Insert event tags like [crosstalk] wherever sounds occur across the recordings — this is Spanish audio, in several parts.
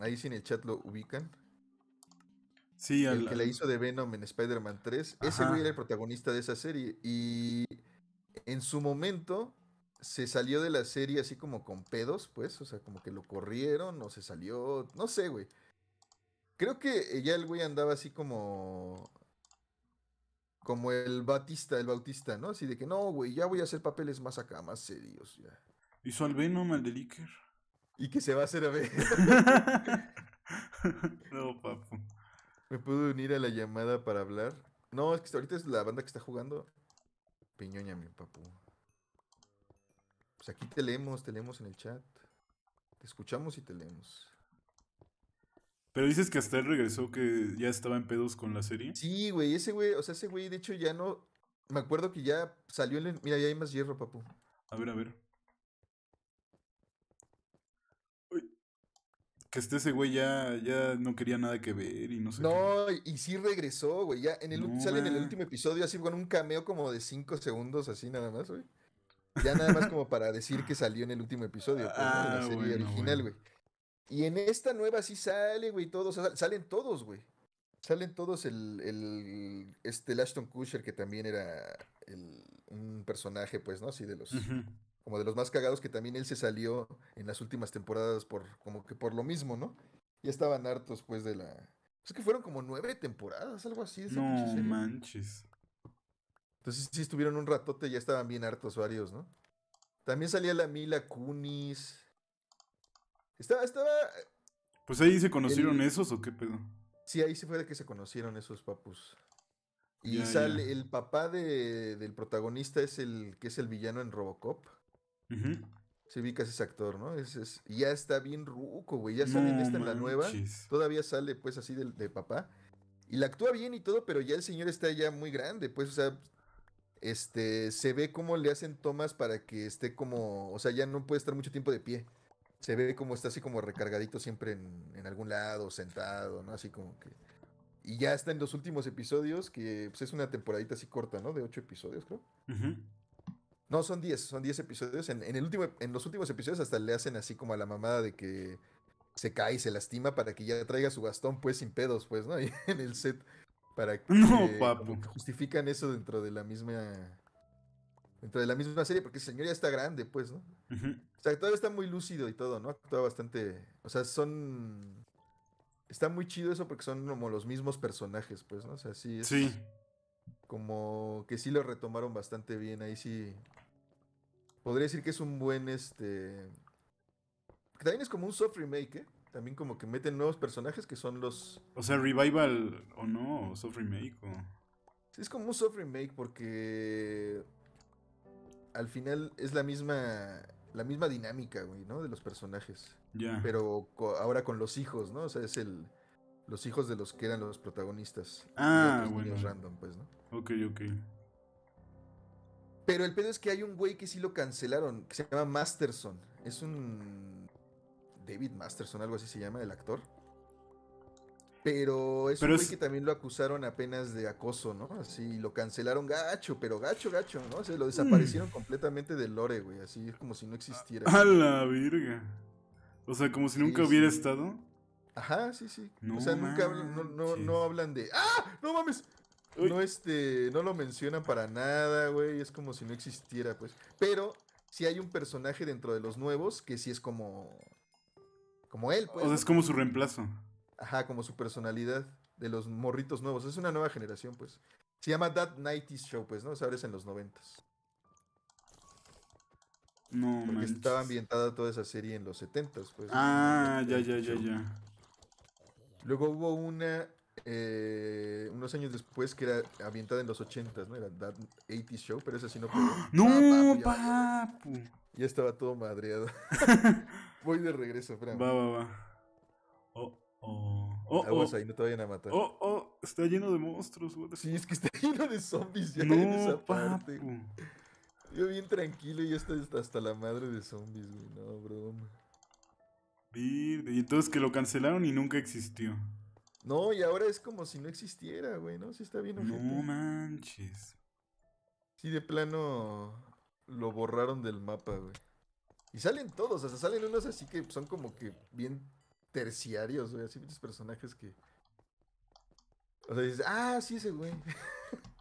ahí sí en el chat lo ubican. Sí, el que la hizo de Venom en Spider-Man 3. Ese güey era el protagonista de esa serie. Y en su momento se salió de la serie así como con pedos, pues. O sea, como que lo corrieron o se salió. No sé, güey. Creo que ya el güey andaba así como. Como el Batista, el Bautista, ¿no? Así de que no, güey, ya voy a hacer papeles más acá, más serios. Ya. Hizo al Venom, al de Licker y que se va a hacer a ver. [laughs] no, papu. ¿Me puedo unir a la llamada para hablar? No, es que ahorita es la banda que está jugando. Piñoña, mi papu. Pues aquí te leemos, te leemos en el chat. Te escuchamos y te leemos. Pero dices que hasta él regresó, que ya estaba en pedos con la serie. Sí, güey, ese güey, o sea, ese güey, de hecho, ya no. Me acuerdo que ya salió El... Mira, ya hay más hierro, papu. A ver, a ver. que este ese güey ya, ya no quería nada que ver y no sé. No, y sí regresó, güey. Ya en el, sale en el último episodio así con un cameo como de cinco segundos, así nada más, güey. Ya nada más como para decir que salió en el último episodio, pues, la ah, serie original, güey. Y en esta nueva sí sale, güey, todos, salen todos, güey. Salen todos el, el este el Ashton Kutcher, que también era el, un personaje, pues, ¿no? Así de los como de los más cagados que también él se salió en las últimas temporadas por como que por lo mismo, ¿no? Ya estaban hartos pues de la... Es pues, que fueron como nueve temporadas, algo así. no manches. Entonces si estuvieron un ratote, ya estaban bien hartos varios, ¿no? También salía la Mila Kunis. Estaba, estaba... Pues ahí se conocieron esos o qué pedo. Sí, ahí se fue de que se conocieron esos papus. Y sale el papá del protagonista es el que es el villano en Robocop. Uh vi Se ese actor, ¿no? Es, es, ya está bien ruco, güey. Ya sale en esta, la nueva. Todavía sale, pues, así de, de, papá. Y la actúa bien y todo, pero ya el señor está ya muy grande, pues, o sea. Este, se ve cómo le hacen tomas para que esté como, o sea, ya no puede estar mucho tiempo de pie. Se ve como está así como recargadito siempre en, algún lado, sentado, ¿no? Así como que... Y ya está en los últimos episodios, que pues, es una temporadita así corta, ¿no? De ocho episodios, creo. No, son 10, son 10 episodios. En, el último, en los últimos episodios hasta le hacen así como a la mamada de que se cae y se lastima para que ya traiga su bastón, pues sin pedos, pues, ¿no? Y [laughs] en el set. Para que, no, justifican eso dentro de la misma. Dentro de la misma serie, porque el señor ya está grande, pues, ¿no? O sea, todavía está muy lúcido y todo, ¿no? Actúa bastante. O sea, son. Está muy chido eso porque son como los mismos personajes, pues, ¿no? O sea, sí. Sí como que sí lo retomaron bastante bien. Ahí sí, podría decir que es un buen, este... Que también es como un soft remake, ¿eh? También como que meten nuevos personajes que son los... O sea, revival o no, soft remake Sí, es como un soft remake porque... Al final es la misma la misma dinámica, güey, ¿no? De los personajes. Ya. Pero ahora con los hijos, ¿no? O sea, es el. Los hijos de los que eran los protagonistas. Ah, random, pues, ¿no? Ok, ok. Pero el pedo es que hay un güey que sí lo cancelaron, que se llama Masterson. Es un. David Masterson, algo así se llama, el actor. Pero es un güey que también lo acusaron apenas de acoso, ¿no? Así lo cancelaron gacho, pero gacho, gacho, ¿no? O se lo desaparecieron completamente del lore, güey. Así es como si no existiera. A, la virga. O sea, como si nunca hubiera estado. Ajá, sí, sí. o sea, nunca hablan de. ¡Ah! ¡No mames! No, este, no lo menciona para nada, güey. Es como si no existiera, pues. Pero si hay un personaje dentro de los nuevos que sí es como. Como él, pues. O sea, es como su reemplazo. Ajá, como su personalidad de los morritos nuevos. Es una nueva generación, pues. Se llama That 90 Show, pues, ¿no? Se en los 90s. No, Porque estaba ambientada toda esa serie en los 70s, pues. Ah, ya, ya, ya, ya. Luego hubo una eh, unos años después que era ambientada en los 80 ¿no? Era That 80 s Show, pero ese sí no ¡Ah, ¡No, papu! Ya, estaba todo madreado. [laughs] Voy de regreso, Fran. Va, va, va. Oh, oh. Oh, oh. ahí, no te vayan a matar. Oh, oh, está lleno de monstruos. güey. sí, es que está [laughs] lleno de zombies ya no, en esa parte. Yo bien tranquilo y ya está hasta la madre de zombies, güey. No, broma. y entonces que lo cancelaron y nunca existió. No, y ahora es como si no existiera, güey, ¿no? Sí está bien. No manches. Sí, de plano lo borraron del mapa, güey. Y salen todos, o sea, salen unos así que son como que bien terciarios, güey, así muchos personajes que... O sea, dices, ah, sí, ese güey. [laughs]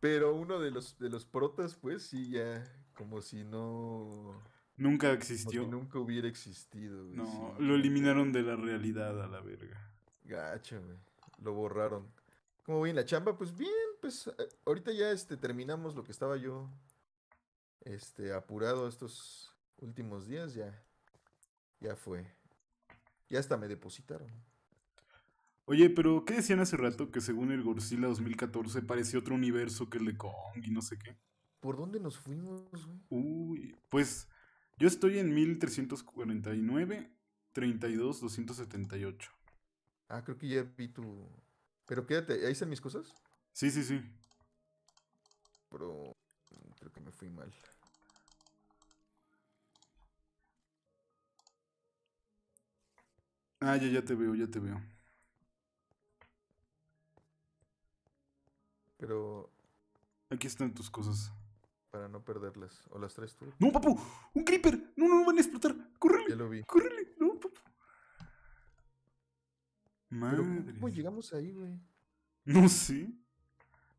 Pero uno de los, de los protas, pues sí, ya, como si no... Nunca existió. nunca hubiera existido, güey. No, lo eliminaron de la realidad a la verga. Gacho, güey. Lo borraron. ¿Cómo voy en la chamba? Pues bien, pues eh, ahorita ya este, terminamos lo que estaba yo este, apurado estos últimos días. Ya, ya fue. Ya hasta me depositaron. Oye, pero ¿qué decían hace rato que según el Godzilla 2014 parecía otro universo que el de Kong y no sé qué? ¿Por dónde nos fuimos, güey? Uy, pues yo estoy en 1349, 32, 278. Ah, creo que ya vi tu. Pero quédate, ¿ahí están mis cosas? Sí, sí, sí. Pero. Creo que me fui mal. Ah, ya, ya te veo, ya te veo. Pero. Aquí están tus cosas. Para no perderlas. ¿O las traes tú? ¡No, papu! ¡Un creeper! ¡No, no, no van a explotar! ¡Córrele! Ya lo vi. ¡Córrele! ¿Cómo llegamos ahí, güey? [laughs] No sé.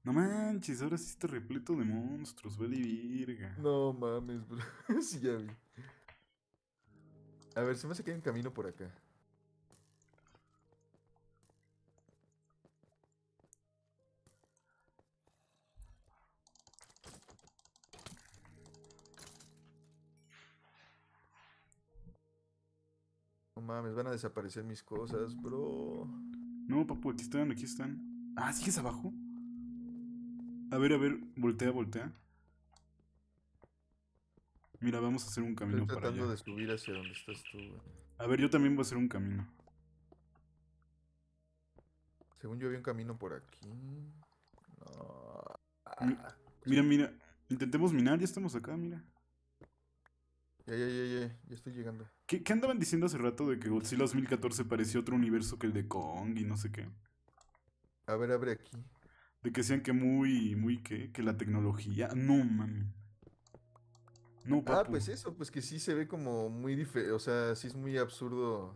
No manches, ahora sí está repleto de monstruos, vale virga. No mames, bro. [laughs] sí, ya vi. A ver, se me hace que hay un camino por acá. mames, van a desaparecer mis cosas, bro. No, papu, aquí están, aquí están. Ah, ¿sigues abajo? A ver, a ver, voltea, voltea. Mira, vamos a hacer un camino Estoy tratando para de subir hacia donde estás tú, A ver, yo también voy a hacer un camino. Según yo había un camino por aquí. No. Ah, mira, mira. Intentemos minar, ya estamos acá, mira. Ya, ya, ya, ya. Ya estoy llegando. ¿Qué, andaban diciendo hace rato de que Godzilla 2014 parecía otro universo que el de Kong y no sé qué? A ver, abre aquí. De que decían que muy, muy qué, que la tecnología. No, mami. No, Ah, pues eso, pues que sí se ve como muy diferente. O sea, sí es muy absurdo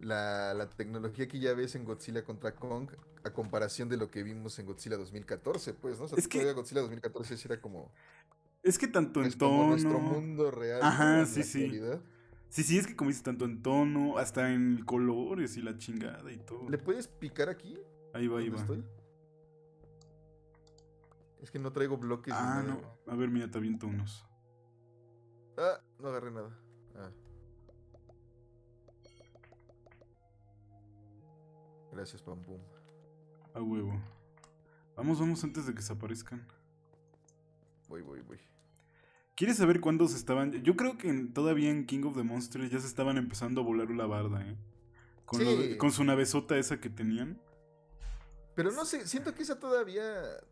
la, la, tecnología que ya ves en Godzilla contra Kong a comparación de lo que vimos en Godzilla 2014, pues, ¿no? O sea, es que... Godzilla 2014 sí era como. Es que tanto en es nuestro mundo real. Ajá, sí, sí. Sí, sí, es que como dices, tanto en tono, hasta en colores y la chingada y todo. ¿Le puedes picar aquí? Ahí va, ahí va. Es que no traigo bloques. Ah, no. A ver, mira, está aviento unos. Ah, no agarré nada. Ah. Gracias, Pam Pum. A huevo. Vamos, vamos antes de que se aparezcan. Voy, voy, voy. ¿Quieres saber cuándo se estaban? Yo creo que todavía en King of the Monsters ya se estaban empezando a volar una barda, ¿eh? Con, su navezota esa que tenían. Pero no sé, siento que esa todavía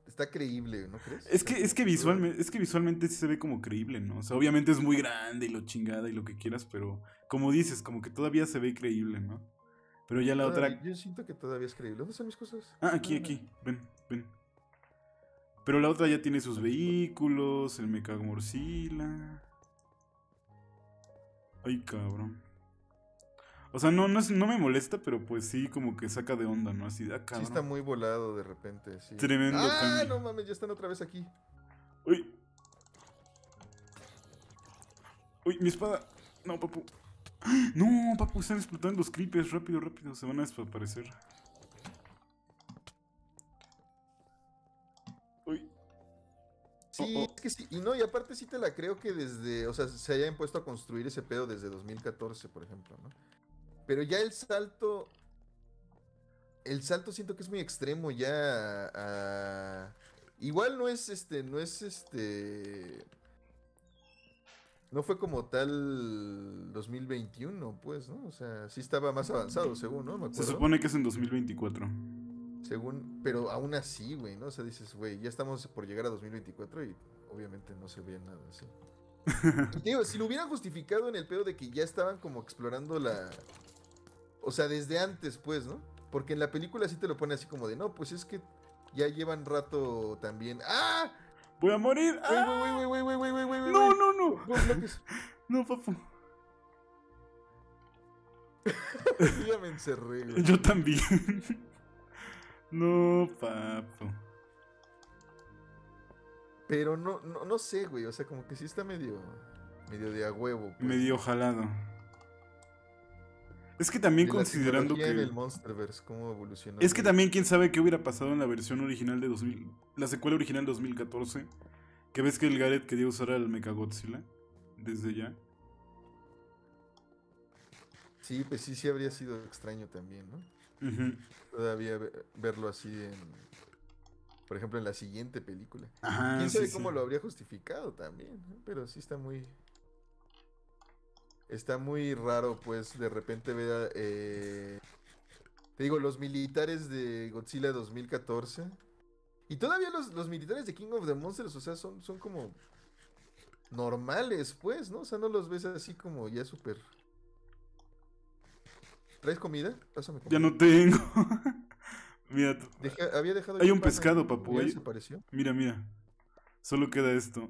está creíble, ¿no crees? Es que, es que visualmente, sí se ve como creíble, ¿no? O sea, obviamente es muy grande y lo chingada y lo que quieras, pero como dices, como que todavía se ve creíble, ¿no? Pero ya la otra. Yo siento que todavía es creíble. ¿Dónde están mis cosas? Ah, aquí, ah, aquí. Ven, ven. Pero la otra ya tiene sus vehículos, el Mecagmorcila. Ay, cabrón. O sea, no, no, no, me molesta, pero pues sí, como que saca de onda, ¿no? Así, cabrón. Ah, sí, está muy volado de repente, sí. Tremendo ah, no mames, ya están otra vez aquí. Uy. Uy, mi espada. No, papu. ¡Ah! No, papu, están explotando los creepers. Rápido, rápido, se van a desaparecer. Y no, y aparte sí te la creo que desde, o sea, se haya impuesto a construir ese pedo desde 2014, por ejemplo, ¿no? Pero ya el salto, el salto siento que es muy extremo ya Igual no es este, no es este... No fue como tal 2021, pues, ¿no? O sea, sí estaba más avanzado, según, ¿no? ¿Me Se supone que es en 2024. Según, pero aún así, güey, ¿no? O sea, dices, güey, ya estamos por llegar a 2024 y obviamente no se ve nada así. [laughs] si lo hubieran justificado en el pedo de que ya estaban como explorando la. O sea, desde antes, pues, ¿no? Porque en la película sí te lo pone así como de, no, pues es que ya llevan rato también. ¡Ah! ¡Voy a morir! ¡Ah! Wey, wey, wey, ¡No, no, no! No, papu. [laughs] ya me encerré, güey. [laughs] Yo también. No, papo. Pero no, no, sé, güey. O sea, como que sí está medio. medio de a huevo. Pues. Medio jalado. Es que también considerando que. Monsterverse, es que también quién sabe qué hubiera pasado en la versión original de 2000. La secuela original 2014. Que ves que el Gareth quería usar al Mechagodzilla. Desde ya. Sí, pues sí, sí habría sido extraño también, ¿no? Todavía verlo así en, por ejemplo, en la siguiente película. ¿Quién sabe cómo lo habría justificado también? Pero sí está muy... Está muy raro, pues, de repente ver... Eh, te digo, los militares de Godzilla 2014. Y todavía los, los militares de King of the Monsters, o sea, son, son como normales, pues, ¿no? O sea, no los ves así como ya súper... ¿Traes comida? Ya no tengo. [laughs] mira, tú. había dejado hay un pescado, papu. se Mira, mira. Solo queda esto.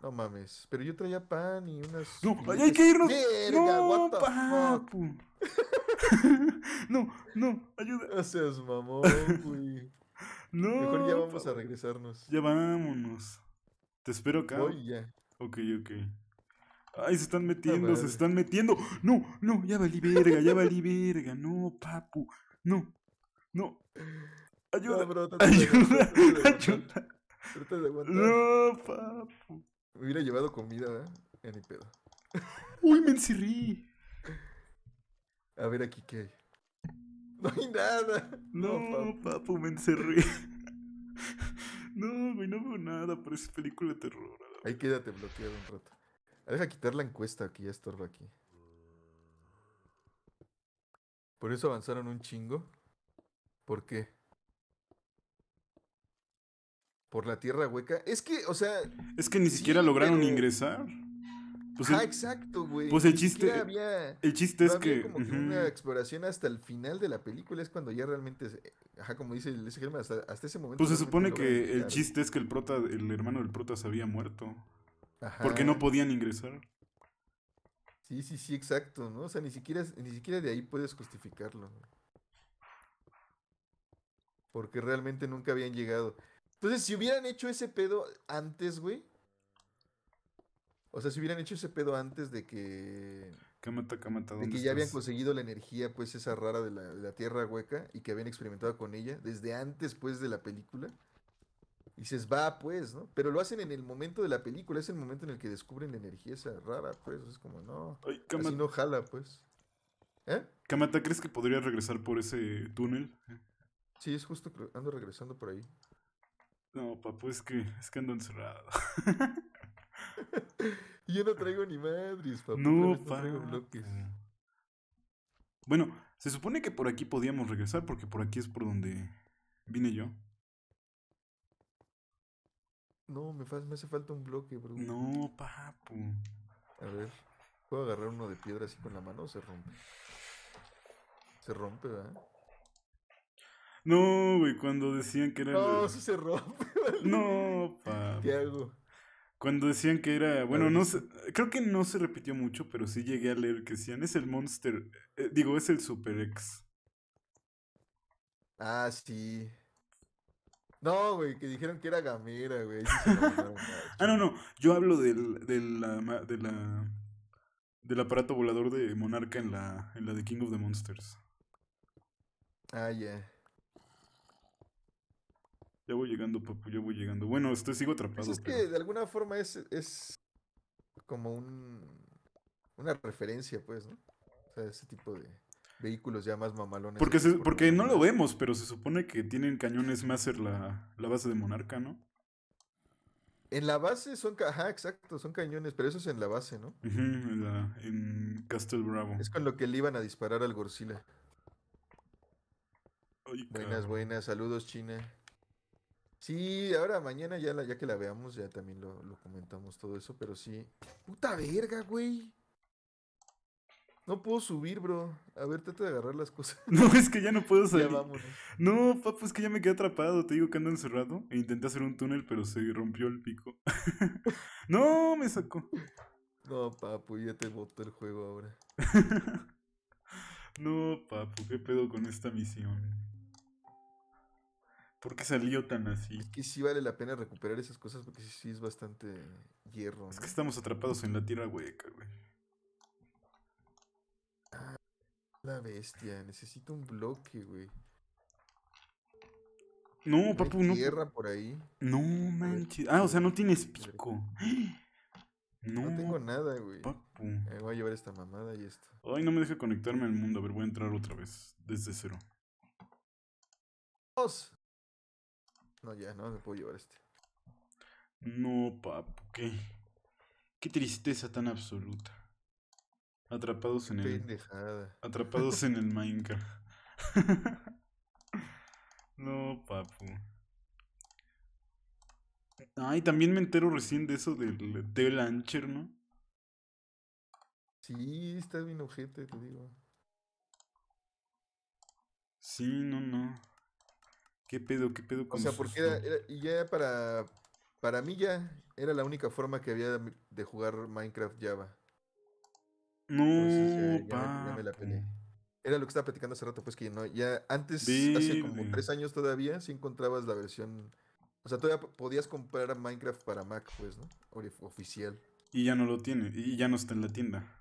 No mames, pero yo traía pan y unas. No, hay que irnos. no, papu. [laughs] no, no, ayuda. Gracias, mamón, [laughs] no. Mejor ya vamos a regresarnos. Ya vámonos. Te espero acá. Voy ya. Ok, ok. Ay, se están ah, metiendo, se están metiendo. No, no, ya valí verga, ya valí verga. No, papu. No, no. Ayuda, no, ayuda, ayuda. No, papu. Me hubiera llevado comida, ¿eh? En mi pedo. Uy, me encerré. A ver aquí qué hay. No hay nada. No, papu. papu. me encerré. [laughs] No, güey, no veo nada. Parece película de terror. Ahí quédate bloqueado un rato. Deja quitar la encuesta que ya estorba aquí. Por eso avanzaron un chingo. ¿Por qué? Por la tierra hueca. Es que, o sea. Es que ni siquiera lograron ingresar. ah, exacto, güey. Pues el chiste. Había, el chiste es que. Como que una exploración hasta el final de la película es cuando ya realmente. Ajá, como dice el ese hasta, hasta, ese momento. Pues se supone que el chiste es que el prota, el hermano del prota se había muerto. Porque no podían ingresar. Sí, sí, sí, exacto, ¿no? O sea, ni siquiera, ni siquiera de ahí puedes justificarlo. Porque realmente nunca habían llegado. Entonces, si hubieran hecho ese pedo antes, güey. O sea, si hubieran hecho ese pedo antes de que. ¿dónde de que ya habían conseguido la energía, pues, esa rara de la, de la, tierra hueca y que habían experimentado con ella desde antes, pues, de la película dices, va, pues, ¿no? Pero lo hacen en el momento de la película, es el momento en el que descubren la energía esa rara, pues. Es como, no, Ay, así no jala, pues. ¿Eh? Kamata, ¿crees que podría regresar por ese túnel? Sí, es justo que ando regresando por ahí. No, papu, es que, es que ando encerrado. [laughs] Yo no traigo ni madres, papu. No, no bloques. Bueno, se supone que por aquí podíamos regresar porque por aquí es por donde vine yo. No, me, hace falta un bloque, No, papu. A ver, ¿puedo agarrar uno de piedra así con la mano o se rompe? Se rompe, ¿verdad? No, güey, cuando decían que era. No, sí se rompe, [laughs] No, papu. ¿Qué Cuando decían que era. Bueno, no Creo que no se repitió mucho, pero sí llegué a leer que decían: es el Monster. Eh, digo, es el Super X. Ah, sí. No, güey, que dijeron que era Gamera, güey. [laughs] ah, no, no. Yo hablo del, del, de la, del aparato volador de Monarca en la, la de King of the Monsters. Ah, ya. Yeah. Ya voy llegando, papu, ya voy llegando. Bueno, estoy sigo atrapado. Pues es que de alguna forma es, es como un una referencia, pues, ¿no? O sea, ese tipo de vehículos ya más mamalones. Porque, porque no lo vemos, pero se supone que tienen cañones más la, la base de Monarca, ¿no? En la base son, ajá, exacto, son cañones, pero eso es en la base, ¿no? en, Castle Bravo. Es con lo que le iban a disparar al Godzilla. buenas, buenas, saludos China. Sí, ahora mañana ya, ya que la veamos, ya también lo, lo comentamos todo eso, pero sí. Puta verga, güey. No puedo subir, bro. A ver, trata de agarrar las cosas. [laughs] No, es que ya no puedo salir. Ya No, papu, es que ya me quedé atrapado. Te digo que ando encerrado. E intenté hacer un túnel, pero se rompió el pico. [laughs] no, me sacó. No, papu, ya te botó el juego ahora. [laughs] no, papu, ¿qué pedo con esta misión? ¿Por qué salió tan así? Es que sí vale la pena recuperar esas cosas porque sí es bastante hierro. Es que estamos atrapados en la tierra hueca, güey. La bestia, necesito un bloque, güey. No, papu, no. tierra por ahí. No manches. Ah, o sea, no tienes pico. [gasps] No, tengo nada, güey. Papu. voy a llevar esta mamada y esto. Ay, no me deja conectarme al mundo. A ver, voy a entrar otra vez. Desde cero. No, ya, no me puedo llevar este. No, papu, qué. Qué tristeza tan absoluta. Atrapados en el. Atrapados en el Minecraft. [laughs] no, papu. Ay, también me entero recién de eso del The Launcher, ¿no? Sí, está bien objeto te digo. Sí, no, no. ¿Qué pedo, qué pedo con O sea, porque era, ya para. Para mí ya era la única forma que había de jugar Minecraft Java. No, ya, me la Era lo que estaba platicando hace rato, pues que no, ya antes, hace como tres años todavía, sí encontrabas la versión. O sea, todavía podías comprar Minecraft para Mac, pues, ¿no? Oficial. Y ya no lo tiene, y ya no está en la tienda.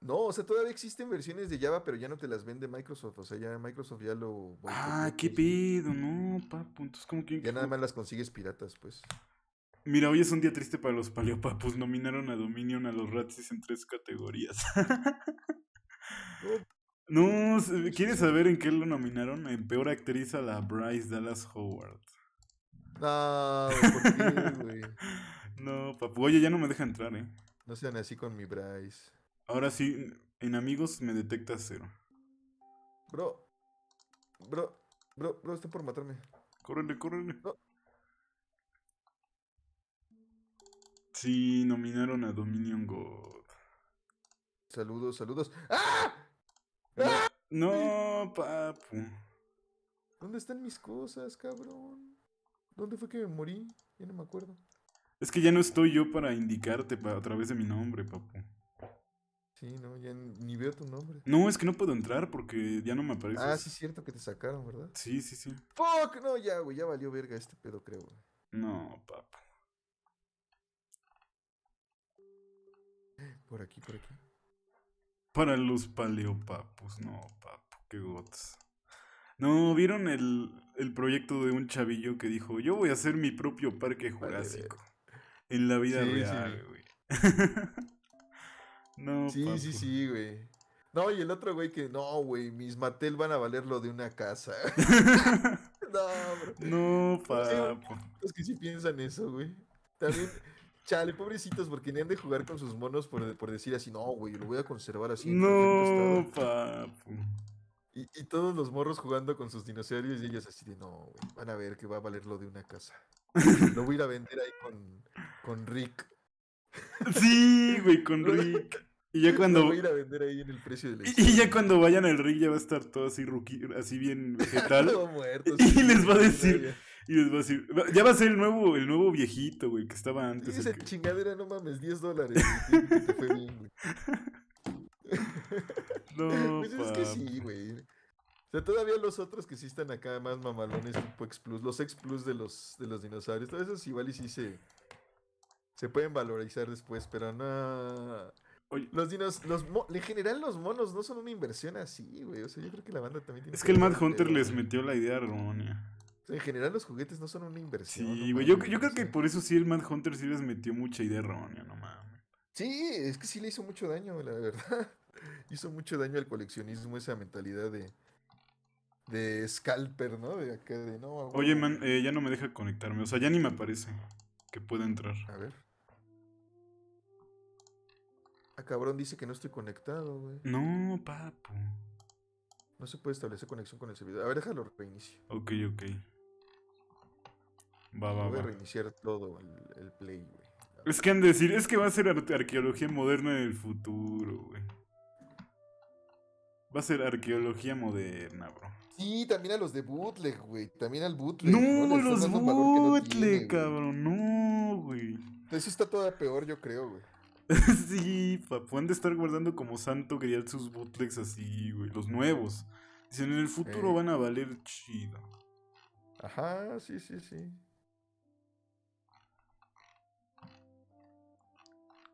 No, o sea, todavía existen versiones de Java, pero ya no te las vende Microsoft. O sea, ya Microsoft ya lo. ah, qué pido pues, no, papu. Entonces, como que. Ya nada más las consigues piratas, pues. Mira, hoy es un día triste para los paleopapus. Nominaron a Dominion a los Ratsis en tres categorías. [laughs] no, ¿quieres saber en qué lo nominaron? En peor actriz a la Bryce Dallas Howard. No, ¿por qué, [laughs] güey? No, papu. Oye, ya no me deja entrar, ¿eh? No sean así con mi Bryce. Ahora sí, en amigos me detecta cero. Bro. Bro. Bro, bro, está por matarme. Córrele, córrele. Sí, nominaron a Dominion God. Saludos, saludos. ¡Ah! ¡Ah! No, papu. ¿Dónde están mis cosas, cabrón? ¿Dónde fue que me morí? Ya no me acuerdo. Es que ya no estoy yo para indicarte a través de mi nombre, papu. Sí, no, ya ni veo tu nombre. No, es que no puedo entrar porque ya no me aparece. Ah, sí, es cierto que te sacaron, ¿verdad? Sí, sí, sí. ¡Fuck! No, ya, güey, ya valió verga este pedo, creo, güey. No, papu. Por aquí, por aquí. Para los paleopapos, no, papo, qué gotas. No, ¿vieron el, el, proyecto de un chavillo que dijo, yo voy a hacer mi propio parque jurásico? en la vida real, güey. [laughs] no, Sí, sí, sí, güey. No, y el otro güey que, no, güey, mis Mattel van a valer lo de una casa. [laughs] [laughs] no, bro. No, Es que sí piensan eso, güey. También... Chale, pobrecitos, porque ni han de jugar con sus monos por, por decir así, no, güey, lo voy a conservar así. No, papu. Y, y, todos los morros jugando con sus dinosaurios y ellos así de, no, güey, van a ver que va a valer lo de una casa. Lo voy a ir a vender ahí con, con Rick. Sí, güey, con Rick. [laughs] Y ya cuando. voy a ir a vender ahí en el precio y, ya cuando vayan al Rick ya va a estar todo así, rookie, así bien vegetal. [laughs] y les va a decir. Y les ya va a ser el nuevo, el nuevo viejito, güey, que estaba antes. Y esa chingadera, no mames, 10 dólares. fue bien, güey. [laughs] No, [laughs] pues es que sí, güey. O sea, todavía los otros que sí están acá más mamalones tipo X Plus, los X Plus de los, de los dinosaurios, todos esos igual y sí se, se pueden valorizar después, pero no. Oye. Los dinos, los en general los monos no son una inversión así, güey. O sea, yo creo que la banda también tiene. Es que, el Mad Hunter les metió la idea errónea en general los juguetes no son una inversión. Sí, güey. yo, creo que por eso sí el Manhunter sí les metió mucha idea errónea, no mames. Sí, es que sí le hizo mucho daño, la verdad. [laughs] hizo mucho daño al coleccionismo esa mentalidad de... De scalper, ¿no? Oye, eh, ya no me deja conectarme. O sea, ya ni me aparece que pueda entrar. A ver. Ah, cabrón, dice que no estoy conectado, güey. No, papu. No se puede establecer conexión con el servidor. A ver, déjalo reinicio. Ok, ok. Va, Voy a reiniciar todo el, play, güey. Es que han de decir, es que va a ser arqueología moderna en el futuro, güey. Va a ser arqueología moderna, bro. Sí, también a los de bootleg, güey. También al bootleg. No, los bootleg, cabrón. No, güey. Eso está todavía peor, yo creo, güey. [laughs] sí, papu. Han de estar guardando como santo grial sus bootlegs así, güey. Los nuevos. Dicen, en el futuro van a valer chido. Ajá, sí, sí, sí.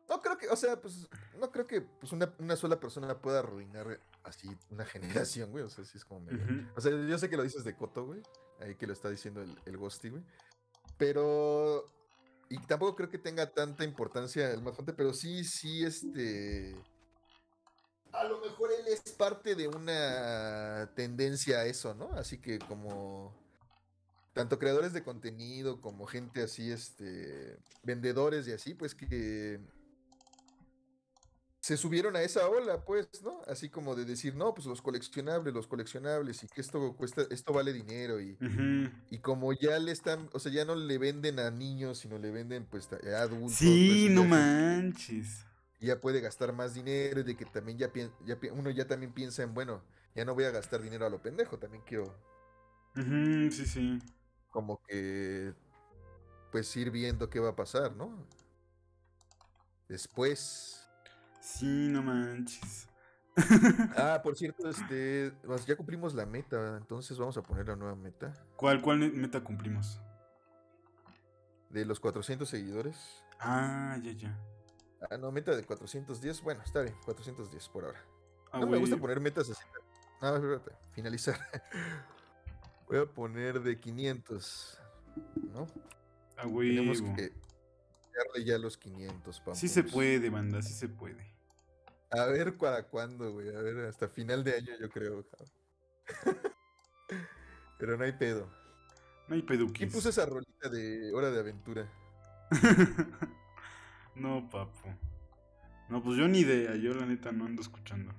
No creo que, o sea, pues, no creo que pues, una, sola persona pueda arruinar así una generación, güey. O sea, sí es como O sea, yo sé que lo dices de Coto, güey. Ahí que lo está diciendo el, el Ghosty, güey. Pero. Y tampoco creo que tenga tanta importancia el más fuerte pero sí, sí, este. A lo mejor él es parte de una tendencia a eso, ¿no? Así que como tanto creadores de contenido como gente así, este, vendedores y así, pues que se subieron a esa ola, pues, ¿no? Así como de decir, no, pues los coleccionables, los coleccionables, y que esto cuesta, esto vale dinero, y, y como ya le están, o sea, ya no le venden a niños, sino le venden pues a adultos. Sí, no manches. Ya puede gastar más dinero, y de que también ya, ya, uno ya también piensa en, bueno, ya no voy a gastar dinero a lo pendejo, también quiero. sí, sí. Como que pues ir viendo qué va a pasar, ¿no? Después. Sí, no manches. ah, por cierto, este, ya cumplimos la meta, entonces vamos a poner la nueva meta. ¿Cuál, cuál meta cumplimos? De los 400 seguidores. Ah, ya, ya. Ah, no, meta de 410. Bueno, está bien, 410 por ahora. Ah, no me gusta poner metas así. Ah, espérate, finalizar. [laughs] Voy a poner de 500. ¿No? Ah, güey. Tenemos que darle ya los 500. Sí se puede, banda, sí se puede. A ver para cuándo, güey. A ver, hasta final de año yo creo. [laughs] Pero no hay pedo. No hay pedo. ¿Quién pues. puso esa rolita de Hora de Aventura? [laughs] no, papu. No, pues yo ni idea. Yo la neta no ando escuchando.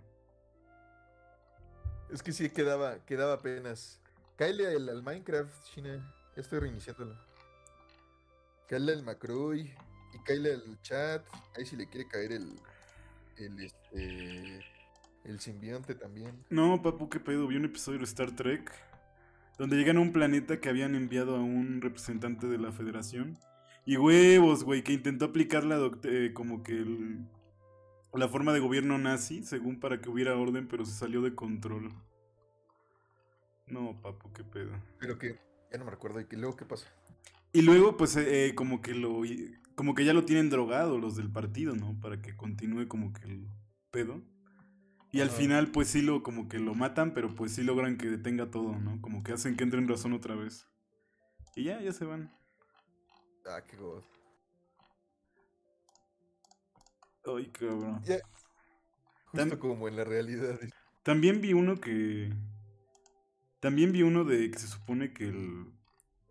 Es que sí quedaba, quedaba apenas. Cáele al, al Minecraft, China. Ya estoy reiniciándolo. Cáele al Macroy y cáele al chat. Ahí si le quiere caer el, el, este, el simbionte también. No, papu, qué pedo. Vi un episodio de Star Trek donde llegan a un planeta que habían enviado a un representante de la Federación. Y huevos, güey, que intentó aplicar la eh, como que la forma de gobierno nazi, según para que hubiera orden, pero se salió de control. No, papu, qué pedo. Pero que, ya no me recuerdo, y luego qué pasó? Y luego, pues, eh, eh, como que lo como que ya lo tienen drogado los del partido, ¿no? Para que continúe como que el pedo. Y al final, pues sí lo, como que lo matan, pero pues sí logran que detenga todo, ¿no? Como que hacen que entre en razón otra vez. Y ya, ya se van. Ah, qué god. Ay, cabrón. como en la realidad. También vi uno que. También vi uno de que se supone que el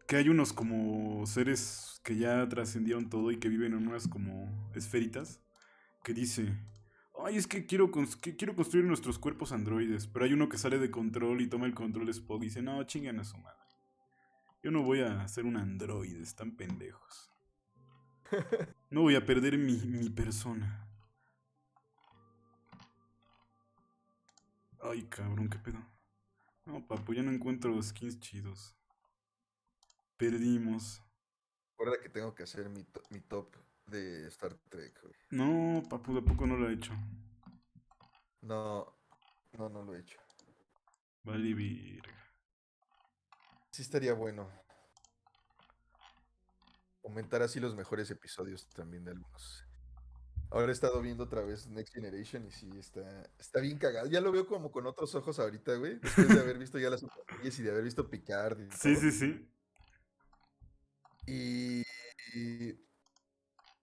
que hay unos como seres que ya trascendieron todo y que viven en unas como esferitas, que dice, ay, es que quiero, que quiero construir nuestros cuerpos androides, pero hay uno que sale de control y toma el control de Spock y dice, no, chingan a su madre. Yo no voy a ser un androide, están pendejos. [laughs] No voy a perder mi, mi persona. Ay, cabrón, qué pedo. No, papu, ya no encuentro skins chidos. Perdimos. Recuerda que tengo que hacer mi, mi top de Star Trek. No, papu, ¿de poco no lo he hecho? No, no, no lo he hecho. Vale, virga. Sí estaría bueno. Comentar así los mejores episodios también de algunos. Ahora he estado viendo otra vez Next Generation y sí, está, está bien cagado. Ya lo veo como con otros ojos ahorita, güey. Después de haber visto ya las otras y de haber visto Picard. [laughs] sí, sí, sí. Y,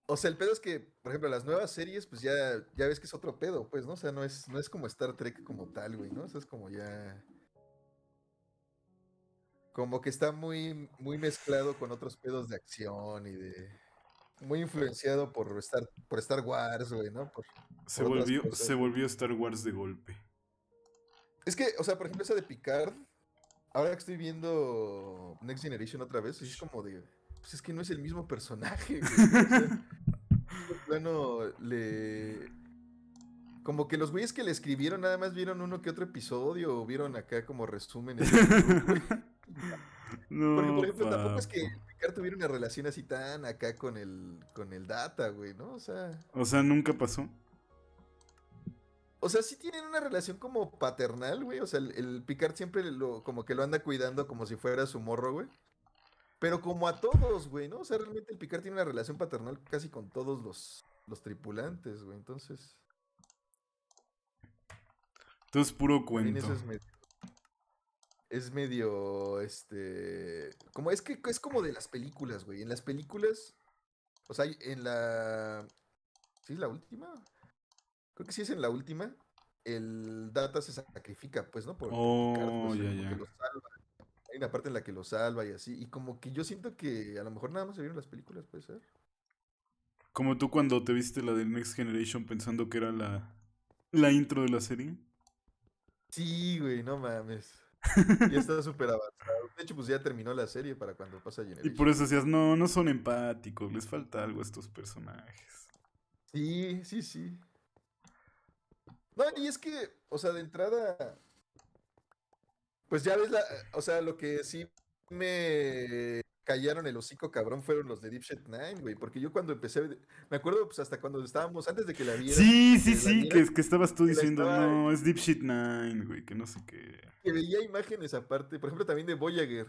O sea, el pedo es que, por ejemplo, las nuevas series, pues ya, ya ves que es otro pedo, pues, ¿no? O sea, no es, no es como Star Trek como tal, güey, ¿no? O sea, es como ya. Como que está muy, muy mezclado con otros pedos de acción y de. Muy influenciado por Star, por Star Wars, güey, ¿no? se, volvió, se volvió Star Wars de golpe. Es que, o sea, por ejemplo, esa de Picard, ahora que estoy viendo Next Generation otra vez, es como de pues es que no es el mismo personaje, güey. [laughs] le... Como que los güeyes que le escribieron nada más vieron uno que otro episodio o vieron acá como resúmenes. [laughs] no, Porque, por ejemplo, tampoco es que Picard tuviera una relación así tan acá con el, con el Data, güey, ¿no? O sea... O sea, nunca pasó. O sea, sí tienen una relación como paternal, güey. O sea, el, el Picard siempre lo, como que lo anda cuidando como si fuera su morro, güey. Pero como a todos, güey, ¿no? O sea, realmente el Picard tiene una relación paternal casi con todos los, tripulantes, güey. Entonces. Esto es puro cuento. es, medio, Este. Como es que es como de las películas, güey. En las películas. O sea, en la. ¿Sí es la última? Creo que sí es en la última. El Data se sacrifica, pues, ¿no? Por Picard, pues, oh, Lo salva hay una parte en la que lo salva y así. Y como que yo siento que a lo mejor nada más se vieron las películas, puede ser. Como tú cuando te viste la de Next Generation pensando que era la, la intro de la serie. Sí, güey, no mames. ya [laughs] está súper avanzado. De hecho, pues ya terminó la serie para cuando pasa Generation. Y por eso decías, no, no son empáticos, les falta algo a estos personajes. Sí, sí, sí. No, y es que, o sea, de entrada, pues ya ves, la, o sea, lo que sí me callaron el hocico cabrón fueron los de Deep Shit Nine, güey. Porque yo cuando empecé, me acuerdo pues hasta cuando estábamos, antes de que la viera. Sí, sí, sí, que, estabas tú diciendo, no, es Deep Shit Nine, güey, que no sé qué. Que veía imágenes aparte, por ejemplo, también de Voyager.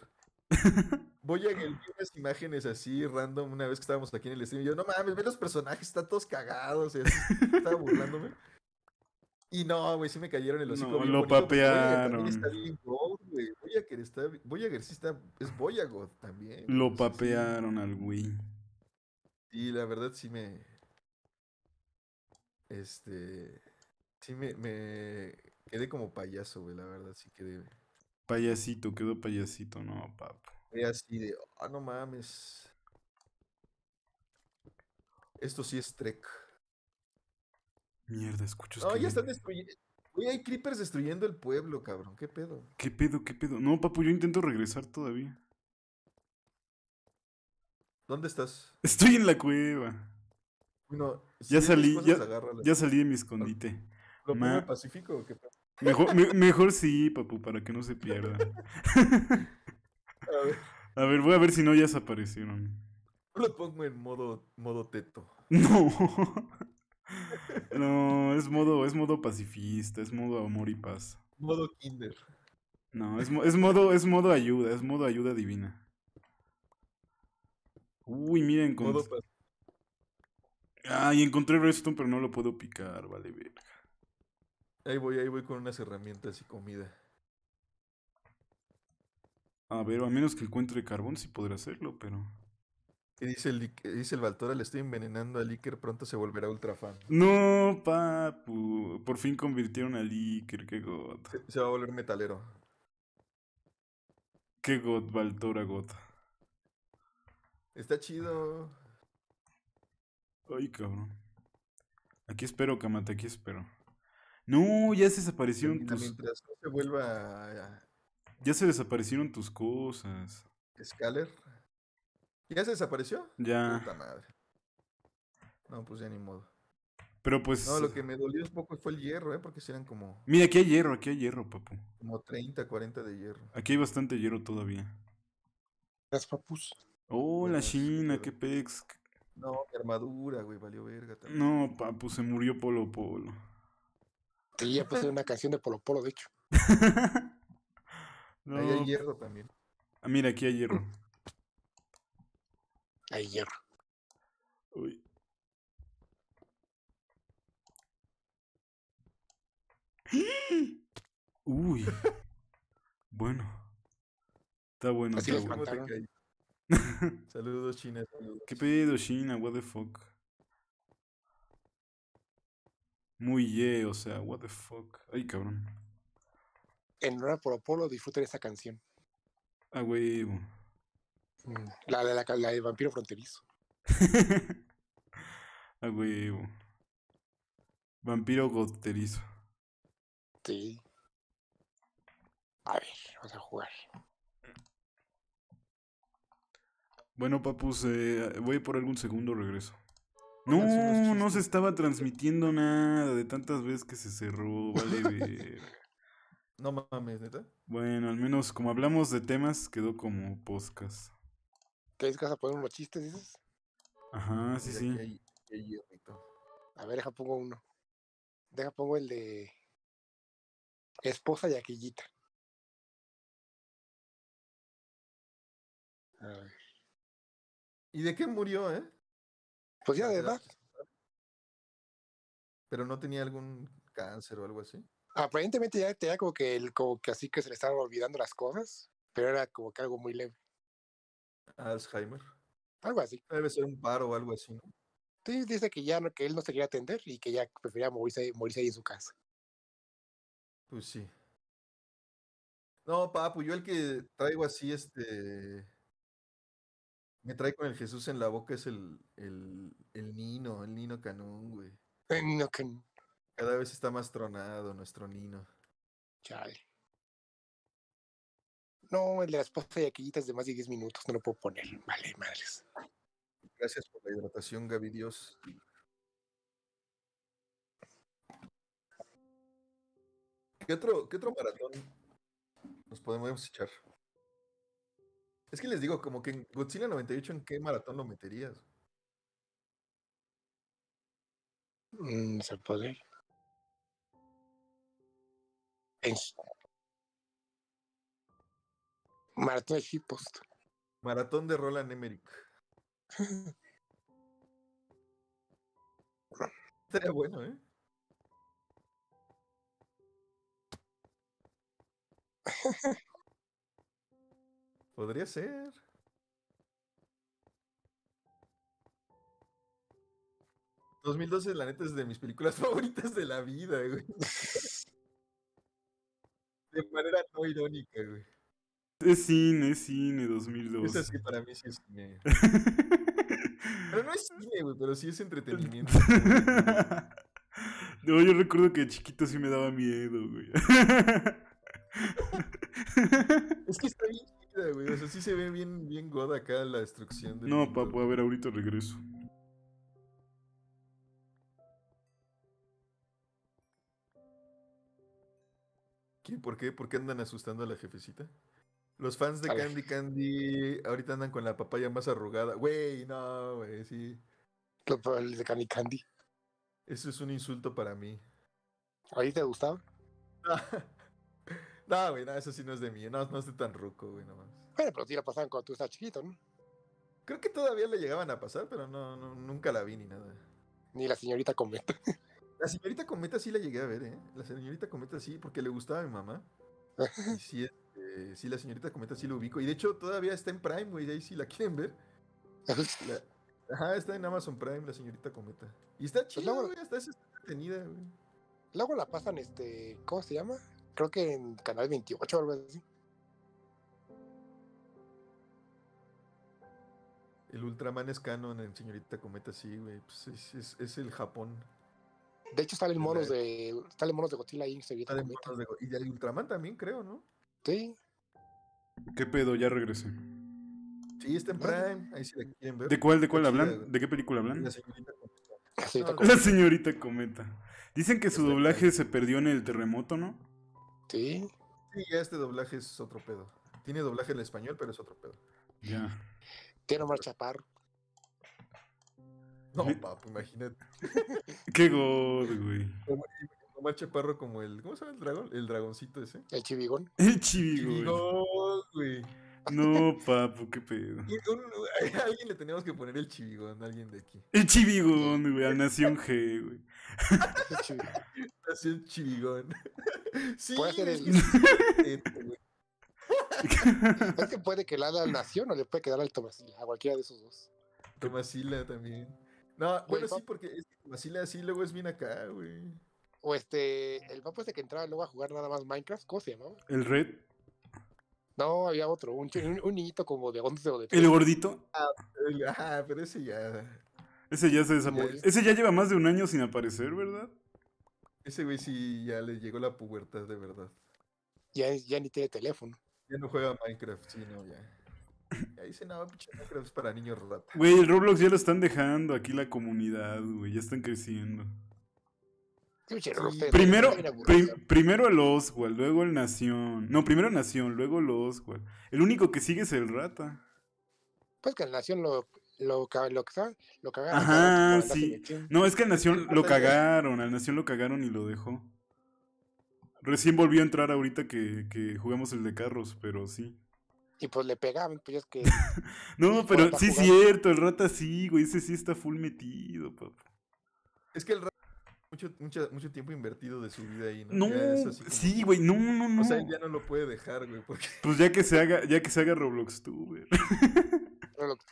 [laughs] Voyager vi unas imágenes así random una vez que estábamos aquí en el stream. Y yo, no mames, ve los personajes, están todos cagados. estaba burlándome. Y no, güey, sí me cayeron el hocico. No, lo papearon. Está bien God, güey. Voyager, está, sí está, es Voyagod también. Lo papearon al güey. Y la verdad sí me... Este... Sí me, me quedé como payaso, güey, la verdad sí quedé... Payasito, quedó payasito, no, papá. Y así de, ah, no mames. Esto sí es Trek. Mierda, escucho. Ah, ya están destruyendo. hay creepers destruyendo el pueblo, cabrón. ¿Qué pedo? ¿Qué pedo? ¿Qué pedo? No, papu, yo intento regresar todavía. ¿Dónde estás? Estoy en la cueva. No, ya salí, ya, salí de mi escondite. ¿Lo Pacífico o qué Mejor, mejor sí, papu, para que no se pierda. [laughs] a, ver. voy a ver si no ya se aparecieron. Lo pongo en modo, modo teto. [laughs] No. No, es modo, es modo pacifista, es modo amor y paz. Modo kinder. No, es, es modo, es modo ayuda, es modo ayuda divina. Uy, miren, con... Ay, encontré Redstone, pero no lo puedo picar, vale, verga. Ahí voy, ahí voy con unas herramientas y comida. A ver, a menos que encuentre carbón, sí podré hacerlo, pero dice el, dice el Valtora? Le estoy envenenando a Iker, pronto se volverá ultra fan. No, papu. Por fin convirtieron al Iker, qué god. Se, va a volver metalero. Qué god, Valtora gota Está chido. Ay, cabrón. Aquí espero, Kamate, aquí espero. No, ya se desaparecieron tus. Mientras vuelva. Ya se desaparecieron tus cosas. ¿Scaler? ¿Ya se desapareció? Ya. Puta madre. No, pues ya ni modo. Pero pues. No, lo que me dolió un poco fue el hierro, ¿eh? Porque si eran como. Mira, aquí hay hierro, aquí hay hierro, papu. Como 30, 40 de hierro. Aquí hay bastante hierro todavía. Las papus. Oh, la China, qué pex. No, mi armadura, güey, valió verga también. No, papu, se murió Polo Polo. Sí, ya puse una canción de Polo Polo, de hecho. no. [laughs] Ahí hay hierro también. Ah, mira, aquí hay hierro ayer Uy. Uy. bueno. Está bueno. [laughs] Saludos, China. ¿Qué pedido, China? What the fuck? Muy ye, o sea, what the fuck. Ay, cabrón. En honor por Apolo, disfruten esta canción. ah wey la, mm. la, de vampiro fronterizo. [laughs] ah, Vampiro goterizo. Sí. A ver, vamos a jugar. Bueno, papus, eh, voy por algún segundo regreso. Ah, no, no se estaba transmitiendo nada de tantas veces que se cerró, vale. [laughs] no mames, ¿verdad? Bueno, al menos como hablamos de temas, quedó como podcast. ¿Te vas a poner unos chistes, dices? Ajá, sí, sí. a ver, deja pongo uno. Deja pongo el de esposa y aquillita. A ver. ¿Y de qué murió, eh? Pues ya de edad. Pero no tenía algún cáncer o algo así. Aparentemente ya tenía que el, como que así que se le estaban olvidando las cosas, pero era como que algo muy leve. Alzheimer. Algo así. Debe ser un paro o algo así, ¿no? dice que ya no, que él no se quería atender y que ya prefería morirse, morirse ahí en su casa. Pues sí. No, papu, yo el que traigo así, este. Me traigo con el Jesús en la boca es el, el, el Nino, el Nino Canón, güey. El Nino Canón. Cada vez está más tronado nuestro Nino. Chale. No, el de las de de más de 10 minutos, no lo puedo poner. Vale, madres. Gracias por la hidratación, Gaby Dios. ¿Qué otro, ¿Qué otro maratón nos podemos echar? Es que les digo, como que en Godzilla 98, ¿en qué maratón lo meterías? Mm, se puede. Maratón de Maratón de Roland Emmerich. Sería [laughs] bueno, ¿eh? [laughs] Podría ser. ¿2012 la neta es de mis películas [laughs] favoritas de la vida, güey. De manera no irónica, güey. Es cine, es cine 2002. Es así para mí sí es cine. [laughs] pero no es cine, güey, pero sí es entretenimiento. [laughs] no, yo recuerdo que de chiquito sí me daba miedo, güey. [laughs] es que está bien chida, güey. O sea, sí se ve bien, bien goda acá la destrucción. de. no, papu, a ver, ahorita regreso. ¿Qué? ¿Por qué? ¿Por qué andan asustando a la jefecita? Los fans de Candy Candy ahorita andan con la papaya más arrugada. Güey, no, güey, sí. fans de Candy Candy. Eso es un insulto para mí. Ahí te gustaba? [laughs] no, güey, no, eso sí no es de mí. No, no estoy tan ruco, güey, nomás. Bueno, pero sí la pasaban cuando tú estabas chiquito, ¿no? Creo que todavía le llegaban a pasar, pero no, nunca la vi ni nada. Ni la señorita Cometa. [laughs] La señorita Cometa sí la llegué a ver, ¿eh? La señorita Cometa sí, porque le gustaba a mi mamá. [laughs] Y sí, eh, sí, la señorita cometa sí lo ubico. Y de hecho, todavía está en Prime, güey. Ahí sí la quieren ver. Ajá, está en Amazon Prime, la señorita cometa. Y está pues chida, güey. está güey. Luego la pasan, este. ¿Cómo se llama? Creo que en Canal 28 o algo así. El Ultraman es canon en Señorita Cometa, sí, güey. Pues es, el Japón. De hecho, salen monos de, monos de Godzilla ahí y de Ultraman también, creo, ¿no? Sí. ¿Qué pedo? Ya regresé. Sí, está en Prime. Ahí sí quieren ver. ¿De cuál, de cuál hablan? ¿De qué película hablan? La señorita Cometa. La señorita Cometa. Dicen que su doblaje se perdió en el terremoto, ¿no? Sí. Sí, ya este doblaje es otro pedo. Tiene doblaje en español, pero es otro pedo. Ya. Quiero marcha Chaparro. No, papu, imagínate. [laughs] Qué god, güey macho como el. ¿Cómo se llama el dragón? El dragoncito ese. El chivigón. El chivigón. güey. No, papu, qué pedo. [laughs] A alguien le teníamos que poner el chivigón, alguien de aquí. El chivigón, güey, a Nación G, güey. Nación chivigón. [laughs] Sí, puede ser el... [laughs] es que puede que la Nación o le puede quedar al Tomasila, a cualquiera de esos dos. Tomasila también. No, bueno, sí, porque es Tomasila sí luego es bien acá, güey. O este, el papo este que entraba luego a jugar nada más Minecraft, ¿cómo se El Red. No, había otro, un, un, niñito como de 11 o de 13. ¿El gordito? Ah, ah, pero ese ya. Ese ya se desaparece Ese ya lleva más de un año sin aparecer, ¿verdad? Ese güey sí ya le llegó la pubertad de verdad. Ya, ya ni tiene teléfono. Ya no juega Minecraft, sí, no, ya. Ya dice, nada, Minecraft es para niños rata. Güey, el Roblox ya lo están dejando aquí la comunidad, güey, ya están creciendo primero, primero el Oswald, luego el Nación. No, primero Nación, luego el Oswald. El único que sigue es el Rata. Pues que el Nación lo, cagaron. Ajá, sí. No, es que el Nación lo cagaron, al Nación lo cagaron y lo dejó. Recién volvió a entrar ahorita que, jugamos el de carros, pero sí. Y pues le pegaban, pues es que. [laughs] no, pero sí es cierto, el rata sí, güey. Ese sí está full metido, papá. Es que el rata mucho, mucho, mucho tiempo invertido de su vida ahí, ¿no? no sí, güey, no, no, no. O sea, ya no lo puede dejar, güey. Porque... [laughs] Pues ya que se haga, ya que se haga Roblox Tuber. Roblox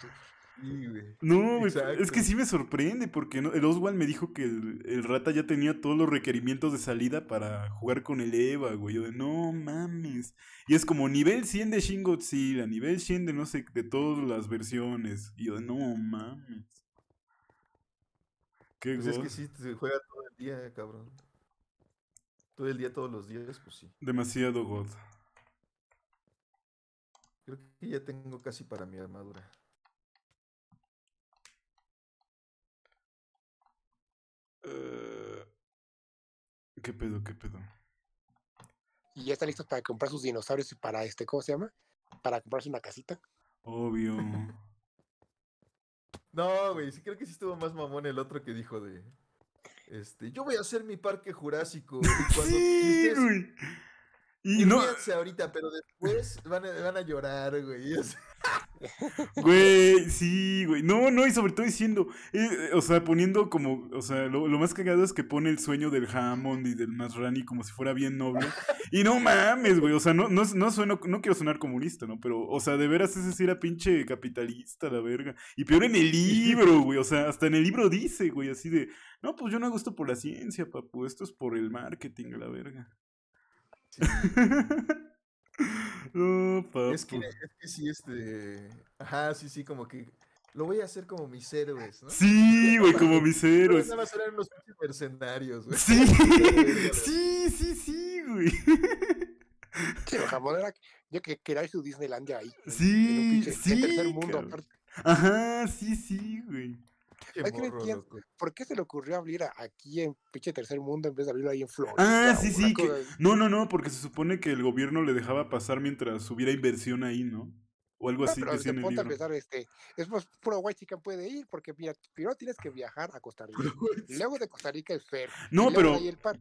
Sí, güey. No, es que sí me sorprende porque no, el Oswald me dijo que el, rata ya tenía todos los requerimientos de salida para jugar con el Eva, güey. Yo de no mames. Y es como nivel 100 de Shin Godzilla, nivel 100 de no sé, de todas las versiones. Y yo de no mames. Qué pues es que sí, se juega todo día, cabrón. Todo el día, todos los días, pues sí. Demasiado God. Creo que ya tengo casi para mi armadura. Eh, ¿Qué pedo, qué pedo? ¿Y ya está listo para comprar sus dinosaurios y para este, ¿cómo se llama? Para comprarse una casita. Obvio. [laughs] no, güey, sí creo que sí estuvo más mamón el otro que dijo de este, yo voy a hacer mi parque jurásico. Y [laughs] cuando, sí, Y, no. ahorita, pero después van a, van a llorar, güey. [laughs] Güey, sí, güey. No, no, y sobre todo diciendo, eh, o sea, poniendo como, o sea, lo, más cagado es que pone el sueño del Hammond y del Masrani como si fuera bien noble. [laughs] Y no mames, güey, o sea, no, no, no sueno, no quiero sonar comunista, ¿no? Pero, o sea, de veras ese sí era pinche capitalista, la verga. Y peor en el libro, güey, o sea, hasta en el libro dice, güey, así de, no, pues yo no hago esto por la ciencia, papu, esto es por el marketing, la verga. [laughs] [laughs] No, papu. Es que, es que sí, este. Ajá, sí, sí, como que. Lo voy a hacer como mis héroes, ¿no? Sí, güey, como mis [laughs] héroes. Nada más eran unos mercenarios, güey. Sí, [laughs] sí, sí, sí, güey. Sí, jamón era yo que quería su Disneylandia ahí. Sí, en un pinche, sí. En tercer mundo, aparte. Ajá, sí, sí, güey. ¿Por qué se le ocurrió abrir aquí en pinche tercer mundo en vez de abrirlo ahí en ah, Florida? Ah, sí, sí. No, no, no, porque se supone que el gobierno le dejaba pasar mientras hubiera inversión ahí, ¿no? o algo así. Pero que te ponte a pensar, este, es más, puro chica puede ir, porque mira, primero tienes que viajar a Costa [laughs] Rica, pues luego de Costa Rica es Fer. No, pero,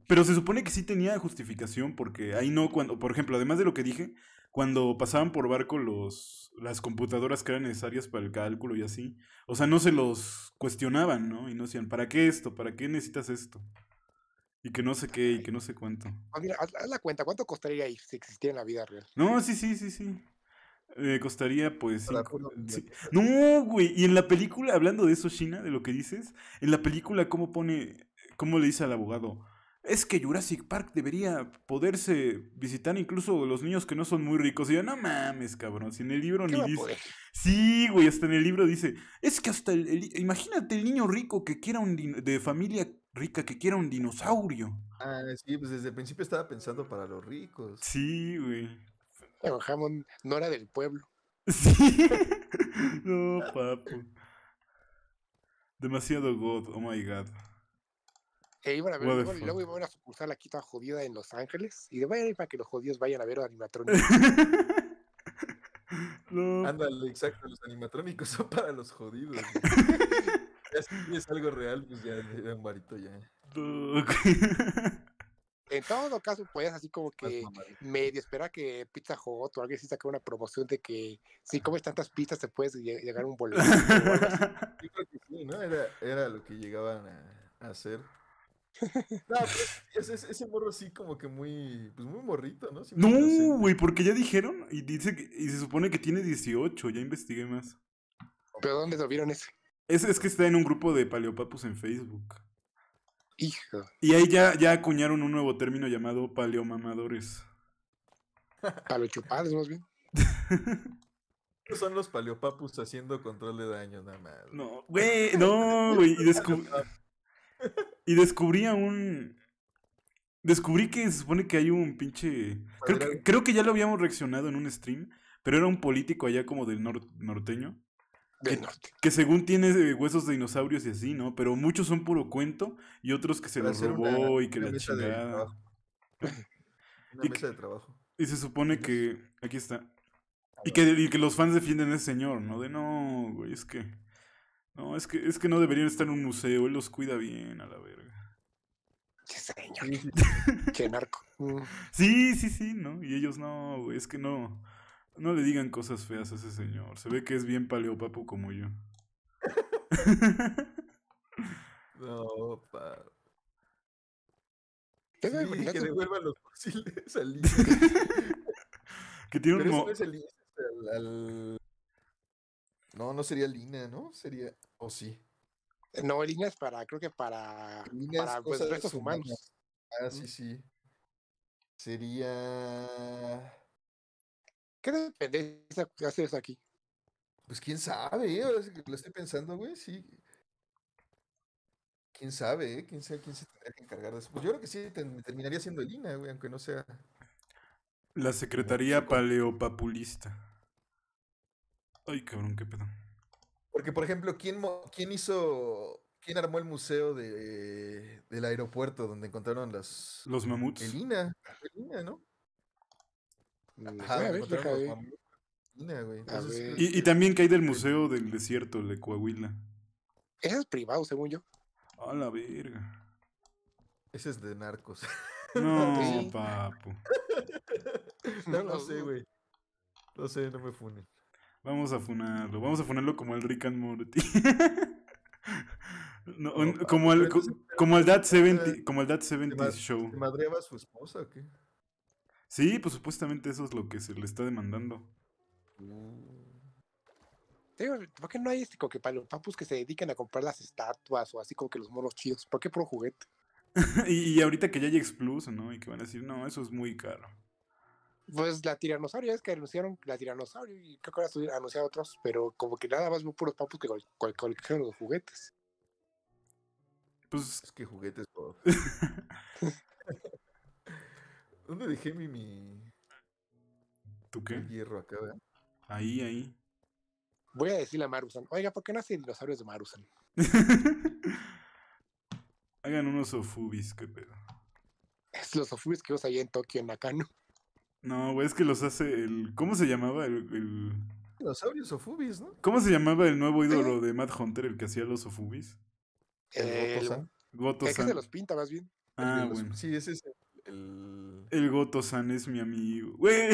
pero se supone que sí tenía justificación, porque ahí no, cuando, por ejemplo, además de lo que dije, cuando pasaban por barco los, las computadoras que eran necesarias para el cálculo y así, o sea, no se los cuestionaban, ¿no? Y no decían, ¿para qué esto? ¿Para qué necesitas esto? Y que no sé qué, y que no sé cuánto. Ah, mira, haz la cuenta, ¿cuánto costaría ir si existiera en la vida real? No, sí, sí, sí, sí me costaría pues... No, güey. Y en la película, hablando de eso, China, de lo que dices, en la película, ¿cómo pone, cómo le dice al abogado? Es que Jurassic Park debería poderse visitar incluso los niños que no son muy ricos. Y yo, no mames, cabrón. Si en el libro ni dice. Sí, güey, hasta en el libro dice. Es que hasta el, Imagínate el niño rico que quiera un. de familia rica que quiera un dinosaurio. Ah, sí, pues desde el principio estaba pensando para los ricos. Sí, güey. Bueno, [laughs] Hammond no era del pueblo. Sí. [laughs] no, papu. Demasiado God, oh my god. E iban a ver, y luego iban a sucursal la quita jodida en Los Ángeles. Y de vaya para que los jodidos vayan a ver animatrónicos. Anda, [laughs] Ándale, exacto, los animatrónicos son para los jodidos. ya si es algo real, pues ya ya, un ya. En todo caso, pues, así como que medio espera que Pizza Hot o alguien sí saca una promoción de que si comes tantas pizzas te puedes llegar un [laughs] boleto. Yo creo que sí, ¿no? Era, lo que llegaban a, hacer. No, pues, ese, morro sí como que muy, pues muy morrito, ¿no? no, güey, porque ya dijeron y dice y se supone que tiene 18, ya investigué más. ¿Pero dónde lo vieron ese? Es, es que está en un grupo de paleopapus en Facebook. Y ahí ya, ya acuñaron un nuevo término llamado paleomamadores. [laughs] Palochupados, más bien. Son los paleopapus haciendo control de daño, nada más. No, güey, no, güey. Y, descubrí a un. Descubrí que se supone que hay un pinche. Creo que, ya lo habíamos reaccionado en un stream, pero era un político allá como del norteño que, según tiene eh, huesos de dinosaurios y así, ¿no? Pero muchos son puro cuento y otros que se los robó y que la chingada. [clears throat] una y mesa de trabajo. Y se supone que. Aquí está. Y que, los fans defienden a ese señor, ¿no? De no, güey, es que. No, es que, es que no deberían estar en un museo. Él los cuida bien, a la verga. Qué señor. qué narco. [laughs] Mm. Sí, sí, sí, ¿no? Y ellos no, güey, es que no. No le digan cosas feas a ese señor. Se ve que es bien paleopapo como yo. [laughs] no, pa. que devuelva los fusiles al [laughs] Que tiene un mo... no es el No, no sería el ¿no? Sería. O sí. Eh, no, el es para, creo que para. para pues, restos humanos. Ah, sí, mm. sí. Sería. ¿Qué dependencia haces aquí? Pues quién sabe, ¿eh? lo estoy pensando, güey, sí. Quién sabe, ¿eh? quién sabe quién se tendría que encargar de eso. Pues yo creo que sí me terminaría siendo Elina, güey, aunque no sea. La Secretaría Paleopapulista. Ay, cabrón, qué pedo. Porque, por ejemplo, ¿quién, quién hizo. ¿Quién armó el museo de, del aeropuerto donde encontraron las. Los mamuts. Elina INA, ¿no? y, también que hay del Museo del Desierto de Coahuila. Ese es privado, según yo. A la verga. Ese es de narcos. No, [laughs] sí. papo. No lo sé, güey. No sé, no me funen. Vamos a funarlo. Vamos a funarlo como el Rick and Morty. [laughs] como, el, como el That 70, como el Dad 70 Show. madre madreaba su esposa o qué? Sí, pues supuestamente eso es lo que se le está demandando. Mm. ¿por qué no hay este como que para los papus que se dedican a comprar las estatuas o así como que los monos chidos? ¿Por qué puro juguete? [laughs] y, ahorita que ya hay Explus, ¿no? Y que van a decir, no, eso es muy caro. Pues la tiranosaurio, es que anunciaron la tiranosaurio y creo que ahora anunciado otros, pero como que nada más puros papus que cualquier los juguetes. Pues. Es que juguetes, [laughs] ¿Dónde dejé mi. mi... ¿Tú qué? Mi hierro acá, ¿verdad? Ahí, ahí. Voy a decirle a Marusan, oiga, ¿por qué no hace dinosaurios de Marusan? [laughs] Hagan unos ofubis, qué pedo. Es los ofubis que usa ahí en Tokio, en Nakano. No, güey, es que los hace el. ¿Cómo se llamaba el. el... Dinosaurios ofubis, ¿no? ¿Cómo se llamaba el nuevo ídolo de Matt Hunter, el que hacía los ofubis? El, Goto-san. que se los pinta, más bien. Ah, bueno. Sí, ese es el Goto-san es mi amigo. Güey.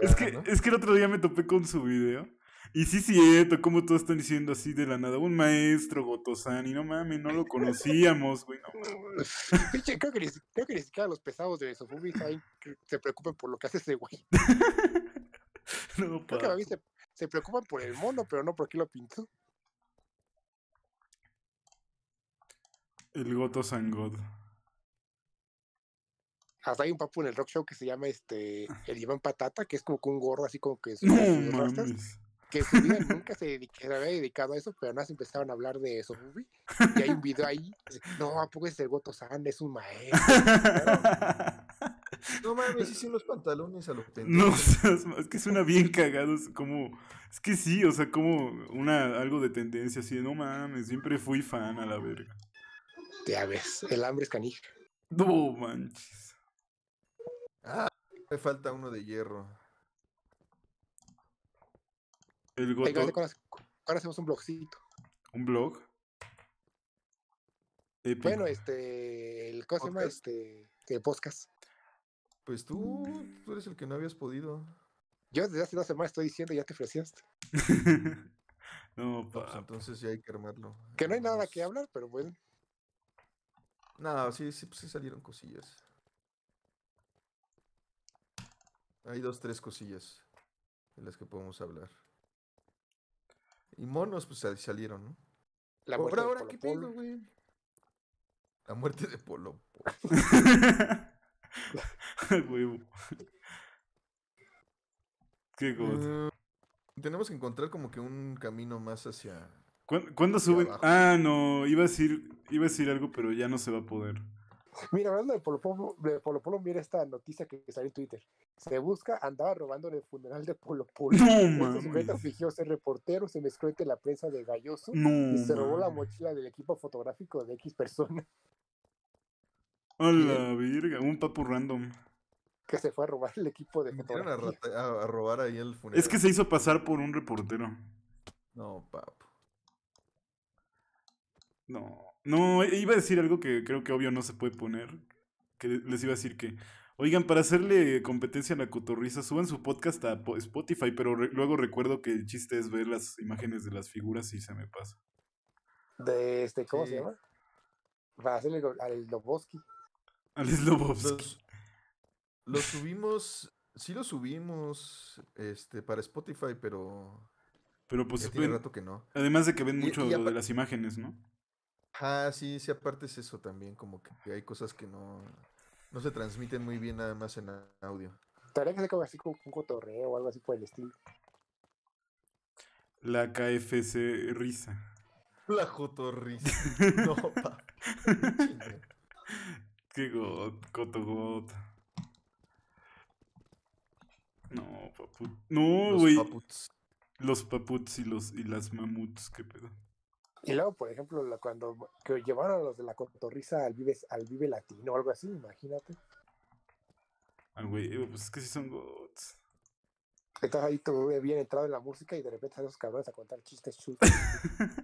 es, que, es que el otro día me topé con su video. Y sí, cierto, como todos están diciendo así de la nada, un maestro Gotosan, y no mames, no lo conocíamos, güey. [laughs] creo que, ni siquiera los pesados de Sofubi se preocupen por lo que hace ese güey. [laughs] creo que a se, preocupan por el mono, pero no por qué lo pintó. El Gotosan God hasta hay un papu en el rock show que se llama este ah. el Iván Patata, que es como Con un gorro así como que no, rastas, que su vida nunca se, había dedicado a eso, pero nada empezaron a hablar de eso, y hay un video ahí, no, ¿a poco es el Goto San? Es un maestro. [laughs] no mames, hice los pantalones a los No, es que suena bien cagado, es como, es que sí, o sea, como una, algo de tendencia así, no mames, siempre fui fan a la verga. Ya ves, el hambre es canija. No manches. Me falta uno de hierro. El goto. Ahora hacemos un blogcito. ¿Un blog? Bueno, este. El cosima, este. Que Pues tú, eres el que no habías podido. Yo desde hace dos semanas estoy diciendo, ya te ofrecías. [laughs] no, pues pa, entonces ya hay que armarlo. Que no hay nada que hablar, pero bueno. Nada, sí, sí, pues sí salieron cosillas. Hay dos, tres cosillas de las que podemos hablar. Y monos, pues salieron, ¿no? La muerte de La muerte de Polo. [laughs] Qué eh, tenemos que encontrar como que un camino más hacia. ¿Cuándo, sube? Ah, no, iba a decir, iba a decir algo, pero ya no se va a poder. Mira, hablando de Polo Polo, mira esta noticia que, sale en Twitter. Se busca, andaba robando en el funeral de Polo Polo. No, este sujeto fingió ser reportero, se mezcló entre la prensa de Galloso y se robó la mochila del equipo fotográfico de X persona. A la virga, un papu random. Que se fue a robar el equipo de fotografía. A, a, robar ahí el funeral. Es que se hizo pasar por un reportero. No, papu. No. No, e-, iba a decir algo que creo que obvio no se puede poner. Que les iba a decir que, oigan, para hacerle competencia a la cotorriza, suban su podcast a Spotify, pero luego recuerdo que el chiste es ver las imágenes de las figuras y se me pasa. De este, ¿cómo se llama? Para hacerle al Sloboski. Al Lo subimos, sí lo subimos este, para Spotify, pero... Pero pues... rato que no. Además de que ven mucho de las imágenes, ¿no? Ah, sí, sí, aparte es eso también, como que hay cosas que no, no se transmiten muy bien nada más en audio. Tendría que se como así como un cotorreo o algo así por el estilo. La KFC risa. La cotorrisa. [laughs] no, pa. [laughs] Qué got, cotogot. No, papu. No, güey. Los paputs. Los paputs y, los, y las mamuts, qué pedo. Y luego, por ejemplo, cuando que llevaron a los de la cotorriza al Vive, al vive Latino o algo así, imagínate. Ah, güey, eh, pues es que sí son gods. Estás ahí tú bien entrado en la música y de repente salen esos cabrones a contar chistes chulos. [laughs]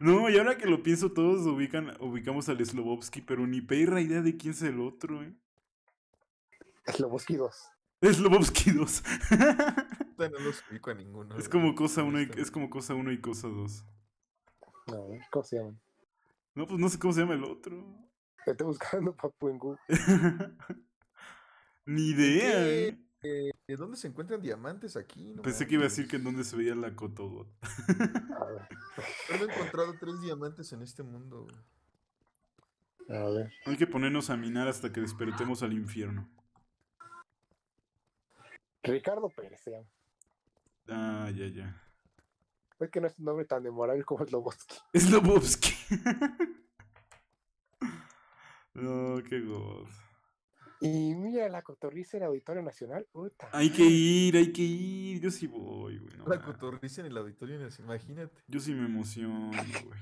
no, y ahora que lo pienso, todos ubican, ubicamos al Slobovsky, pero ni perra idea de quién es el otro, eh. Slobovsky 2. Slobovski 2. [laughs] no los ubico a ninguno. Es como cosa 1 y, es como cosa uno y cosa 2. No, ¿cómo se llaman? No, pues no sé cómo se llama el otro. Estoy buscando [laughs] papu Google. Ni idea. ¿eh? ¿De dónde se encuentran diamantes aquí? Pensé que iba a decir que en dónde se veía la Cotogot. [laughs] He encontrado tres diamantes en este mundo. A ver. Hay que ponernos a minar hasta que despertemos al infierno. Ricardo Pérez. Ah, ya, ya que no es un nombre tan demoral como Slobovsky. Slobovsky. [laughs] [laughs] no, qué god. Y mira, la cotorriza en el Auditorio Nacional. Hay que ir, hay que ir. Yo sí voy, güey. la cotorriza en el Auditorio Nacional, imagínate. Yo sí me emociono, güey.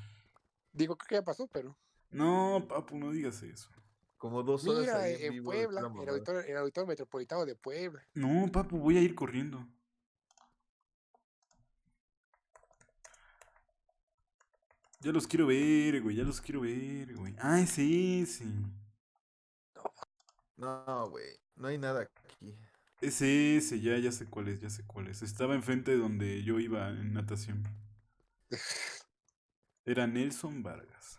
Digo, creo que ya pasó, pero. No, papu, no digas eso. Como dos horas. Mira, en, Puebla, el, auditorio, el Auditorio Metropolitano de Puebla. No, papu, voy a ir corriendo. Ya los quiero ver, güey, ya los quiero ver, güey. Ah, sí, sí. No, güey, no hay nada aquí. Ese ese, ya, ya sé cuál es, ya sé cuál es. Estaba enfrente de donde yo iba en natación. Era Nelson Vargas.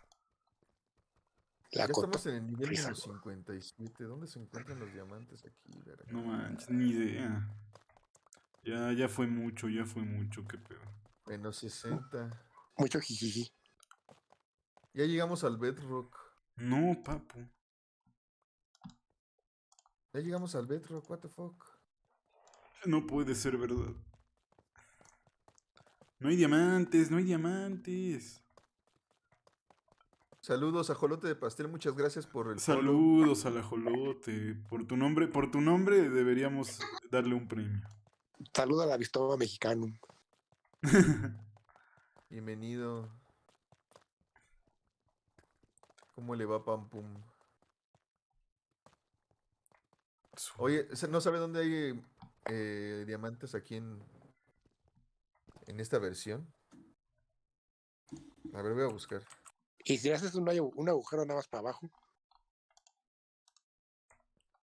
ya estamos en el nivel 57. ¿Dónde se encuentran los diamantes aquí, No manches, ni idea. Ya, ya fue mucho, ya fue mucho, qué pedo. Menos 60. Mucho jijiji. Ya llegamos al Bedrock. No, papu. Ya llegamos al Bedrock, what the fuck. No puede ser verdad. No hay diamantes, no hay diamantes. Saludos a Jolote de Pastel, muchas gracias por el Saludos a la Jolote, por tu nombre, por tu nombre deberíamos darle un premio. Saludos a la Vistoba mexicano. [laughs] Bienvenido. ¿Cómo le va Pam Pum? Oye, ¿no sabe dónde hay eh, diamantes aquí en, en esta versión? A ver, voy a buscar. ¿Y si haces un, agujero nada más para abajo?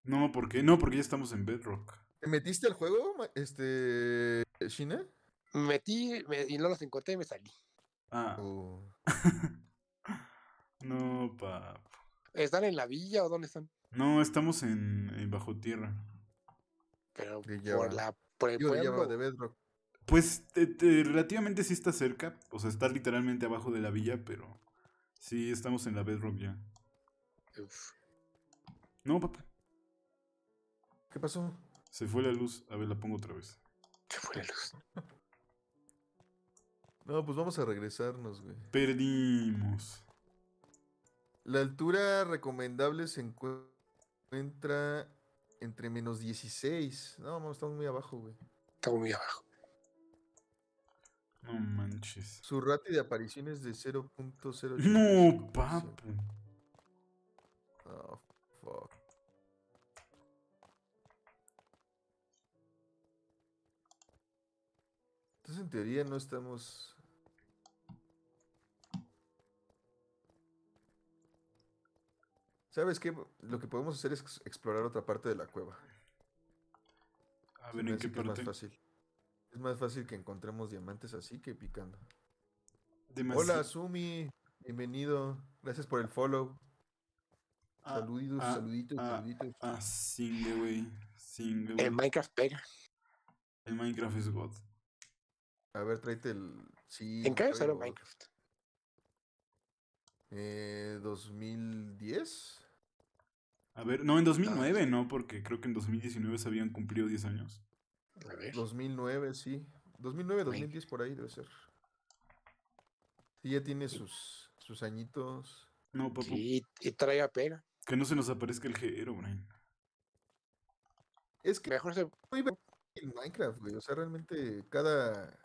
No, ¿por qué? no, porque ya estamos en Bedrock. ¿Te metiste al juego, este, China? Metí y no los encontré y me salí. Ah. Oh. [laughs] No, papá ¿Están en la villa o dónde están? No, estamos en, en bajo tierra. Pero ya. por la por el de Bedrock. Pues relativamente sí está cerca. O sea, está literalmente abajo de la villa, pero sí estamos en la Bedrock ya. No, papá. ¿Qué pasó? Se fue la luz. A ver, la pongo otra vez. Se fue la luz. [laughs] no, pues vamos a regresarnos, güey. Perdimos. La altura recomendable se encuentra entre menos 16. No, estamos muy abajo, güey. Estamos muy abajo. No manches. Su rate de apariciones de 0.0. No, papu. Oh, fuck. Entonces, en teoría, no estamos ¿Sabes qué? Lo que podemos hacer es explorar otra parte de la cueva. A ah, ver, ¿en qué parte? Es más fácil. Es más fácil que encontremos diamantes así que picando. Hola, Sumi. Bienvenido. Gracias por el follow. saluditos, ah, saluditos, ah, saluditos. Ah, single, ah, güey. Single. El Minecraft pega. El Minecraft es God. A ver, tráete el. Sí. ¿En qué solo Minecraft? Eh, 2010. A ver, no, en 2009, ah, ¿no? Porque creo que en 2019 se habían cumplido 10 años. A ver. 2009, sí. 2009, 2010 por ahí debe ser. Sí, ya tiene sus, sus añitos. No, papu. Sí, trae a pega. Que no se nos aparezca el género, Brian. Es que mejor se... en Minecraft, güey. O sea, realmente cada.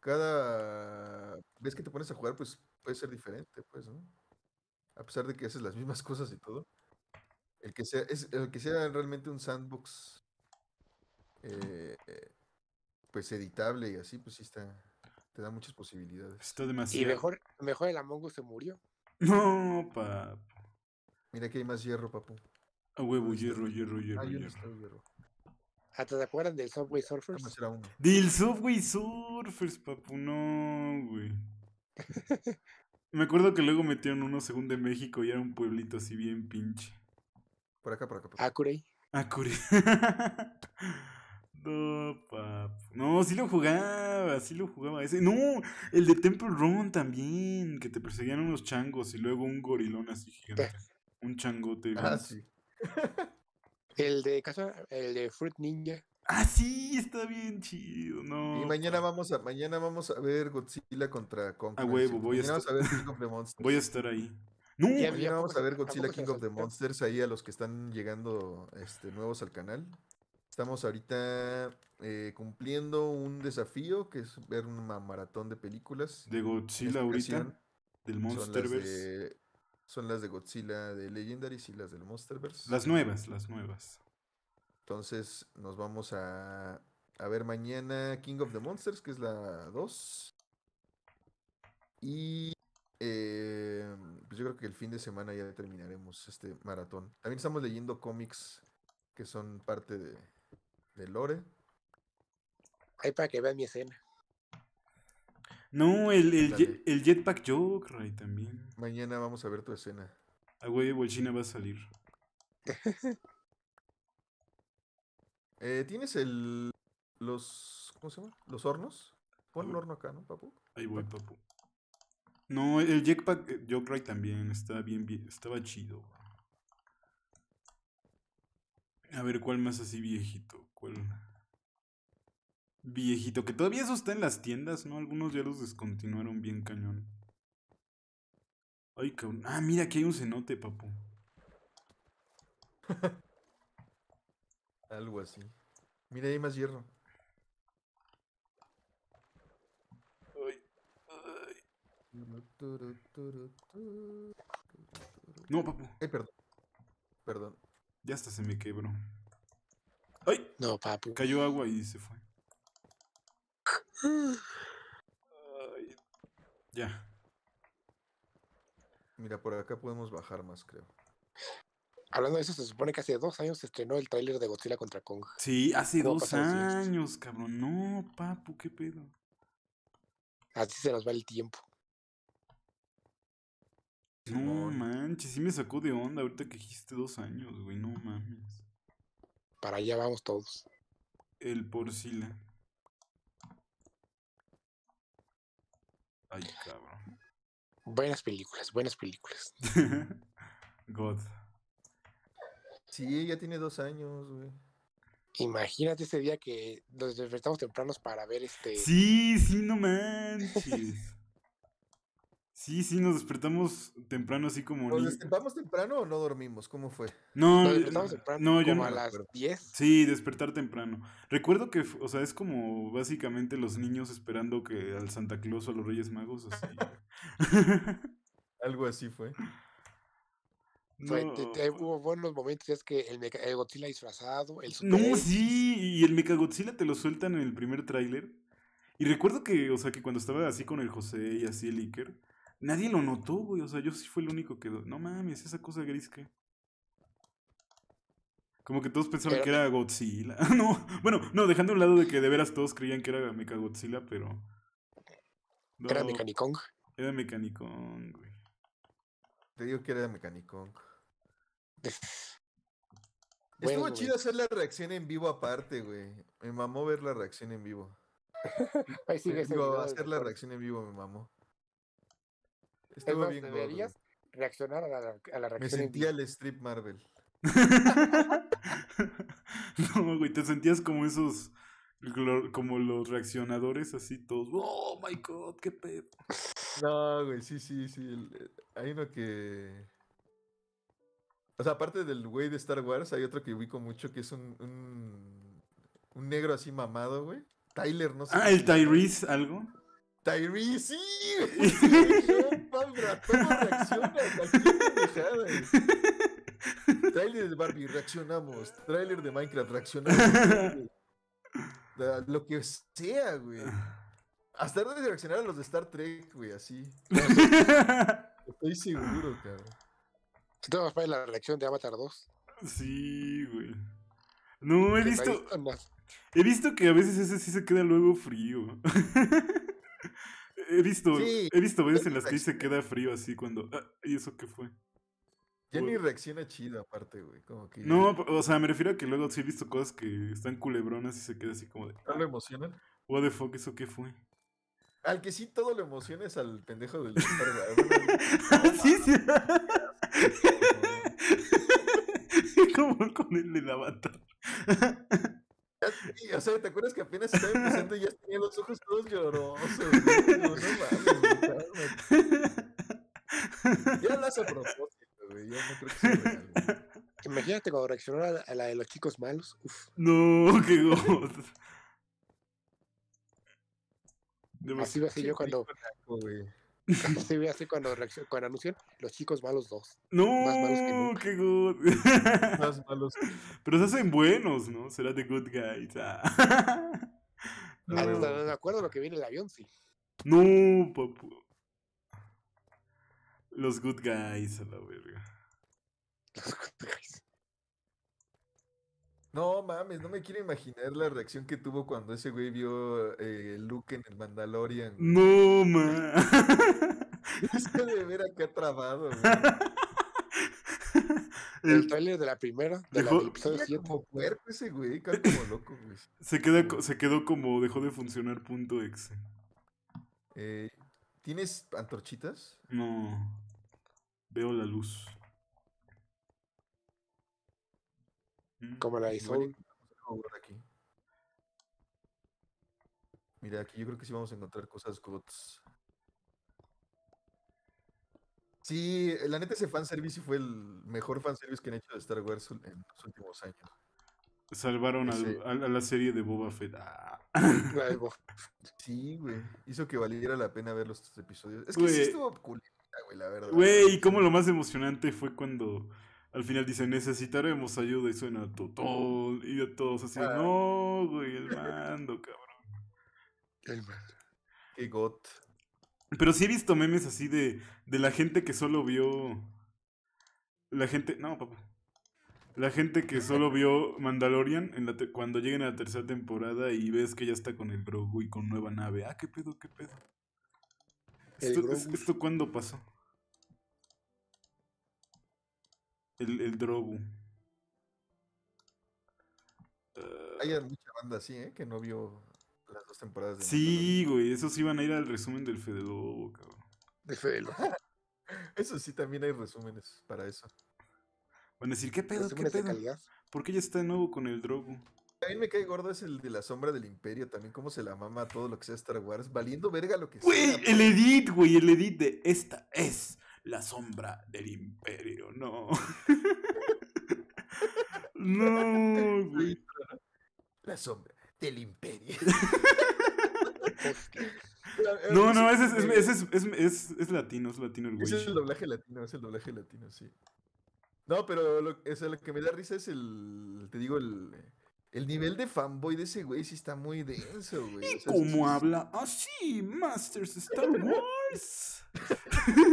Cada vez que te pones a jugar, pues puede ser diferente, pues, ¿no? A pesar de que haces las mismas cosas y todo. El que sea, el que sea realmente un sandbox, eh, pues, editable y así, pues sí está, te da muchas posibilidades. Está demasiado. Y mejor, mejor el Among se murió. No, papá Mira que hay más hierro, papu. A huevo, hierro, hierro, hierro, ah, ¿Hasta te acuerdan del Subway Surfers? Del Subway Surfers, papu, no, güey. [laughs] Me acuerdo que luego metieron uno según de México y era un pueblito así bien pinche. Por acá, por acá, por acá. Acurey. Ah, ah, [laughs] no, No, sí lo jugaba, sí lo jugaba ese. No, el de Temple Run también, que te perseguían unos changos y luego un gorilón así gigante. un changote. Ah, el de casa, el de Fruit Ninja. Ah, sí, está bien chido, no. Y mañana pues. vamos a, mañana vamos a ver Godzilla contra Kong. huevo, voy a estar. Voy a estar ahí. No, y vamos a ver Godzilla King of the Monsters ahí a los que están llegando este, nuevos al canal. Estamos ahorita eh, cumpliendo un desafío que es ver Un maratón de películas. De Godzilla ahorita. Del Monsterverse. Son, las de Godzilla de Legendary y las del Monsterverse. Las nuevas, las nuevas. Entonces nos vamos a, ver mañana King of the Monsters, que es la 2. Y eh, pues yo creo que el fin de semana ya terminaremos este maratón. También estamos leyendo cómics que son parte de, Lore. Ahí para que vean mi escena. No, el, el Jetpack Joker también. Mañana vamos a ver tu escena. Ah, güey, va a salir. [laughs] Eh, ¿Tienes el. los. ¿Cómo se llama? ¿Los hornos? Pon un horno acá, ¿no, papu? Ahí voy, papu. No, el jetpack Jokrai eh, también está bien, estaba chido. A ver, ¿cuál más así viejito? ¿Cuál? Viejito, que todavía eso está en las tiendas, ¿no? Algunos ya los descontinuaron bien cañón. Ay, cabrón. Ah, mira, aquí hay un cenote, papu. [laughs] Algo así. Mira, hay más hierro. No, papu. Ay, perdón. Perdón. Ya hasta se me quebró. ¡Ay! No, papu. Cayó agua y se fue. Ya. Mira, por acá podemos bajar más, creo. Hablando de eso, se supone que hace dos años se estrenó el tráiler de Godzilla contra Kong. Sí, hace dos años, cabrón. No, papu, qué pedo. Así se nos va el tiempo. No manches, sí me sacó de onda ahorita que dijiste dos años, güey, no mames. Para allá vamos todos. El porcila. Ay, cabrón. Buenas películas, buenas películas. [laughs] God. Sí, ya tiene dos años, güey. Imagínate ese día que nos despertamos tempranos para ver este. Sí, sí, no manches. [laughs] sí, sí, nos despertamos temprano, así como. ¿Nos despertamos temprano o no dormimos? ¿Cómo fue? No, nos despertamos temprano. como a las 10. Sí, despertar temprano. Recuerdo que, o sea, es como básicamente los niños esperando que al Santa Claus o a los Reyes Magos, así. [laughs] Algo así fue no. hubo buenos momentos, es que el, Godzilla disfrazado, el No, sí, y el Mechagodzilla te lo sueltan en el primer tráiler. Y recuerdo que, o sea, que cuando estaba así con el José y así el Iker, nadie lo notó, güey. O sea, yo sí fui el único que... No mames, esa cosa gris que... Como que todos pensaban que era Godzilla. [laughs] no, bueno, no, dejando a un lado de que de veras todos creían que era Mechagodzilla, pero... era Mecanicong Era Mecanicong güey. Te digo que era Mecanicong Estuvo chido hacer la reacción en vivo aparte, güey. Me mamó ver la reacción en vivo. [laughs] Ahí sigue hacer la reacción en vivo me mamó. Estuvo bien, deberías reaccionar a la, a la reacción. Me sentía el strip Marvel. [laughs] no, güey, te sentías como esos como los reaccionadores así todos, oh my god, qué pedo. No, güey, sí, sí, sí. Eh, hay uno que o sea, aparte del güey de Star Wars, hay otro que ubico mucho que es un, un, negro así mamado, güey. Tyler, no sé. Ah, el Tyrese, algo. Tyrese, sí. [laughs] sí! sí Trailer de Barbie, reaccionamos. Trailer de Minecraft, reaccionamos. [laughs] Lo que sea, güey. Hasta de reaccionar a los de Star Trek, güey, así. [laughs] estoy seguro, cabrón te para la reacción de Avatar 2? Sí, güey. No, he visto. He visto que a veces ese sí se queda luego frío. [laughs] he visto, he visto veces en las que se queda frío así cuando. Ah, ¿Y eso qué fue? Ya ni reacciona chido, aparte, güey. No, o sea, me refiero a que luego sí he visto cosas que están culebronas y se queda así como de. ¿No lo emocionan? ¿What the fuck? ¿Eso qué fue? Al que sí todo lo emociones al pendejo del bueno, [laughs] ah, sí, sí. [laughs] Como con el de avatar. Sí, o sea, ¿te acuerdas que apenas estaba empezando y ya tenía los ojos todos llorosos? Güey? No, no lo a propósito, güey. Yo no creo que sea real, Imagínate cuando reaccionó a la de los chicos malos. Uf. No, qué gozo así a así yo cuando. [laughs] así ve así cuando, cuando anuncian los chicos malos dos. No, más malos que qué good. [laughs] más malos. Pero se hacen buenos, ¿no? Será de good guys. Ah. [laughs] Ah, no, no, no, me acuerdo lo que viene el avión, sí. No, papu. Los good guys, a la verga. Los good guys. No mames, no me quiero imaginar la reacción que tuvo cuando ese güey vio eh, Luke en el Mandalorian. No mames. [laughs] que de ver acá trabado, güey. [laughs] El, el trailer de la primera, dejó, la episodio 7. Se, queda, se quedó como dejó de funcionar punto Eh, ¿Tienes antorchitas? No. Veo la luz. como la hizo. Mira, aquí yo creo que sí vamos a encontrar cosas gots. Sí, la neta ese fanservice fue el mejor fanservice que han hecho de Star Wars en los últimos años. Salvaron a la serie de Boba Fett. Ah. [laughs] sí, güey. Hizo que valiera la pena ver los episodios. Es que sí estuvo güey, la verdad. Güey, y como lo más emocionante fue cuando al final dice, necesitaremos ayuda y suena todo y a todos así, ah. no, güey, el mando, cabrón. El mando. Qué got. Pero sí he visto memes así de, de la gente que solo vio... La gente... No, papá. La gente que solo vio Mandalorian en la cuando lleguen a la tercera temporada y ves que ya está con el Grogu y con nueva nave. Ah, qué pedo, qué pedo. ¿Esto, ¿esto cuándo pasó? El, el Drobu. Hay mucha banda así, ¿eh? Que no vio las dos temporadas. De sí, güey, esos iban a ir al resumen del Fede Lobo, cabrón. De Fede Lobo. [laughs] eso sí, también hay resúmenes para eso. Van a decir, ¿qué pedo? ¿Qué pedo? ¿Por qué ya está de nuevo con el Drogo? mí me cae gordo es el de la sombra del imperio, también cómo se la mama a todo lo que sea Star Wars, valiendo verga lo que sea. Güey, el edit, güey, el edit de esta es la sombra del imperio, no. [laughs] no, güey. La sombra del imperio. no, no, ese es, es, es, es, latino, es latino el güey. Es el doblaje latino, es el doblaje latino, sí. No, pero lo, que me da risa es el, te digo, el, el nivel de fanboy de ese güey sí está muy denso, güey. ¿Y cómo habla así, ah, Masters Star [laughs] Wars? [laughs]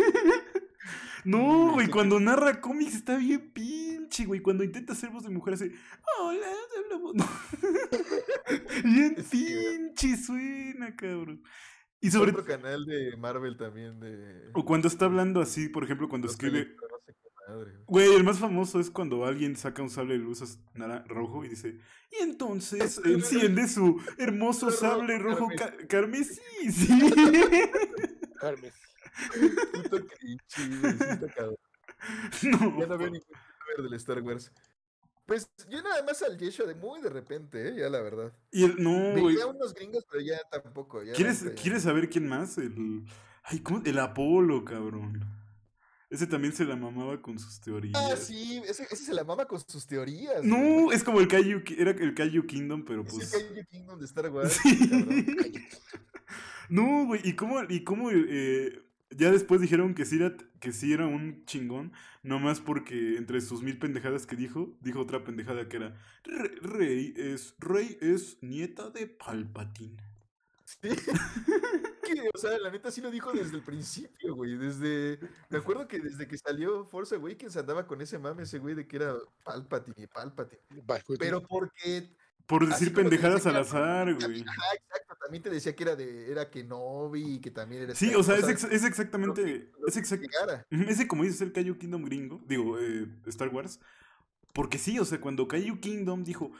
No, güey, cuando narra cómics está bien pinche, güey. Cuando intenta hacer voz de mujer hace. Hola, hablamos. [laughs] bien pinche suena, cabrón. Y sobre otro canal de Marvel también de o cuando está hablando así, por ejemplo, cuando escribe güey. el más famoso es cuando alguien saca un sable de luz rojo y dice, "Y entonces [laughs] enciende su hermoso sable rojo carmesí." Carmesí. [laughs] Puto [laughs] cringe, [laughs] No. Ya no veo ningún ver del Star Wars. Pues yo nada más al Yeshua de muy de repente, ¿eh? ya la verdad. Y el, no, Veía unos gringos, pero ya tampoco. ¿Quieres, ¿Quieres saber quién más? El, ay, ¿cómo? el Apolo, cabrón. Ese también se la mamaba con sus teorías. Ah, sí, ese, se la mama con sus teorías. No, es como el Kaiju, era el Kaiju Kingdom, pero ¿Es pues. El Kaiju Kingdom de Star Wars. [laughs] Sí. Cabrón, no, güey, y cómo, y cómo eh, ya después dijeron que sí, era, que era un chingón, nomás porque entre sus mil pendejadas que dijo, dijo otra pendejada que era Rey es, Rey es nieta de Palpatine. Sí. [laughs] o sea, la neta sí lo dijo desde el principio, güey. Desde. Me acuerdo que desde que salió Force se andaba con ese mame ese güey de que era Palpatine y Palpatine. Pero porque por decir pendejadas al azar, güey. exacto. También te decía que era de era que Kenobi y que también era. Sí, o sea, es, es exactamente. es Ese, como dice el Kaiju Kingdom gringo. Digo, eh, Star Wars. Porque sí, o sea, cuando Kaiju Kingdom dijo.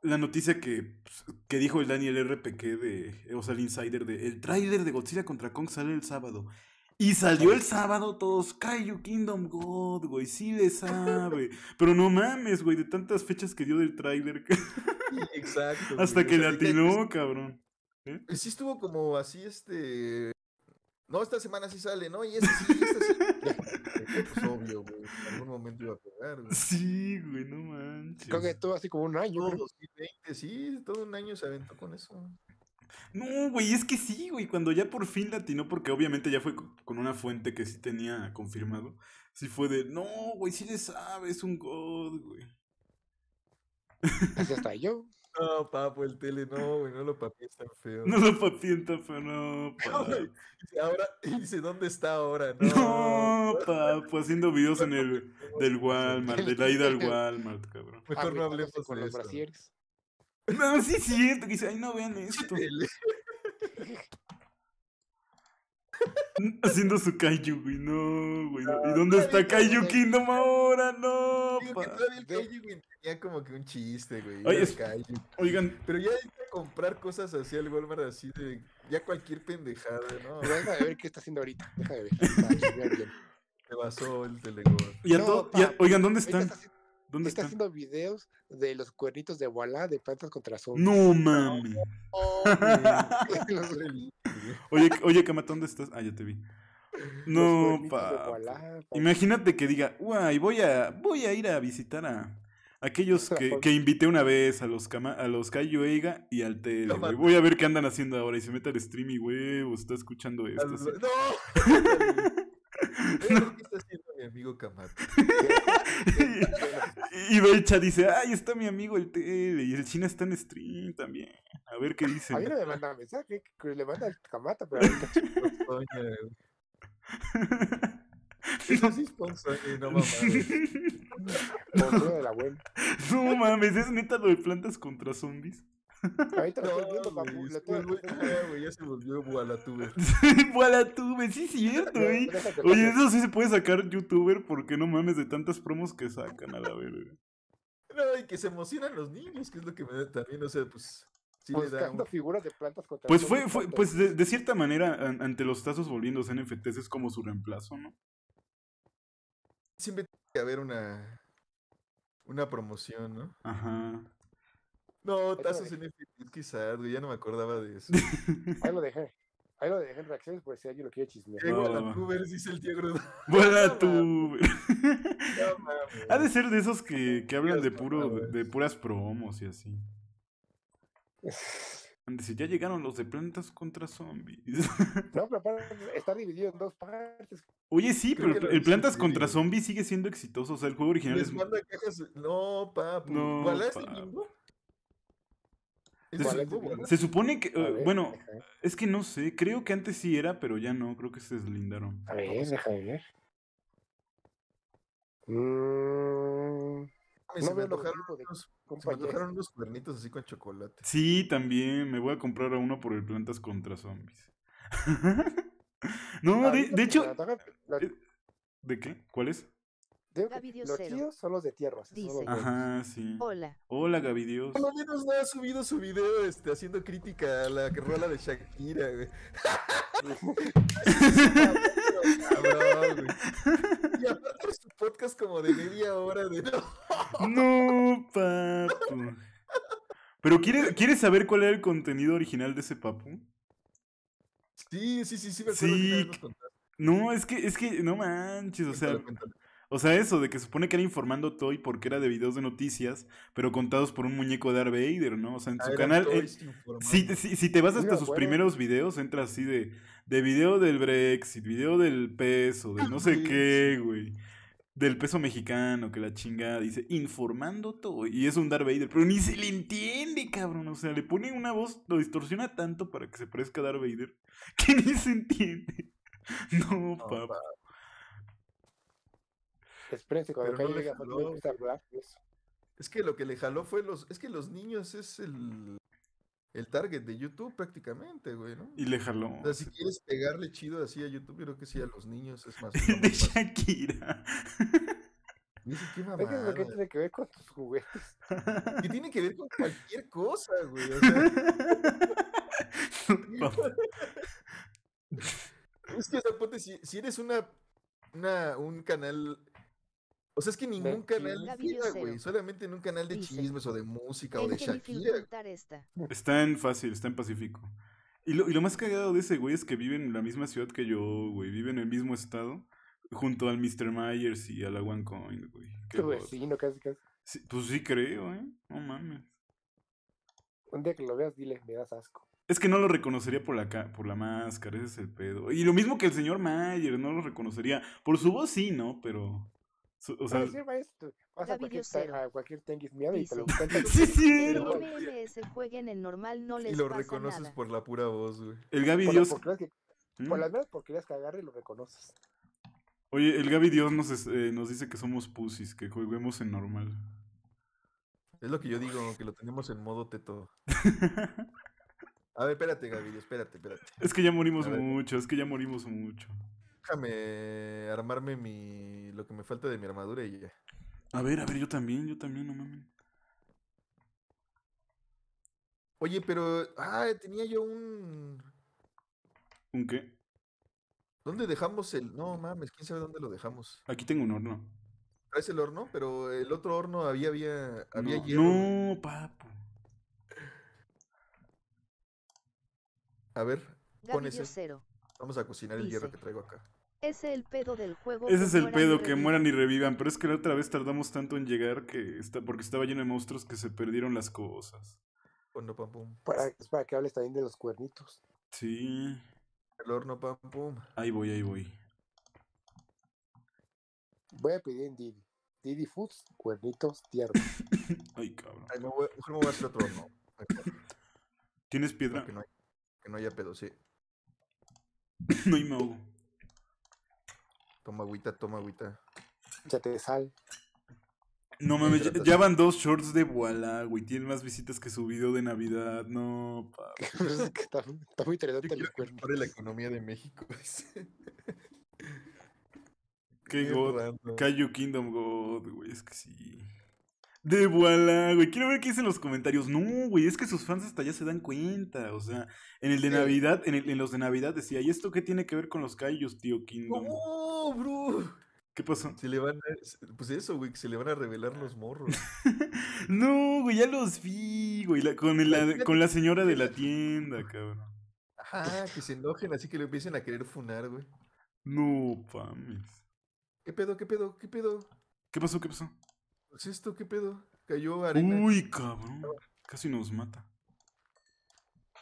La noticia que, pues, que dijo el Daniel que de. O sea, el insider de. El tráiler de Godzilla contra Kong sale el sábado. Y salió el sábado todos, Kaiju Kingdom God, güey, sí le sabe. Pero no mames, güey, de tantas fechas que dio del tráiler. [laughs] Exacto. Hasta que le atinó, cabrón. ¿eh? Sí estuvo como así, este... No, esta semana sí sale, ¿no? Y ese sí, sí. [laughs] pues obvio, güey. En algún momento iba a pegar, Sí, güey, no manches. Creo que todo así como un año. 2020, sí, todo un año se aventó con eso. No, güey, es que sí, güey. Cuando ya por fin latinó, porque obviamente ya fue con una fuente que sí tenía confirmado. Sí fue de, no, güey, sí le sabes un god, güey. Así hasta yo. [laughs] No, papu, el tele, no, güey, no lo papien tan feo. No lo patienta, tan feo, no, [laughs] [laughs] Y Ahora, dice, ¿dónde está ahora? No, no papo, haciendo videos en el del Walmart, de la ida al Walmart, cabrón. Mejor no hablemos con los brasieres. No, sí es cierto que dice, ay, no vean esto. [laughs] Haciendo su Kaiju, güey, no, güey. ¿Y dónde está Kaiju Kingdom ahora? No, Digo que todavía el Kaiju, güey, tenía como que un chiste, güey. Oigan. Pero ya hay que comprar cosas así al Walmart, así de. Ya cualquier pendejada, ¿no? deja de ver qué está haciendo ahorita. Deja de ver. [laughs] Te basó el telegón. oigan, ¿dónde están? Está está? haciendo videos de los cuernitos de Wallah de plantas contra sombras No mami [laughs] [laughs] oye, oye, ¿dónde estás? Ah, ya te vi. No, pa. Imagínate que diga, guay, voy a, voy a ir a visitar a aquellos [laughs] que, que invité una vez a los cama, a los y al Tele, Voy a ver qué andan haciendo ahora y se mete al stream y, está escuchando esto. No mi amigo Kamata. [laughs] y Belcha dice, ay, está mi amigo el tele, y el China está en stream también. A ver qué dice. A mí no me manda mensaje, le manda el Kamata, pero ahorita Eso [laughs] [laughs] sí es ponzoña, no de No mames, es neta lo de plantas contra zombies. Ahorita no, lo viendo, güey. Ya se volvió [laughs] sí, cierto, güey. Oye, eso sí se puede sacar youtuber porque no mames de tantas promos que sacan a la verga. No, y que se emocionan los niños, que es lo que me da también, o sea, pues. Sí un... figuras de plantas Pues fue, fue pues de, cierta manera, ante los tazos volviendo sean NFTs es como su reemplazo, ¿no? Siempre tiene que haber una, una promoción, ¿no? Ajá. No, tazos en NFTs quizás, güey, ya no me acordaba de eso. [laughs] Ahí lo dejé. Ahí lo dejé en reacciones, pues si alguien lo quiere chismear. Vuelve a dice el tío ha de ser de esos que, que hablan de puro, de puras promos y así. [laughs] ya llegaron los de plantas contra zombies. [laughs] No, pero está dividido en dos partes. Oye, sí, pero el plantas contra zombies sigue siendo exitoso. O sea, el juego original es. No, papu. No, ¿Cuál es el mismo? Se, supone que, eh, bueno, es que no sé, creo que antes sí era, pero ya no, creo que se deslindaron. A ver, déjame ver. Mm, se me alojaron unos, cuernitos así con chocolate. Sí, también, me voy a comprar a uno por el Plantas contra Zombies. [laughs] no, de, de hecho... Eh, ¿De qué? ¿Cuál es? los tíos son los de tierras. Ajá, sí. Hola. Hola, Gaby Dios. lo menos no ha subido su video este, haciendo crítica a la rola de Shakira, güey. Cabrón, [laughs] su podcast como de media hora de no. papu. Pero ¿quieres, ¿quieres saber cuál era el contenido original de ese papu? Sí, sí, sí, sí, me acuerdo Que no, es que, es que, no manches, o sea, o sea, eso, de que supone que era informando Toy porque era de videos de noticias, pero contados por un muñeco de Darth Vader, ¿no? O sea, en su ah, canal. Eh, si, te vas hasta sus primeros videos, entra así de, de video del Brexit, video del peso, de no ah, sé qué, güey. Del peso mexicano, que la chingada dice, informando Toy. Y es un Darth Vader, pero ni se le entiende, cabrón. O sea, le pone una voz, lo distorsiona tanto para que se parezca a Darth Vader, [laughs] que ni se entiende. [laughs] no papá. Es que lo que le jaló fue los. Es que los niños es el. El target de YouTube prácticamente, güey, ¿no? Y le jaló. O sea, si quieres pegarle chido así a YouTube, creo que sí a los niños es más. [laughs] de Shakira. Dice, qué ¿Qué es lo que tiene que ver con tus juguetes? que tiene que ver con cualquier cosa, güey. O sea... [laughs] es que, si, si eres una una, un canal o sea, es que ningún canal güey. Solamente en un canal de chismes o de música o de Shakira. Está en fácil, está en Pacífico. Y lo, y lo más cagado de ese güey es que vive en la misma ciudad que yo, güey. Vive en el mismo estado. Junto al Mr. Myers y a la OneCoin, güey. [laughs] Tu vecino, casi, casi. Sí, pues sí creo, ¿eh? No mames. Un día que lo veas, dile, me das asco. Es que no lo reconocería por la, por la máscara, ese es el pedo. Y lo mismo que el señor Myers. no lo reconocería. Por su voz sí, ¿no? Pero... O sea, cualquier, cualquier y te lo sí, [laughs] sí. se en normal, no les Y lo reconoces por la pura voz, güey. El Gaby Dios. ¿Mm? Por las menos porquerías que agarre lo reconoces. Oye, el Gaby Dios nos, eh, nos dice que somos pusis, que juguemos en normal. Es lo que yo digo, que lo tenemos en modo teto. [laughs] A ver, espérate, Gaby, espérate, espérate. Es que ya morimos mucho, es que ya morimos mucho déjame armarme mi lo que me falta de mi armadura y ya. A ver, a ver, yo también, yo también, no mames. Oye, pero ah, tenía yo un ¿Un qué? ¿Dónde dejamos el? No mames, quién sabe dónde lo dejamos. Aquí tengo un horno. Traes el horno, pero el otro horno había había había hierro. No, papu. A ver, pones Vamos a cocinar el hierro que traigo acá. Ese Es el pedo del juego. Ese es el pedo, que mueran y revivan. Pero es que la otra vez tardamos tanto en llegar que está, porque estaba lleno de monstruos que se perdieron las cosas. pam es para que hables también de los cuernitos. Sí. El horno pam pum. Ahí voy, ahí voy. Voy a pedir en Didi. Didi Foods, cuernitos Tierra [laughs] Ay, cabrón. Ay, me voy, a hacer otro horno. ¿Tienes piedra? que, no haya pedo, sí. [laughs] no hay mago. Toma agüita, toma agüita. Ya te sal. No mames, ya, van dos shorts de Voila, güey. Tiene más visitas que su video de Navidad. No, [laughs] está, muy interesante el cuerpo. la economía de México. [laughs] Qué God. Cayo Kingdom God, güey. Es que sí. De voilà, güey. Quiero ver qué dicen los comentarios. No, güey, es que sus fans hasta ya se dan cuenta. O sea, en el de Navidad, en, el, en, los de Navidad decía, ¿y esto qué tiene que ver con los callos, tío Kingdom? bro! ¿Qué pasó? Se le van pues eso, güey, que se le van a revelar los morros. [laughs] no, güey, ya los vi, güey. con, la, con la señora de la tienda, cabrón. Ajá, que se enojen, así que lo empiecen a querer funar, güey. No, pames. ¿Qué pedo, qué pedo, qué pedo? ¿Qué pasó, qué pasó? ¿Es esto qué pedo? Cayó arena. Uy, cabrón. Casi nos mata.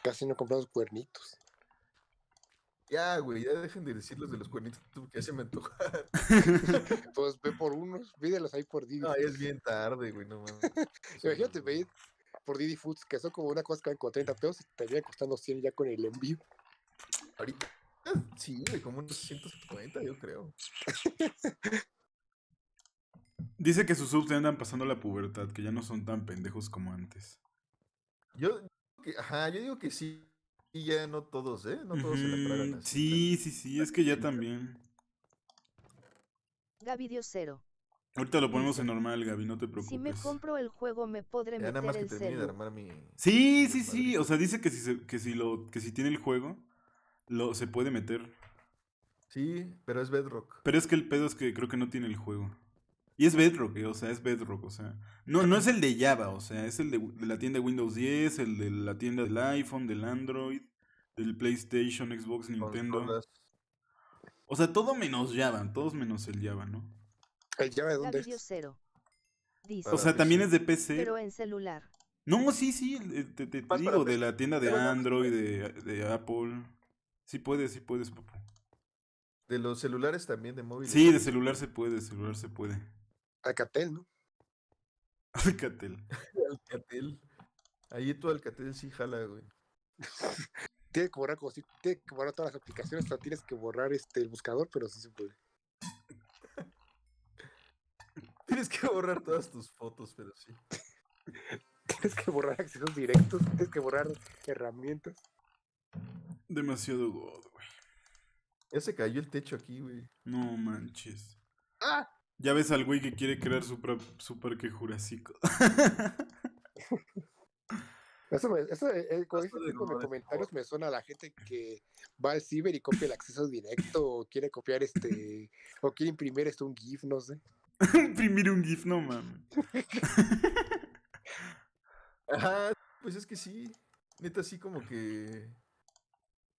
Casi no compramos cuernitos. Ya, güey, ya dejen de decir de los cuernitos, que ya se me antoja. Entonces [laughs] pues ve por unos, pídelos ahí por Didi. No, ya es bien tarde, güey, no mames. [laughs] Imagínate ve por Didi Foods, que son como una cosa que van con 30 pesos y te había costando 100 ya con el envío. Ahorita, sí, güey, como unos 150, yo creo. [laughs] Dice que sus subs te andan pasando la pubertad, que ya no son tan pendejos como antes. Yo, ajá, yo digo que sí. Y ya no todos, ¿eh? No todos se la tragan Sí, sí, sí, es que ya también. Gaby dio cero. Ahorita lo ponemos en normal, Gaby, no te preocupes. Si me compro el juego me podré meter nada más que el de armar mi... Sí, sí, sí, o sea, dice que si, que si, lo, que si tiene el juego, lo, se puede meter. Sí, pero es Bedrock. Pero es que el pedo es que creo que no tiene el juego. Y es Bedrock, eh, o sea, es Bedrock, o sea. No, no es el de Java, o sea, es el de, la tienda de Windows 10, el de la tienda del iPhone, del Android, del PlayStation, Xbox, Nintendo. O sea, todo menos Java, todos menos el Java, ¿no? ¿El Java de dónde? Es? O sea, también es de PC. Pero en celular. No, sí, sí, eh, te, digo, de la tienda de Android, pues, de, Apple. Sí puedes, sí puedes, papá. De los celulares también, de móviles. Sí, de celular se puede, de celular se puede. Alcatel, ¿no? Alcatel. [laughs] Alcatel. Ahí tu Alcatel sí jala, güey. [laughs] tiene que borrar como si tiene que borrar todas las aplicaciones, sea, tienes que borrar este el buscador, pero sí se puede. [laughs] tienes que borrar todas tus fotos, pero sí. tienes que borrar accesos directos, tienes que borrar herramientas. Demasiado god, güey. Ya se cayó el techo aquí, güey. No manches. ¡Ah! Ya ves al güey que quiere crear su, super parque jurásico. [laughs] Eso, me, eso, eh, eh comentarios me suena a la gente que va al ciber y copia el acceso directo o quiere copiar este o quiere imprimir esto un GIF, no sé. [laughs] imprimir un GIF, no mames. [laughs] pues es que sí, neta así como que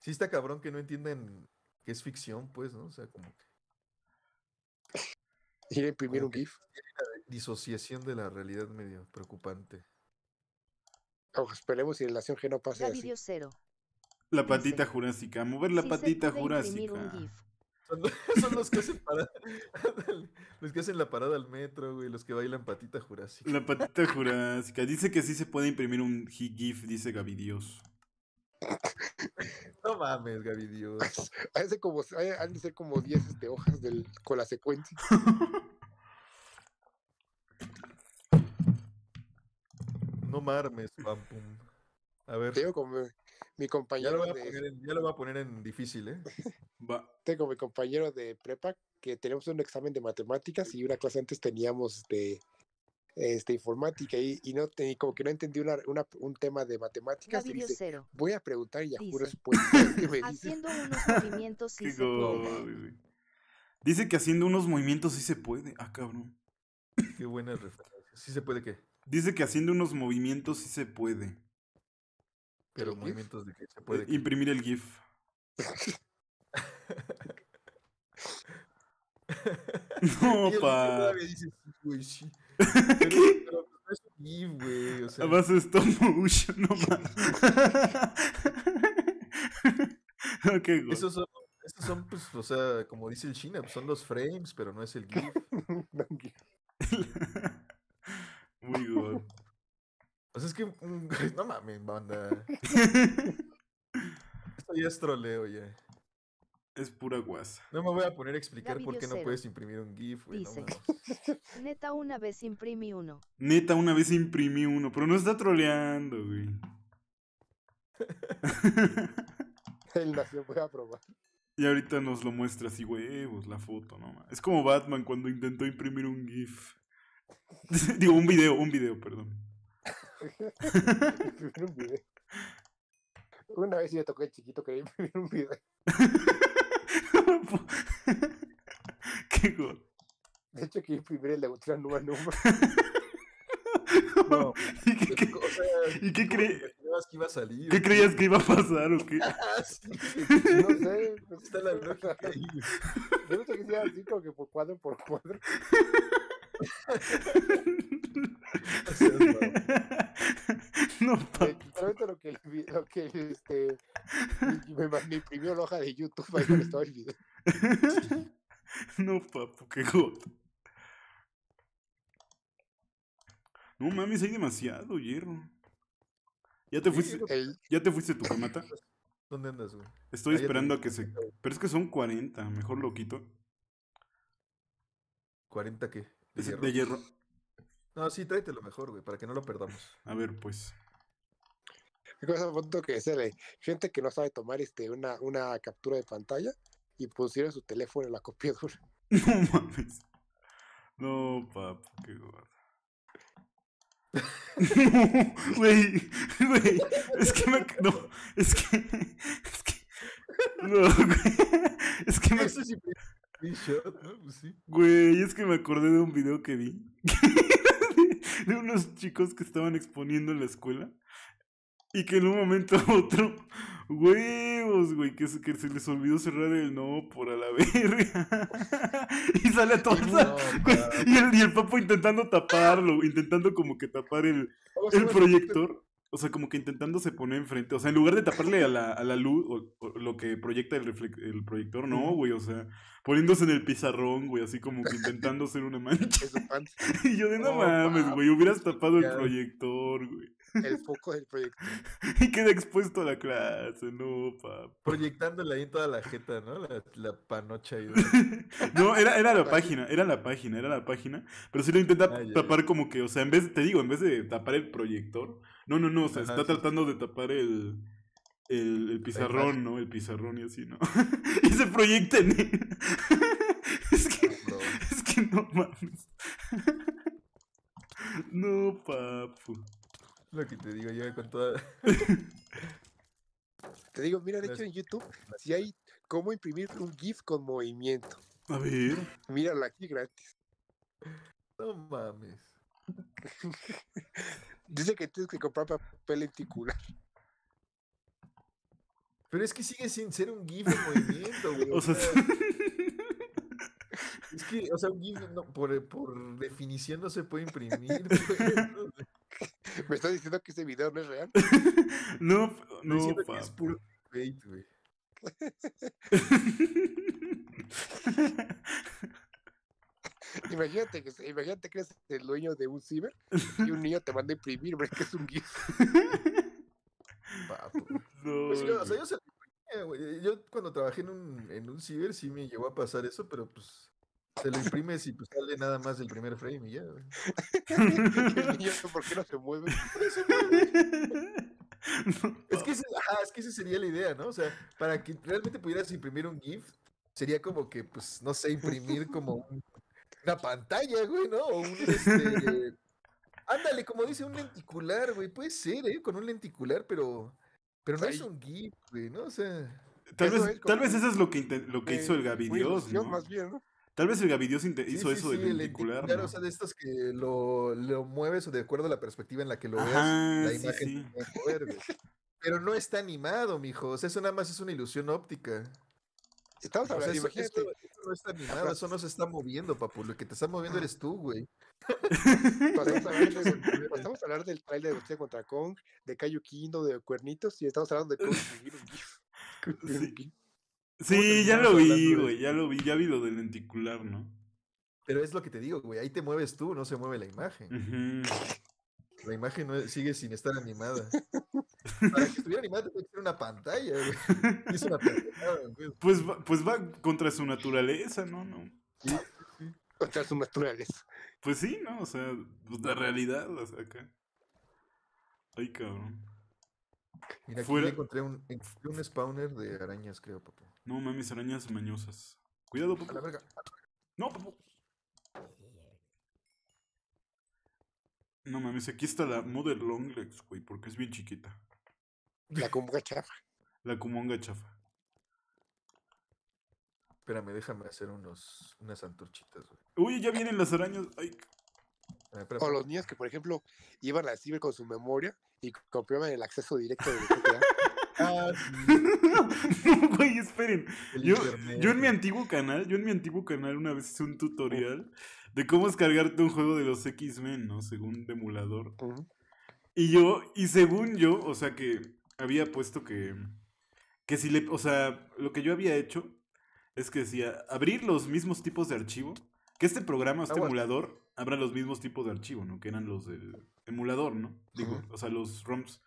sí está cabrón que no entienden que es ficción, pues, ¿no? O sea, como que Ir imprimir un GIF. Disociación de la realidad medio preocupante. oh esperemos si la acción G no pase Cero. La patita jurásica, mover la patita jurásica. [laughs] Son, los que hacen los que hacen la parada al metro, güey, los que bailan patita jurásica. La patita jurásica. Dice que sí se puede imprimir un GIF, dice Gavidios. [laughs] No mames, Gaby Dios. [laughs] como, han de ser como 10 este, hojas del, con la secuencia. [laughs] No mames, pam A ver. Tengo como mi compañero. Ya lo, a de... poner en, ya a poner en difícil, ¿eh? Tengo mi compañero de prepa que tenemos un examen de matemáticas y una clase antes teníamos de este, informática y, no como que no entendí un tema de matemáticas. Voy a preguntar y Yahoo [laughs] haciendo unos movimientos sí se puede. Dice que haciendo unos movimientos sí se puede. Ah, cabrón. Qué buena referencia. ¿Sí se puede qué? Dice que haciendo unos movimientos sí se puede. ¿Pero movimientos de qué se puede? Eh, imprimir el GIF. [laughs] [laughs] no, pa. [laughs] Pero, no es un GIF, güey. O sea. Tomo a no motion nomás. [laughs] Esos son, esos son, pues, o sea, como dice el China, pues, son los frames, pero no es el GIF. [laughs] Muy güey. O sea, es que. Mm, no mames, banda. Esto ya es troleo, ya. Es pura guasa. No me voy a poner a explicar por qué no puedes imprimir un GIF, [laughs] neta, una vez imprimí uno. Neta, una vez imprimí uno, pero no está troleando, güey. [laughs] Él voy a probar. Y ahorita nos lo muestra así, huevos, la foto, ¿no? Es como Batman cuando intentó imprimir un GIF. [laughs] Digo, un video, un video, perdón. un video. Una vez yo toqué chiquito quería imprimir un video. [laughs] Qué gol, De hecho, que yo primero le gusté al número uno. ¿Y qué, ¿y qué creías que iba a salir? ¿Qué creías que iba a pasar o qué? [laughs] Ah, no sé, está la pues, lógica ahí. [laughs] Yo pensé que sea así como que por cuadro por cuadro no, Literalmente [laughs] lo que, lo que este, me, me, imprimió la hoja de YouTube ahí cuando estaba el video. [laughs] No, papu, qué God No mames, hay demasiado hierro. Ya te fuiste, ya te fuiste tu [coughs] mata ¿Dónde andas, güey? Estoy ah, esperando a que se. Pero es que son 40, mejor lo quito. ¿40 qué? De [laughs] hierro. No, sí, tráete lo mejor, güey, para que no lo perdamos. A ver, pues. Cosa punto que decirle, gente que no sabe tomar este una, una captura de pantalla y pusiera su teléfono en la copiadora. [laughs] No mames. No, papá, qué gorda. [laughs] no, güey, es que me. No, es que. Es que. No, güey. Es que me. Ah, pues güey, es que me acordé de un video que vi. [laughs] de unos chicos que estaban exponiendo en la escuela. Y que en un momento a otro, huevos, güey, que se, les olvidó cerrar el no por a la [laughs] verga. y sale a todos. y, el, y el papo intentando taparlo, intentando como que tapar el, el proyector. O sea, como que intentando intentándose poner enfrente. O sea, en lugar de taparle a la, luz lo que proyecta el, el proyector, no, güey. O sea, poniéndose en el pizarrón, güey, así como que intentando hacer una mancha. [laughs] y yo de no, mames, güey, hubieras tapado el proyector, güey. El foco del proyector. [laughs] y queda expuesto a la clase, no, papá. Proyectándole ahí toda la jeta, ¿no? La, la panocha ahí. [laughs] no, era, era la, página, era la página, era la página. Pero si lo intenta ah, tapar como que, o sea, en vez, te digo, en vez de tapar el proyector no, no, no, o sea, está tratando de tapar el, el, el pizarrón, ¿no? El pizarrón y así, ¿no? [laughs] y se proyecta en él. [laughs] es que, ah, es que no mames. [laughs] no, papu. Lo que te digo yo con toda... te digo, mira, de hecho en YouTube, si hay cómo imprimir un GIF con movimiento. A ver. Míralo aquí gratis. No mames. [laughs] Dice que tienes que comprar papel lenticular. Pero es que sigue sin ser un GIF De movimiento, güey. [laughs] es que, o sea, un GIF no, por, por, definición no se puede imprimir, ¿Me estás diciendo que este video no es real? [laughs] no, no, es puro güey. [laughs] Imagínate que, imagínate que eres el dueño de un ciber y un niño te manda a imprimir, güey, que es un GIF. yo, yo, yo cuando trabajé en un, en un ciber sí me llegó a pasar eso, pero pues se lo imprimes y pues sale nada más el primer frame y ya, [laughs] ¿por qué no se mueve? [laughs] es, que es que esa sería la idea, ¿no? O sea, para que realmente pudieras imprimir un GIF, sería como que, pues, no sé, imprimir como un una pantalla, güey, ¿no? un, este, [laughs] ándale, como dice, un lenticular, güey. Puede ser, ¿eh? Con un lenticular, pero, pero no es un GIF, güey, ¿no? O sea... Tal, vez, tal vez, eso es lo que, lo que eh, hizo el Gavidios, ¿no? Tal vez el Gavidios hizo eso del lenticular. Claro, o sea, de estos que lo, lo, mueves o de acuerdo a la perspectiva en la que lo ves la imagen te Pero no está animado, mijo. O sea, eso nada más es una ilusión óptica. Estamos hablando, o no está animado, eso no se está moviendo, papu. Lo que te está moviendo eres tú, güey. Pasamos a hablar, del trailer de usted contra Kong, de Cayo de Cuernitos, y estamos hablando de Kong. [laughs] Sí, ya lo vi, güey, ya lo vi, ya vi lo del lenticular, ¿no? Pero es lo que te digo, güey, ahí te mueves tú, no se mueve la imagen. La imagen sigue sin estar animada. [laughs] Para estuviera animado una pantalla, [laughs] Pues va, pues va contra su naturaleza, ¿no? no. Contra su naturaleza. Pues sí, ¿no? O sea, pues, la realidad, acá. Ay, cabrón. Mira, aquí encontré un, spawner de arañas, creo, papá. No, mames, arañas mañosas. Cuidado, papá. No, papá. No mames, aquí está la Mother Longlegs, güey, porque es bien chiquita. La cumonga chafa. [laughs] La cumonga chafa. Espérame, déjame hacer unos, unas antorchitas, Uy, ya vienen las arañas. Ay. o los niños que, por ejemplo, iban a ciber con su memoria y compraban el acceso directo de [laughs] ah, güey, esperen. Yo, en mi antiguo canal, yo en mi antiguo canal una vez hice un tutorial de cómo descargarte un juego de los X-Men, ¿no? Según emulador Y yo, y según yo, o sea que había puesto que, que si le, o sea, lo que yo había hecho es que decía abrir los mismos tipos de archivo, que este programa, este emulador, abra los mismos tipos de archivo, ¿no? Que eran los del emulador, ¿no? Digo, o sea, los ROMs.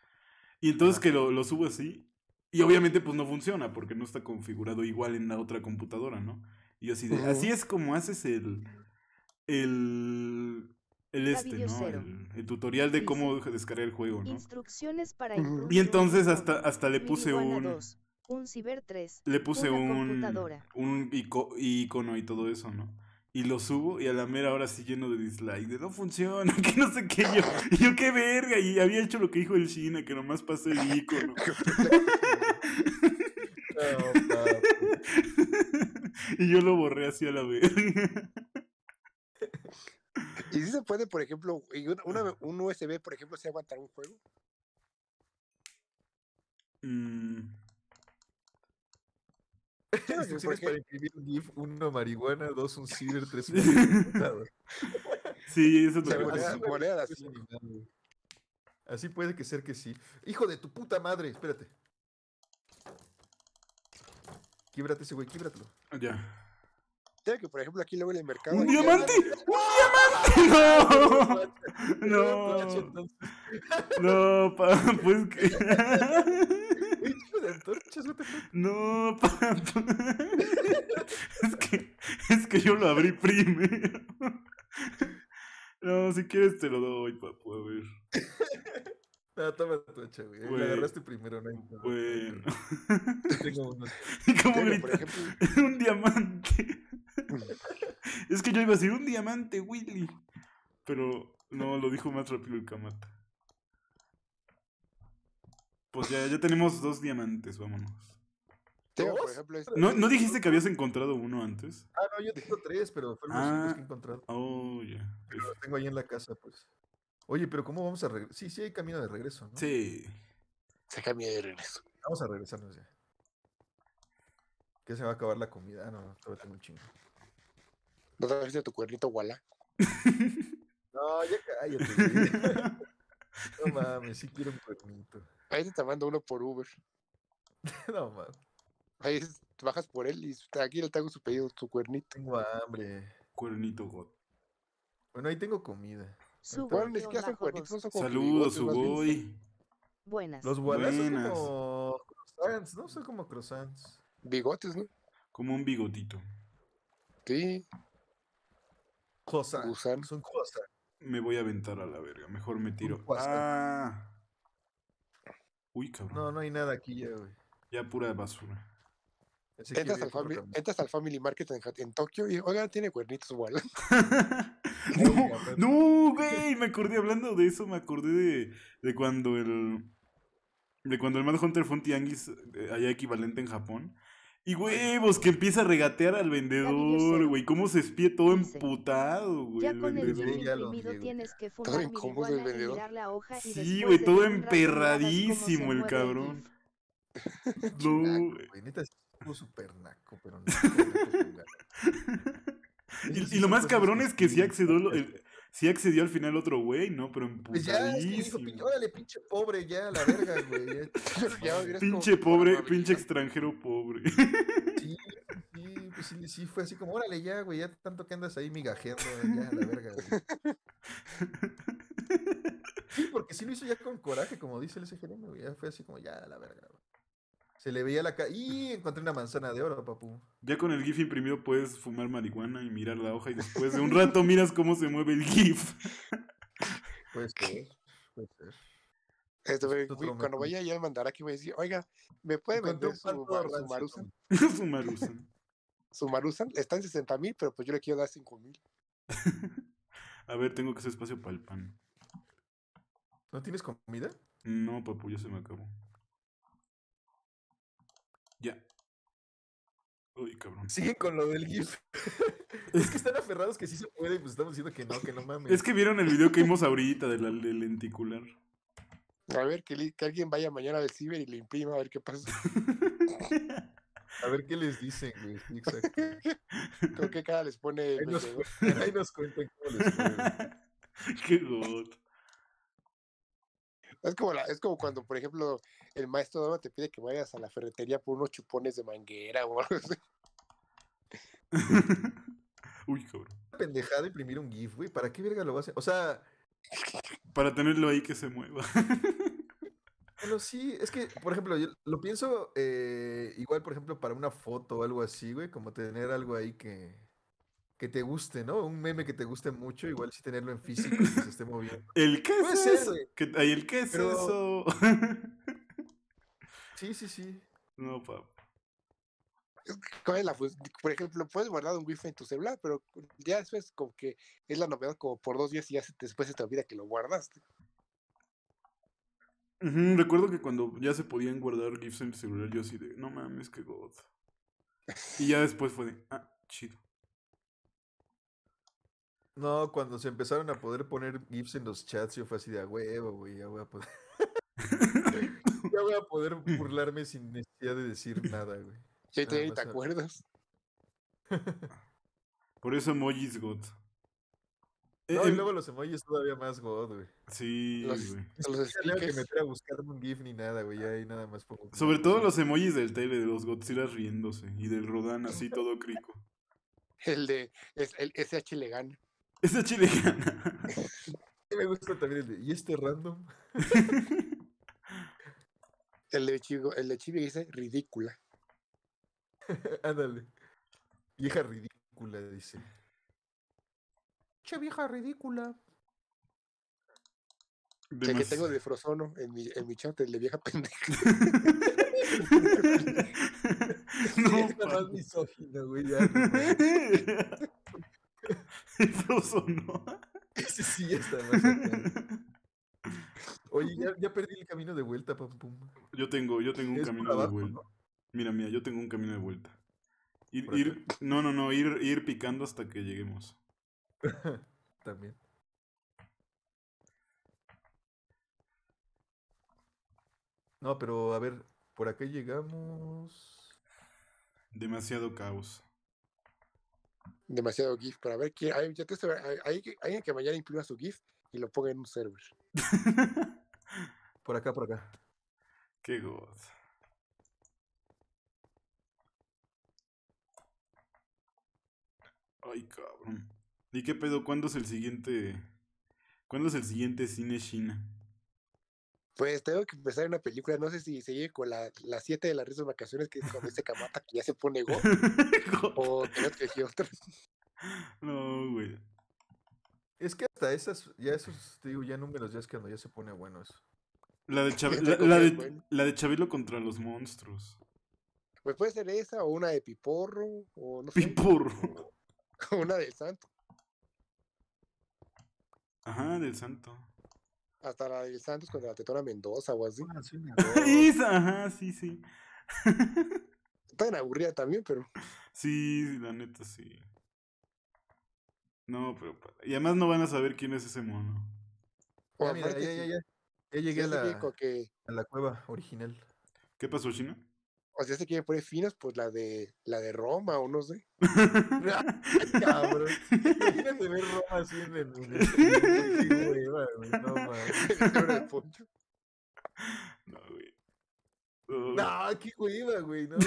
Y entonces que lo, subo así, y obviamente pues no funciona, porque no está configurado igual en la otra computadora, ¿no? Y así así es como haces el, el el este, ¿no? El, tutorial de cómo descargar el juego, ¿no? Instrucciones para y entonces hasta, hasta le puse un... un Ciber 3, le puse un, un icono y todo eso, ¿no? Y lo subo y a la mera hora sí lleno de dislike, de no funciona, [laughs] que no sé qué yo. yo qué verga, y había hecho lo que dijo el China, que nomás pasé el icono. [laughs] [laughs] y yo lo borré así a la verga. ¿Y si se puede, por ejemplo, un USB, por ejemplo, si aguantar un juego? Mm. para imprimir un GIF, uno marihuana, dos un ciber, tres un [laughs] Sí, eso también moneda, así. Pues, pues, así puede que ser que sí. Hijo de tu puta madre, espérate. Quíbrate ese güey, quíbratelo. Ya. Tengo que, por ejemplo, aquí luego en el mercado. ¡Un diamante! ¡Wow! No, no, no, pa, pues que. No, pa, es que, es que yo lo abrí primero. No, si quieres te lo doy, papu, a ver. No, toma tu hacha, güey. Te agarraste primero, no hay Bueno. Tengo uno. [laughs] ¿Cómo Por [laughs] Un diamante. [laughs] es que yo iba a decir un diamante, Willy. Pero no, lo dijo más rápido el Kamata. Pues ya, ya tenemos dos diamantes, vámonos. Tengo, por ejemplo, este... ¿No, dijiste que habías encontrado uno antes? Ah, no, yo tengo tres, pero fue ah, único que he encontrado. Oh, ya. lo tengo ahí en la casa, pues. Oye, pero ¿cómo vamos a regresar? Sí, sí hay camino de regreso, ¿no? Sí. Se camina de regreso. Vamos a regresarnos ya. Ya se va a acabar la comida. No, todavía tengo un chingo. ¿No trajiste tu cuernito Wala? [laughs] no, ya cállate. no mames, sí quiero un cuernito. Ahí te mandando uno por Uber. [laughs] no mames. Ahí bajas por él y aquí le hago su pedido, su cuernito. Tengo hambre. Cuernito God. Bueno, ahí tengo comida. cuernitos, son Saludos, Uboy. Buenas. Los Walas son como croissants, ¿no? Son como croissants bigotes, ¿no? Como un bigotito. Sí. Cosa. Son cosas. Me voy a aventar a la verga. Mejor me tiro. Ah. Uy, cabrón. No, no hay nada aquí ya, güey. Ya pura basura. Entras al, family, Market en, Tokio y, oiga, tiene cuernitos igual. [laughs] Pues. no, güey, me acordé, hablando de eso, me acordé de, de cuando el... De cuando el Mad Hunter Fontianguis, eh, allá equivalente en Japón. Y huevos, que empieza a regatear al vendedor, güey. ¿Cómo se espía todo emputado, güey? Ya con el vendedor. ya tienes que fumar incómodo el vendedor. La hoja sí, güey, todo emperradísimo el cabrón. No, güey. Neta, estuvo súper naco, pero no. y, y, lo más cabrón es que sí accedió... El, Sí accedió al final otro güey, ¿no? Pero Pues ya, es que dijo, órale, pinche pobre, ya, la verga, güey. [laughs] pinche pobre, pinche extranjero pobre. Sí, sí, pues sí, sí, fue así como, órale, ya, güey, ya tanto que andas ahí migajero, ya, la verga, güey. [laughs] Sí, porque sí lo hizo ya con coraje, como dice el SGM, güey. Ya fue así como, ya, la verga, güey. Se le veía la cara. ¡Y! Encontré una manzana de oro, papu. Ya con el GIF imprimido puedes fumar marihuana y mirar la hoja y después de un rato miras cómo se mueve el GIF. [laughs] Este, pues ser, cuando vaya ya mandar aquí voy a decir, oiga, ¿me puede vender su, su Marusan? [laughs] su Marusan. su Marusan está en 60 mil, pero pues yo le quiero dar 5 mil. [laughs] a ver, tengo que hacer espacio para el pan. ¿No tienes comida? No, papu, ya se me acabó. Ya. Uy, cabrón. Siguen con lo del GIF. [laughs] es que están aferrados que sí se puede pues estamos diciendo que no, que no mames. Es que vieron el video que vimos ahorita del lenticular. A ver, que, alguien vaya mañana al ciber y le imprima a ver qué pasa. A ver qué les dicen, güey. Exacto. ¿Con qué cara les pone Ahí nos, [laughs] ahí nos cuentan cómo les pone. [laughs] qué god. Es como, es como cuando, por ejemplo, el maestro Dama te pide que vayas a la ferretería por unos chupones de manguera o algo así. [laughs] Uy, cabrón. Pendejada imprimir un GIF, güey. ¿Para qué verga lo vas a hacer? O sea. [laughs] Para tenerlo ahí que se mueva. [laughs] Bueno, sí, es que, por ejemplo, yo lo pienso eh, igual, por ejemplo, para una foto o algo así, güey, como tener algo ahí que, que te guste, ¿no? Un meme que te guste mucho, igual si tenerlo en físico y se esté moviendo. [laughs] ¿El qué es eso? ¿El qué es [laughs] eso? sí, sí, sí. No, papá. Pues, por ejemplo, puedes guardar un GIF en tu celular, pero ya eso es como que es la novedad como por dos días y ya después se te olvida que lo guardaste. recuerdo que cuando ya se podían guardar GIFs en el celular, yo así de, no mames, que god. Y ya después fue de, ah, chido. No, cuando se empezaron a poder poner GIFs en los chats, yo fue así de a huevo, güey, ya voy a poder. [laughs] ya voy a poder burlarme sin necesidad de decir nada, güey. Sí, te, acuerdas? [laughs] Por eso emojis God. No, eh, y em luego los emojis todavía más god, güey. Sí, los, güey. Los no a buscarme un GIF ni nada, güey. Ahí nada más Sobre todo los emojis del tele, de los Godzillas riéndose. Y del Rodan así todo crico. El de el SH le gana. Es Me gusta también el de, ¿y este random? [laughs] el de Chivo, el de dice ridícula. [laughs] Ándale. Vieja ridícula, dice. Che vieja ridícula. O que tengo de Frozono en mi, en mi chat, el de vieja pendeja. [laughs] no, es más [laughs] no. Ese [laughs] sí está [laughs] Oye, ya, perdí el camino de vuelta, pam pum. Yo tengo, yo tengo un camino de vuelta. Mira, mira, yo tengo un camino de vuelta. Ir, no, no, no, ir, ir picando hasta que lleguemos. También. No, pero a ver, por acá llegamos. Demasiado caos demasiado GIF para ver que hay, ya hay, alguien que mañana imprima su GIF y lo ponga en un server. [laughs] por acá, por acá. Qué god Ay, cabrón. Mm. ¿Y qué pedo? ¿Cuándo es el siguiente? ¿Cuándo es el siguiente cine China? Pues tengo que empezar una película, no sé si seguir con la, siete de las risas vacaciones, que es con ese camata que ya se pone go, [laughs] o que elegir otra. No, güey. Es que hasta esas, ya esos, te digo, ya números, ya es que ya se pone bueno eso. La de, Chavilo [laughs] la, de, contra los monstruos. Pues puede ser esa, o una de Piporro, o no Piporro. O una del Santo. Ajá, del Santo. Hasta la de Santos contra la Tetona Mendoza o así. Ah, sí, [laughs] Ajá, sí, sí. [laughs] Tan aburrida también, pero. Sí, sí, la neta, sí. No, pero. Y además no van a saber quién es ese mono. Ah, mira, ya, llegué a la, cueva original. ¿Qué pasó, China? Si ya se quieren poner finas, pues la de la de Roma o no sé. [laughs] cabrón. Imagínate ver Roma así en el. No, mames. No, [laughs] güey. No, qué hueva, güey. No,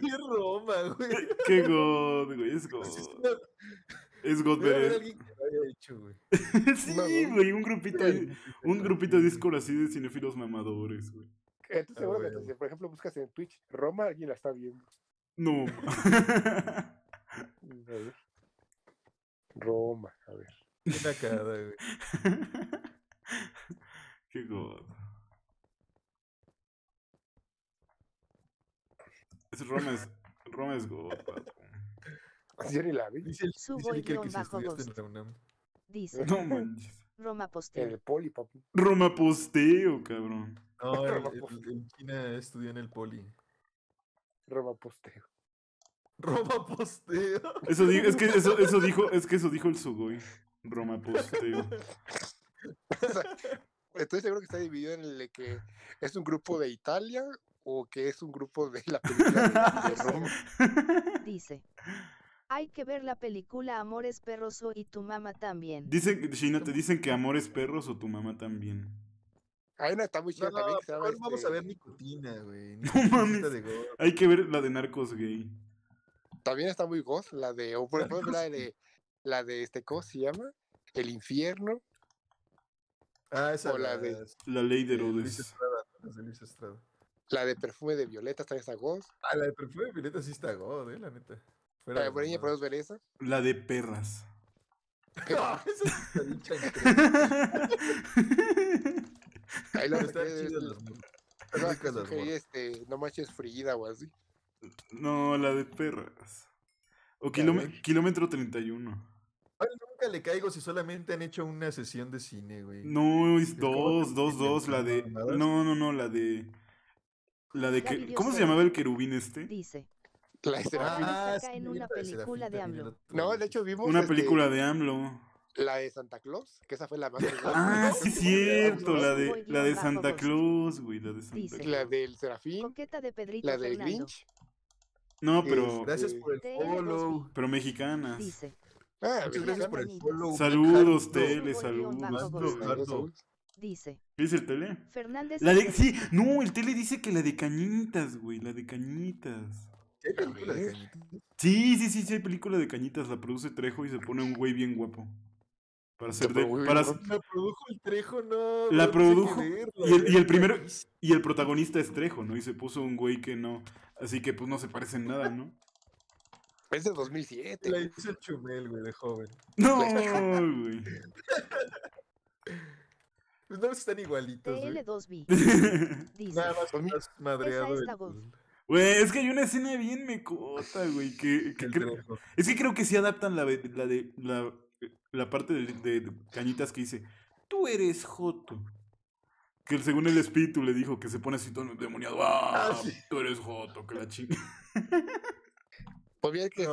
qué Roma, güey. Qué god, güey. Es god. Es god, pero. [laughs] sí, güey. Un grupito, un grupito de Discord así de cinefilos mamadores, güey. Entonces eh, ah, seguro que, si, por ejemplo, buscas en Twitch Roma, alguien la está viendo. No. [laughs] a ver. Roma, a ver. Qué tacada, güey. [laughs] Qué god. Es Roma es, Roma es god, Jerry la vi. Dice, Subo y el que bajo en la Dice. No manches. Roma posteo. El Roma posteo, cabrón. No, [laughs] el, China estudió en el poli. Roma posteo. Roma posteo. Eso dijo, es que [laughs] eso, dijo, es que eso dijo el Sugoi. Roma posteo. [laughs] estoy seguro que está dividido en el de que es un grupo de Italia o que es un grupo de la película de, Roma. Dice. Hay que ver la película Amores Perros o y tu mamá también. Dicen, China te dicen que Amores Perros o tu mamá también. Ahí no está muy chida también vamos a ver este, nicotina, güey. [laughs] No mames. Hay que ver la de narcos, gay. También está muy goz, la de. O por ejemplo, la de. La de este, ¿cómo se llama? El infierno. Ah, esa. O la, la de. La ley de Herodes. La de perfume de violetas también está goz. Ah, la de perfume de violetas sí está goz, eh, la neta. la de Breña, podemos ver esa. La de perras. [laughs] [laughs] Este, no manches frida o así. No, la de perras. O kilómetro 31. Ay, nunca le caigo si solamente han hecho una sesión de cine, güey. No, es, dos, dos, dos, la de... No, no, no, la de... La de... ¿Cómo se llamaba el querubín este? Dice. La ah, en una este, película de AMLO. No, de hecho vimos... Una película de AMLO. La de Santa Claus, que esa fue la más. ah, sí, cierto, la de, la de Santa pues, Claus, güey, la de Santa La del Serafín. la del Fernando. Grinch. No, pero. Este, gracias por el follow. Pero mexicanas. Dice. Ah, Muchas gracias por el follow. Saludos, Tele, saludos. Saludos. Dice. ¿Qué dice el Tele? Fernández. La de, sí, no, el Tele dice que la de cañitas, güey, la de cañitas. ¿Qué película de cañitas? Sí, sí, sí, sí, hay película de cañitas, la produce Trejo y se pone un güey bien guapo. Para de, para La produjo el Trejo, no. La produjo. y, el, y el primero. Y el protagonista es Trejo, ¿no? Y se puso un güey que no. Así que pues no se parecen nada, ¿no? [laughs] Es de 2007. La hizo el Chumel, güey, de joven. [laughs] No, [laughs] güey. Pues no están igualitos. TL2B. Nada más pues, madreado. Güey, es que hay una escena bien mecota, güey. Que, es que creo que sí adaptan la, la de. La, la parte de, cañitas que dice, tú eres Joto. Que según el espíritu le dijo que se pone así todo demoniado ah, ah, tú eres Joto, que la chica [laughs] Pues bien, que,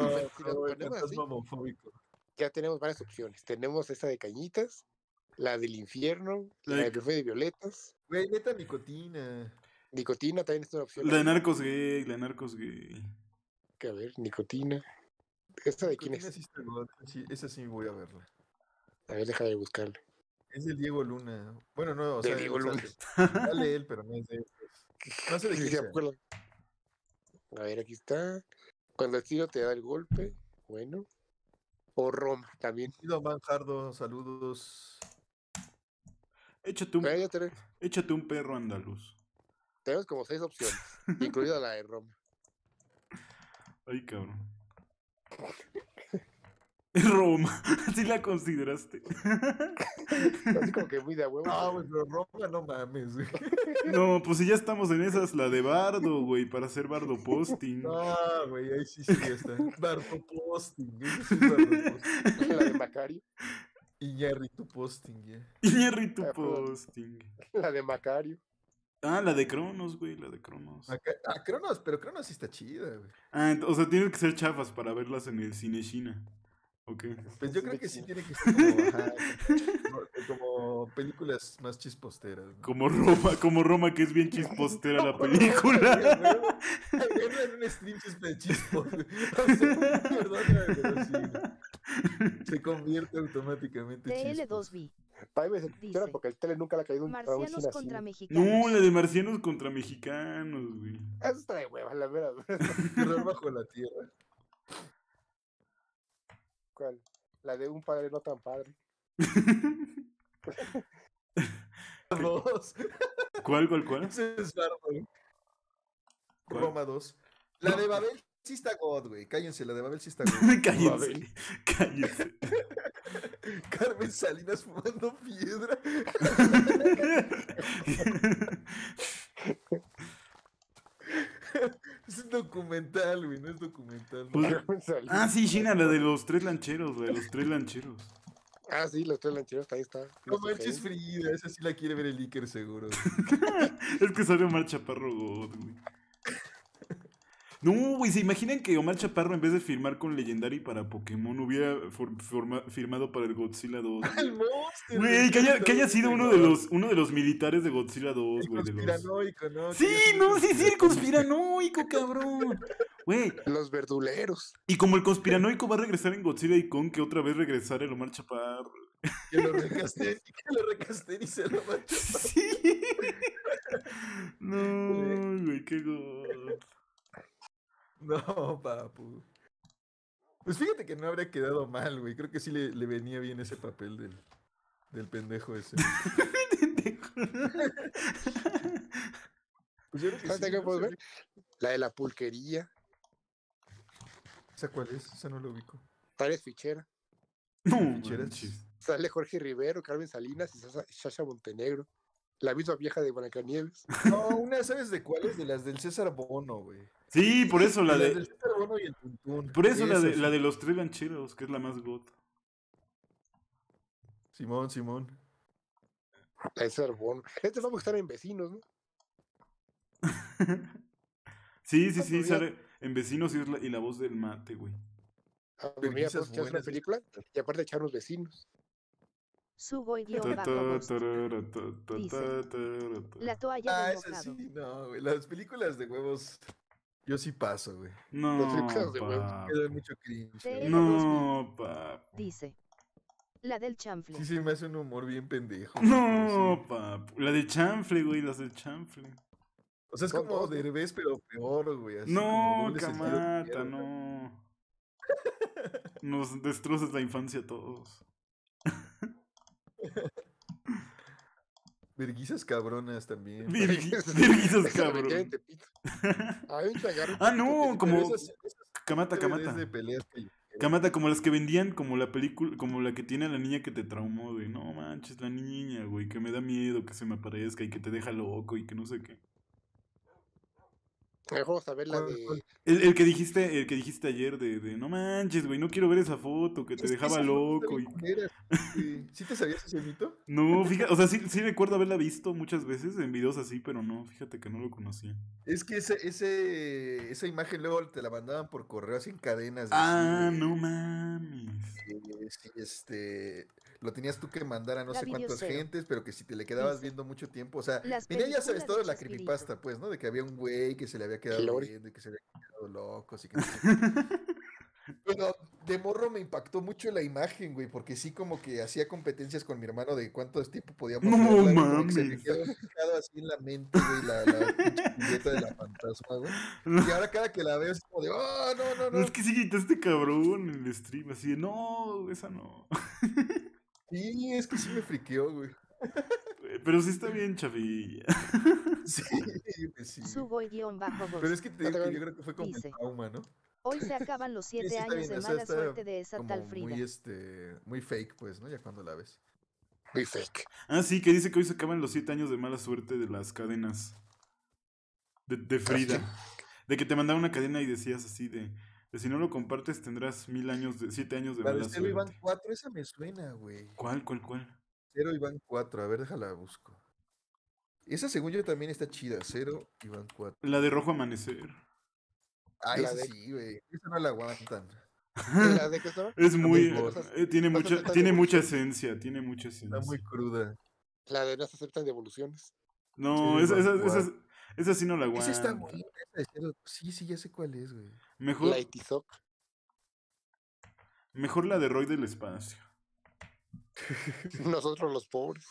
ya tenemos varias opciones. Tenemos esta de cañitas, la del infierno, la, de de violetas. Güey, neta nicotina. Nicotina también es una opción. La de narcos gay, la de narcos gay. Que a ver, nicotina. ¿Esta de quién es? esa sí voy a verla. A ver, deja de buscarle. Es de Diego Luna. Bueno, no, o sea, Diego Luna. Dale él, pero no es de él. Pues. [laughs] No sé de quién sea. A ver, aquí está. Cuando el tiro te da el golpe, bueno. O Roma también. Manjardo, saludos. Échate un, échate un perro andaluz. Tenemos como seis opciones, incluida la de Roma. Ay, cabrón. [laughs] Roma, así la consideraste. [laughs] Así como que de huevo. Ah, Roma no mames, [laughs] No, pues si ya estamos en esas, la de Bardo, güey, para hacer Bardo Posting. Ah, güey, ahí sí, sí, ya está. Bardo Posting, La de Macario. tu Posting, Jerry tu Posting. La de Macario. Ah, la de Cronos, güey, la de Cronos. ah, Cronos, pero Cronos sí está chida, güey. Ah, o sea, tienen que ser chafas para verlas en el cine China. Ok. Pues yo creo que sí tiene que ser como, [laughs] películas más chisposteras. Como Roma, como Roma que es bien chispostera la película. Era un stream chispe [laughs] de pero sí. [laughs] Se convierte automáticamente. TL2B. porque el tele nunca le ha caído un Marcianos contra mexicanos. No, la de marcianos contra mexicanos, güey. de hueva, la [laughs] la ¿Cuál? La de un padre no tan padre. [laughs] ¿Cuál, cuál, cuál? Roma 2. La de Babel sí está God, güey. Cállense, la de Babel sí está God. [laughs] Cállense. Cállense. [laughs] Carmen Salinas fumando piedra. [laughs] es documental, güey, no es documental. Pues, ah, sí, China, la de los tres lancheros, güey, los tres lancheros. Ah, sí, los tres lancheros, ahí está. No manches Frida, esa sí la quiere ver el Iker seguro. es que salió marcha Chaparro God, güey. No, güey, ¿se imaginen que Omar Chaparro en vez de firmar con Legendary para Pokémon hubiera firmado para el Godzilla 2? [laughs] Güey, güey que, haya, sido uno de los uno de los militares de Godzilla 2, güey. Conspiranoico, ¿no? Sí, no, sí, sí, el conspiranoico, cabrón. Güey. Los verduleros. Y como el conspiranoico va a regresar en Godzilla y con que otra vez regresar el Omar Chaparro. Que lo recasten, [laughs] que lo y se lo Sí. No, güey, qué god. [laughs] No, papu. Pues fíjate que no habría quedado mal, güey. Creo que sí le, venía bien ese papel del, pendejo ese. [laughs] pues yo ver? La de la pulquería. ¿Esa cuál es? Esa no lo ubico. es Fichera. Fichera Sale Jorge Rivero, Carmen Salinas y Sasha, Montenegro. La misma vieja de Blancanieves. No, una, ¿sabes de cuáles? De las del César Bono, güey. Sí, por eso la de. Por eso, la, de, los tres lancheros, que es la más gota. Simón, Simón. Es carbón. [laughs] Este vamos a estar en vecinos, ¿no? [laughs] sí, sí, ah, sí, pues en vecinos y, la, voz del mate, güey. Ah, pues película y aparte echar los vecinos. Subo y La toalla ah, sí, no, güey. Las películas de huevos yo sí paso, güey. No, No de mucho cringe. No, papu. Dice. La del chanfle. Sí, sí, me hace un humor bien pendejo. No, La de chanfle, güey, La del chanfle. O sea, es como de revés, pero peor, güey. Así no, Camata, no. Nos destrozas la infancia a todos. [laughs] Verguizas cabronas también. [laughs] Verguizas cabronas. ah, no, como. camata camata camata como las que vendían, como la película, como la que tiene la niña que te traumó, de no manches, la niña, güey, que me da miedo que se me aparezca y que te deja loco y que no sé qué a la El, que dijiste, el que dijiste ayer de, no manches, güey, no quiero ver esa foto que te dejaba loco. Y... [laughs] Sí. te sabías ese mito? No, fíjate, o sea, sí, recuerdo haberla visto muchas veces en videos así, pero no, fíjate que no lo conocía. Es que ese, ese, esa imagen luego te la mandaban por correo así en cadenas. ah, no mames. que este lo tenías tú que mandar a no sé cuántas gentes, pero que si te le quedabas viendo mucho tiempo, o sea, mira, ya sabes todo de la creepypasta, pues, ¿no? De que había un güey que se le había quedado riendo viendo y que se había quedado loco, así que... Bueno, de morro me impactó mucho la imagen, güey, porque sí como que hacía competencias con mi hermano de cuánto tiempo podíamos... No mames. Se me quedó fijado así en la mente, güey, la, la de la fantasma, güey. Y ahora cada que la veo es como de, oh, no, no, no. es que sí quitaste cabrón en el stream, así de, no, esa no. [laughs] Sí, es que sí me friqueó, güey. Pero sí está bien, chavilla. [laughs] Sí, sí. Subo y guión bajo voz. Pero es que te digo que yo creo que fue como el trauma, ¿no? Hoy se acaban los [laughs] siete años de mala suerte de esa tal Frida. Este, muy, fake, pues, ¿no? Ya cuando la ves. Muy fake. Ah, sí, que dice que hoy se acaban los siete años de mala suerte de las cadenas. De, de Frida. De que te mandaba una cadena y decías así de si no lo compartes tendrás mil años, de, siete años de La de Cero Iván 4, esa me suena, güey. ¿Cuál, cuál, cuál? Cero Iván 4, a ver, déjala busco. Esa según yo también está chida, Cero Iván 4. La de Rojo Amanecer. Ah, esa de... sí, güey. Esa no la aguantan. ¿La de [laughs] Es muy. Eh, tiene mucha, tiene mucha esencia, tiene mucha esencia. Está muy cruda. La de no se aceptan devoluciones. No, esa, esa, esa, sí no la aguanta. Esa está buena, esa Cero. Sí, sí, ya sé cuál es, güey. Mejor. La Mejor la de Roy del espacio. [laughs] Nosotros los pobres.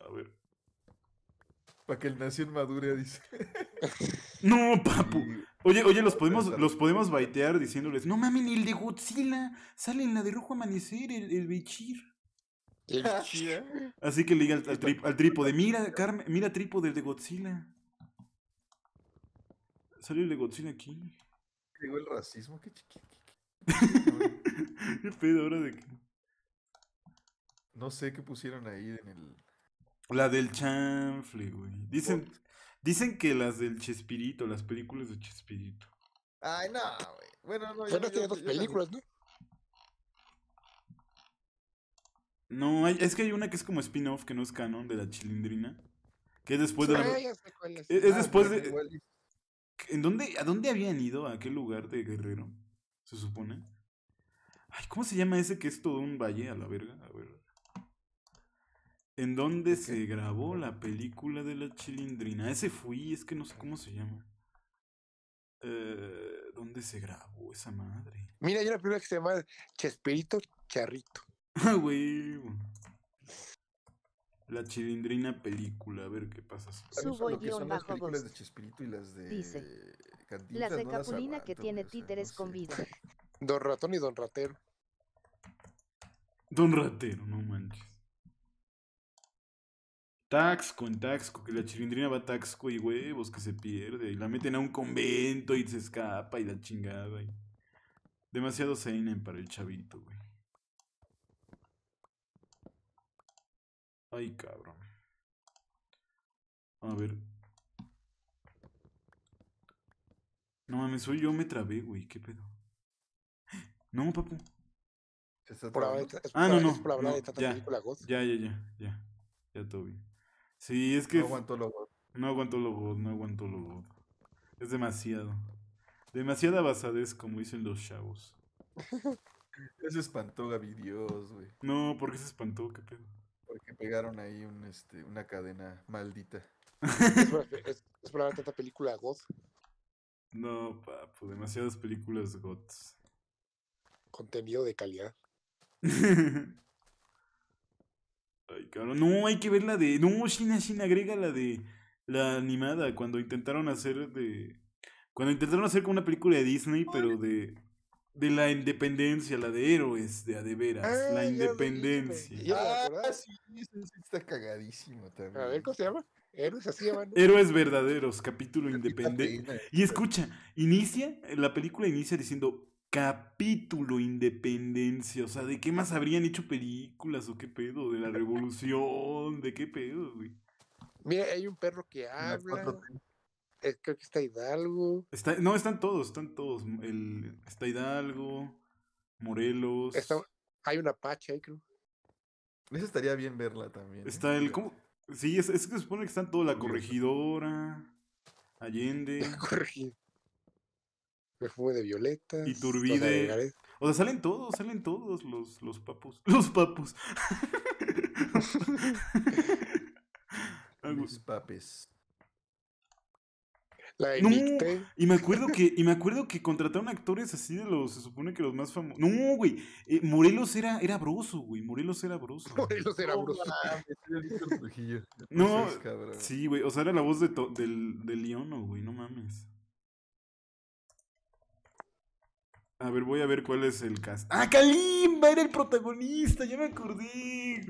A ver. Para que el nación madure, dice. [laughs] no, papu. Oye, oye, los podemos, los podemos baitear diciéndoles, no ni el de Godzilla. Sale en la de rojo amanecer, el, el Bechir. [laughs] ¿eh? Así que le diga al, al trípode, mira, Carmen, mira trípode del de Godzilla salió el Godzilla aquí. Digo el racismo, qué chiquito. [laughs] ¿Qué pedo ahora de qué? No sé qué pusieron ahí en el. La del chanfle, güey. Dicen, dicen que las del Chespirito, las películas de Chespirito. Ay, no, güey. Bueno, no, yo, no dos películas, ¿no? No, es que hay una que es como spin-off que no es canon de la chilindrina. Que es después de Es, después de. ¿En dónde, ¿A dónde habían ido? ¿A qué lugar de Guerrero? Se supone. Ay, ¿cómo se llama ese que es todo un valle a la verga? A ver. ¿En dónde se grabó la película de la chilindrina? Ese fui, es que no sé cómo se llama. Eh, ¿Dónde se grabó esa madre? Mira, hay una película que se llama Chespirito Charrito. [laughs] Ah, la chilindrina película, a ver qué pasa. Subo yo guión bajo voz. De y las de Dice, la que tiene títeres con vida. Don Ratón y Don Ratero. Don Ratero, no manches. Taxco en Taxco, que la chilindrina va Taxco y huevos que se pierde. Y la meten a un convento y se escapa y la chingada. Y... Demasiado seinen para el chavito, güey. Ay, cabrón. A ver. No mames, soy yo, me trabé, güey. ¿Qué pedo? No, papu. ah, no, no. ya, Ya, ya, ya, ya. Ya todo bien. Sí, es que. No aguantó lo No aguantó lo no aguanto lo Es demasiado. Demasiada basadez, como dicen los chavos. [laughs] Eso espantó, Gaby, Dios, güey. No, porque se espantó? ¿Qué pedo? Que pegaron ahí este, una cadena maldita. es, [laughs] para tanta película God. No, papu, demasiadas películas God. Contenido de calidad. [laughs] Ay, cabrón. No, hay que ver la de. No, China China agrega la de. La animada, cuando intentaron hacer de. Cuando intentaron hacer como una película de Disney, pero de de la independencia, la de héroes, de Adeveras, ah, la independencia. ah, sí, está cagadísimo también. A ver, ¿cómo se llama? Héroes así llaman. Héroes verdaderos, capítulo independencia Y escucha, inicia, la película inicia diciendo capítulo independencia, o sea, ¿de qué más habrían hecho películas o qué pedo? ¿De la revolución? ¿De qué pedo, güey? Mira, hay un perro que habla. Eh, creo que está Hidalgo. Está, no, están todos, están todos. El, está Hidalgo, Morelos. Está, hay una Pacha ahí, creo. Esa estaría bien verla también. ¿eh? Está el. Sí, es, que se supone que están todos, la corregidora, Allende. [laughs] corregidora. Perfume de Violeta. Y Turbide. O sea, salen todos, salen todos los, los papus. [laughs] Los papus. los [laughs] papes y me acuerdo que, y me acuerdo que contrataron actores así de los, se supone que los más famosos. No, güey. Eh, Morelos era, era broso, güey. Morelos era broso. Morelos era broso. [laughs] no, sí, güey. O sea, era la voz de del, del güey. No mames. A ver, voy a ver cuál es el cast. ¡Ah, Kalimba era el protagonista! Ya me acordé.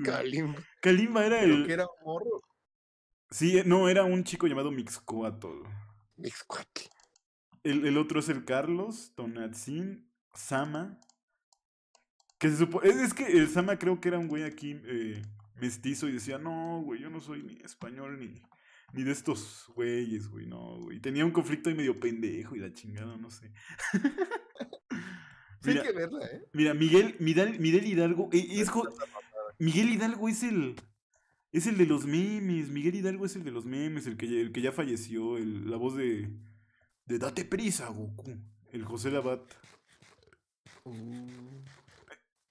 Kalimba. era el. era morro. Sí, eh, no, era un chico llamado Mixcoatl. El, el, otro es el Carlos, Tonatzin, Sama. Que se Es, que el Sama creo que era un güey aquí eh, mestizo y decía: No, güey, yo no soy ni español ni, ni de estos güeyes, güey, no, güey. Tenía un conflicto ahí medio pendejo y la chingada, no sé. sí hay que verla, ¿eh? Mira, Miguel, Miguel, Hidalgo. E, Miguel Hidalgo es el. Es el de los memes. Miguel Hidalgo es el de los memes, el que, el que ya falleció. la voz de. Date prisa, Goku. El José Labat. Uh.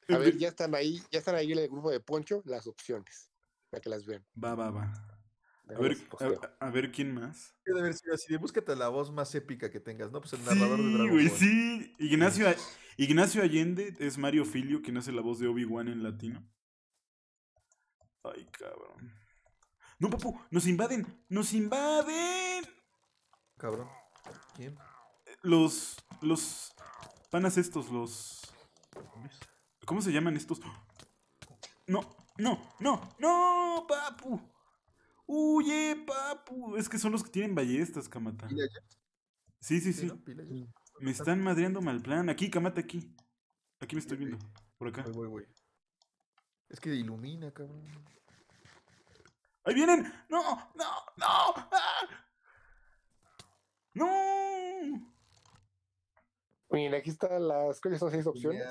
a ver, ya están ahí, ya están ahí en el grupo de Poncho las opciones. Para que las vean. Va, va, va. A ver, a, ver, quién más. búscate la voz más épica que tengas, ¿no? Pues el narrador de Dragon Ball. Sí, Ignacio, Ignacio Allende es Mario Filio, quien hace la voz de Obi-Wan en latino. Ay, cabrón. No, papu, nos invaden, nos invaden. Cabrón. ¿Quién? Los, los panas estos, los... ¿Cómo se llaman estos? No, no, no, no, papu. Huye, eh, papu. Es que son los que tienen ballestas, Kamata. Sí, sí, sí. Me están madreando mal plan. Aquí, Kamata, aquí. Aquí me estoy viendo. Por acá. Voy, voy, voy. Es que ilumina, cabrón. ¡Ahí vienen! ¡No! ¡No! ¡No! Ah. ¡No! Miren, aquí están las. ¿Cuáles son seis opciones.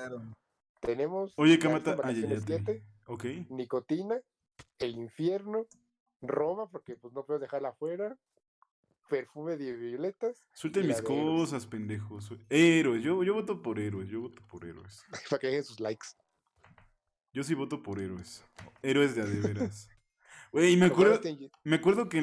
Tenemos. Oye, ¿qué mata? Ayer el siete, ¿ok? Nicotina, el infierno, Roma, porque pues no puedo dejarla afuera. Perfume de violetas. Suelten mis cosas, pendejos. Héroes. Yo, yo voto por héroes. Yo voto por héroes. [laughs] Para que dejen sus likes. Yo sí voto por héroes. Héroes de adeveras. [laughs] Güey, me acuerdo, me acuerdo que,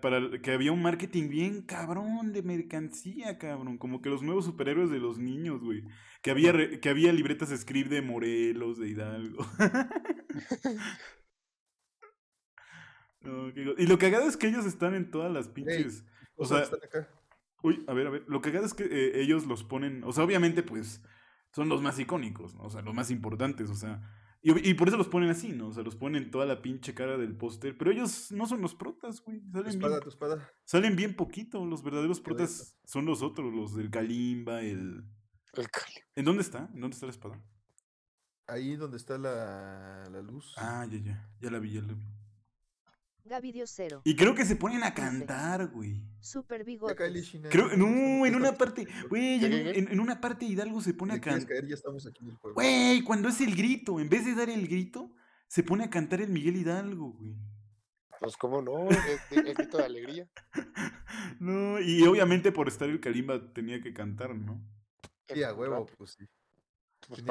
para, que había un marketing bien cabrón de mercancía, cabrón. Como que los nuevos superhéroes de los niños, güey. Que había, que había libretas script de Morelos, de Hidalgo. [laughs] y lo cagado es que ellos están en todas las pinches. o sea, Uy, a ver, a ver. Lo cagado es que eh, ellos los ponen. O sea, obviamente, pues, son los más icónicos, ¿no? o sea, los más importantes. O sea, y, por eso los ponen así, ¿no? O sea, los ponen toda la pinche cara del póster. Pero ellos no son los protas, güey. Salen espada, tu espada. Salen bien poquito. Los verdaderos protas son los otros, los del Kalimba, el. El Kalimba. ¿En dónde está? ¿En dónde está la espada? Ahí donde está la, la luz. Ah, ya, ya. Ya la vi, ya la vi. Y creo que se ponen a cantar, güey. Super bigote. Creo, no, en una parte, güey, en, una parte Hidalgo se pone a cantar. Güey, cuando es el grito, en vez de dar el grito, se pone a cantar el Miguel Hidalgo, güey. Pues cómo no, es, grito de alegría. [laughs] no, y obviamente por estar el Kalimba tenía que cantar, ¿no? Sí, huevo, pues sí. Pues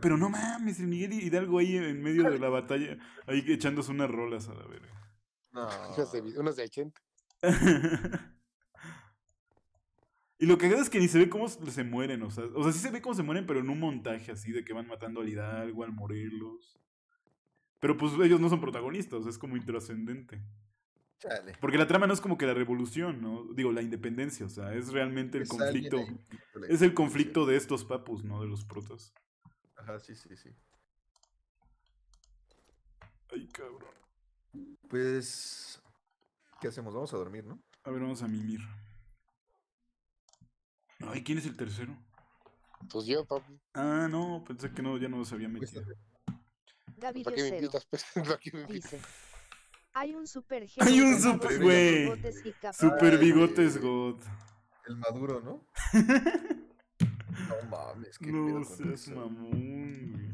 pero, no mames, el Miguel Hidalgo ahí en medio de la [laughs] batalla, ahí echándose unas rolas a la verga. No. Unos de, [laughs] y lo que es que ni se ve cómo se mueren, o sea, o sea, sí se ve cómo se mueren, pero en un montaje así de que van matando al Hidalgo, al morirlos. Pero pues ellos no son protagonistas, es como intrascendente. Porque la trama no es como que la revolución, ¿no? Digo, la independencia, o sea, es realmente el conflicto. Es el conflicto de estos papus, ¿no? De los protas. Ajá, sí, sí, sí. Ay, cabrón. Pues, ¿qué hacemos? Vamos a dormir, ¿no? A ver, vamos a mimir. Ay, ¿quién es el tercero? Pues yo, papi. Ah, no, pensé que no, ya no se había pues, metido. Eh, David pues? [laughs] ¿Para qué me invitas? ¿Para qué me Hay un super [laughs] Hay un super, güey. Super bigotes [laughs] god. El maduro, ¿no? no mames, qué No seas mamón, güey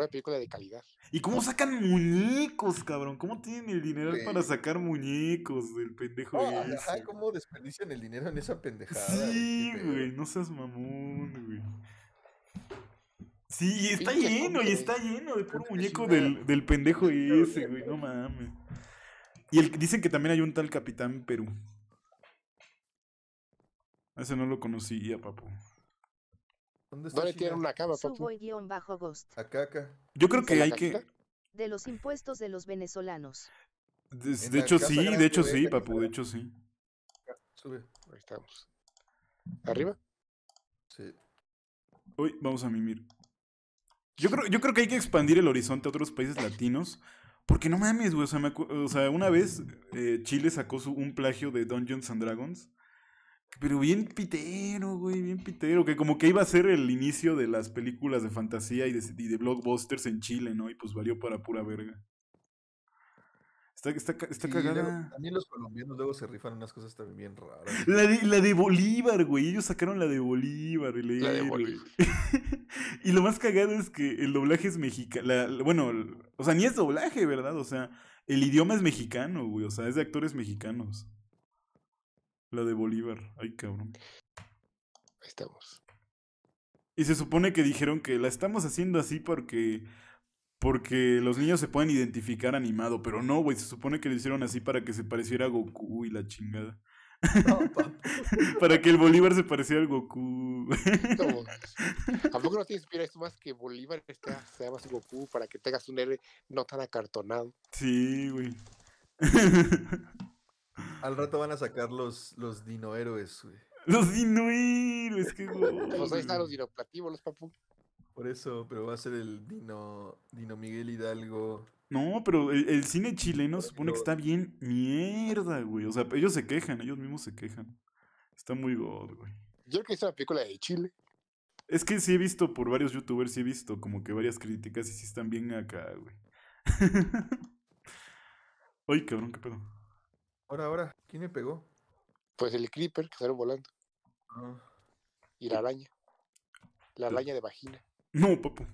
una película de calidad. ¿Y cómo sacan muñecos, cabrón? ¿Cómo tienen el dinero para sacar muñecos del pendejo ese? Ajá, ¿cómo desperdician el dinero en esa pendejada? Sí, güey, no seas mamón, güey. Sí, está lleno, y está lleno de puro muñeco del, del pendejo ese, güey, no mames. Y el, dicen que también hay un tal Capitán Perú. Ese no lo conocía, papu. ¿Dónde está una cama, Yo creo que hay que... De los impuestos de los venezolanos. De, hecho sí, de hecho sí, papu, de hecho sí. Sube. Ahí estamos. ¿Arriba? Sí. Uy, vamos a mimir. Yo creo, yo creo que hay que expandir el horizonte a otros países latinos. Porque no mames, güey. O, sea, o sea, una vez eh, Chile sacó un plagio de Dungeons and Dragons. Pero bien pitero, güey, bien pitero. Que como que iba a ser el inicio de las películas de fantasía y de, blockbusters en Chile, ¿no? Y pues valió para pura verga. Está, está, está también los colombianos luego se rifan unas cosas también bien raras. La de, Bolívar, güey. Ellos sacaron la de Bolívar. Y la de Bolívar. [laughs] y lo más cagado es que el doblaje es mexicano. Bueno, o sea, ni es doblaje, ¿verdad? O sea, el idioma es mexicano, güey. O sea, es de actores mexicanos. La de Bolívar. Ay, cabrón. Ahí estamos. Y se supone que dijeron que la estamos haciendo así porque. Porque los niños se pueden identificar animado, pero no, güey, se supone que lo hicieron así para que se pareciera a Goku y la chingada. [laughs] para que el Bolívar se pareciera al Goku. lo mejor [laughs] no te inspira más que Bolívar está, sea más Goku para que tengas un R no tan acartonado. Sí, güey. [laughs] Al rato van a sacar los, los dinohéroes, güey. Los dino qué güey. [laughs] Pues están los papu. Por eso, pero va a ser el Dino, Dino Miguel Hidalgo. No, pero el, cine chileno supone que está bien mierda, güey. O sea, ellos se quejan, ellos mismos se quejan. Está muy god, güey. Yo creo que es una película de Chile. Es que sí he visto por varios youtubers, sí he visto como que varias críticas y sí están bien acá, güey. [laughs] Ay, cabrón, qué pedo. Ahora, ahora, ¿quién me pegó? Pues el creeper que salió volando. Ah. Y la araña. La pues araña de vagina. No, papu.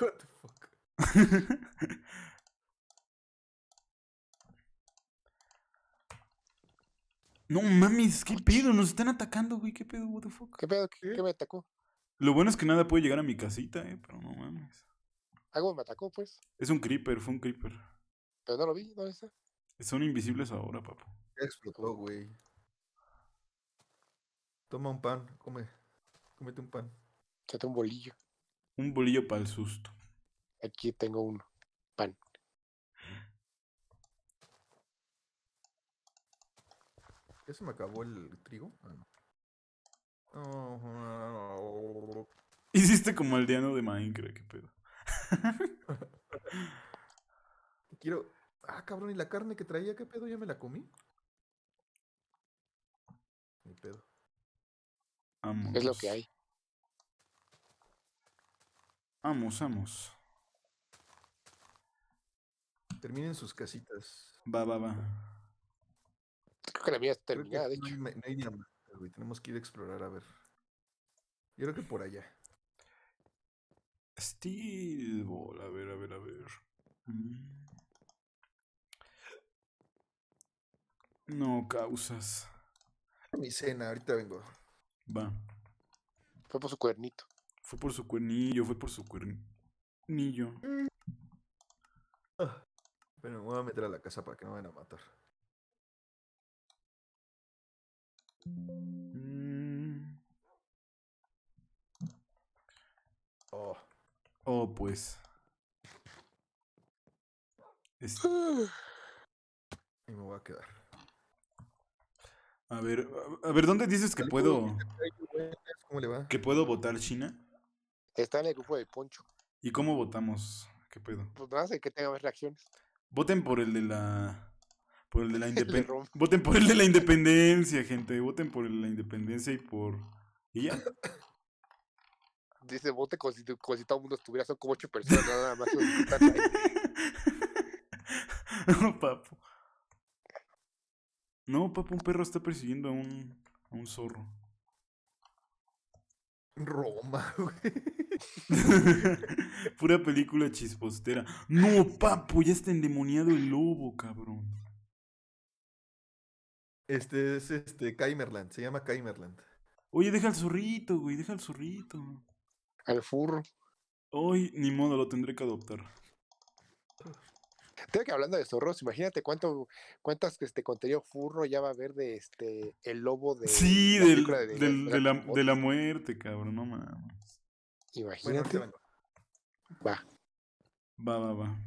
What the fuck? [laughs] no mames, qué pedo, nos están atacando, güey, qué pedo, what the fuck. ¿Qué pedo? ¿Qué, me atacó? Lo bueno es que nada puede llegar a mi casita, eh, pero no mames. Algo me atacó, pues. Es un creeper, fue un creeper. Pero no lo vi, ¿dónde está? Son invisibles ahora, papá. explotó, güey. Toma un pan, come. Cómete un pan. Chate un bolillo. Un bolillo para el susto. Aquí tengo uno. Pan. ¿Ya se me acabó el trigo? Ah, [laughs] Hiciste como aldeano de Minecraft, qué pedo. [laughs] quiero, Ah, cabrón, ¿y la carne que traía? ¿Qué pedo? ¿Ya me la comí? ¿Qué pedo. Vamos. Es lo que hay. Vamos, vamos. Terminen sus casitas. Va, va, va. Creo que la mía terminado. de hecho. No hay, ni güey. Tenemos que ir a explorar, a ver. Yo creo que por allá. Steelball, a ver, a ver, a ver. Mm. No causas. Mi cena, ahorita vengo. Va. Fue por su cuernito. Fue por su cuernillo, fue por su cuernillo. Bueno, me voy a meter a la casa para que no me vayan a matar. Mm. Oh. Oh, pues. Ah. Y me voy a quedar. A ver, a ver, ¿dónde dices que puedo. ¿Que puedo votar China? Está en el grupo de Poncho. ¿Y cómo votamos? ¿Qué puedo? Pues nada, el que tenga más reacciones. Voten por el de la. Por el de la [laughs] independencia. Voten por el de la independencia, gente. Voten por la independencia y por. ¿Y ya? [laughs] Dice, vote como si, todo el mundo estuviera. Son como ocho personas nada más. [laughs] no, papu. No, papu, un perro está persiguiendo a un, a un zorro. Roma, [laughs] güey. [laughs] Pura película chispostera. No, papu, ya está endemoniado el lobo, cabrón. Este es este Kaimerland, se llama Kaimerland. Oye, deja el zorrito, güey, deja el zorrito. Al furro. Hoy, ni modo, lo tendré que adoptar. [laughs] Tengo que hablando de zorros, imagínate cuánto, cuántas este contenido furro ya va a haber de este el lobo de Sí, del, de, la, muerte, cabrón, no mames. Imagínate. va. Va, va, va.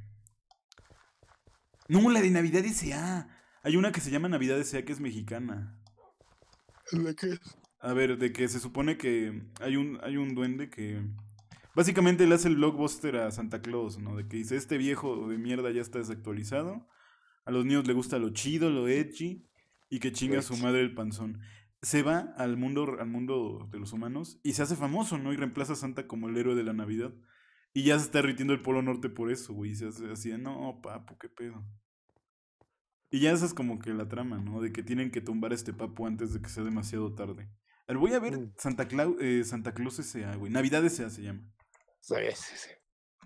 No, la de Navidad ah, Hay una que se llama Navidad S.A. que es mexicana. ¿De qué? A ver, de que se supone que hay un, hay un duende que Básicamente le hace el blockbuster a Santa Claus, ¿no? De que dice, este viejo de mierda ya está desactualizado. A los niños le gusta lo chido, lo edgy. Y que chinga a su madre el panzón. Se va al mundo, al mundo de los humanos y se hace famoso, ¿no? Y reemplaza a Santa como el héroe de la Navidad. Y ya se está derritiendo el Polo Norte por eso, güey. Y se hace así no, papu, qué pedo. Y ya esa es como que la trama, ¿no? De que tienen que tumbar a este papu antes de que sea demasiado tarde. Voy a ver mm. Santa, Claus eh, Santa Claus S.A., güey. Navidad S.A. se llama.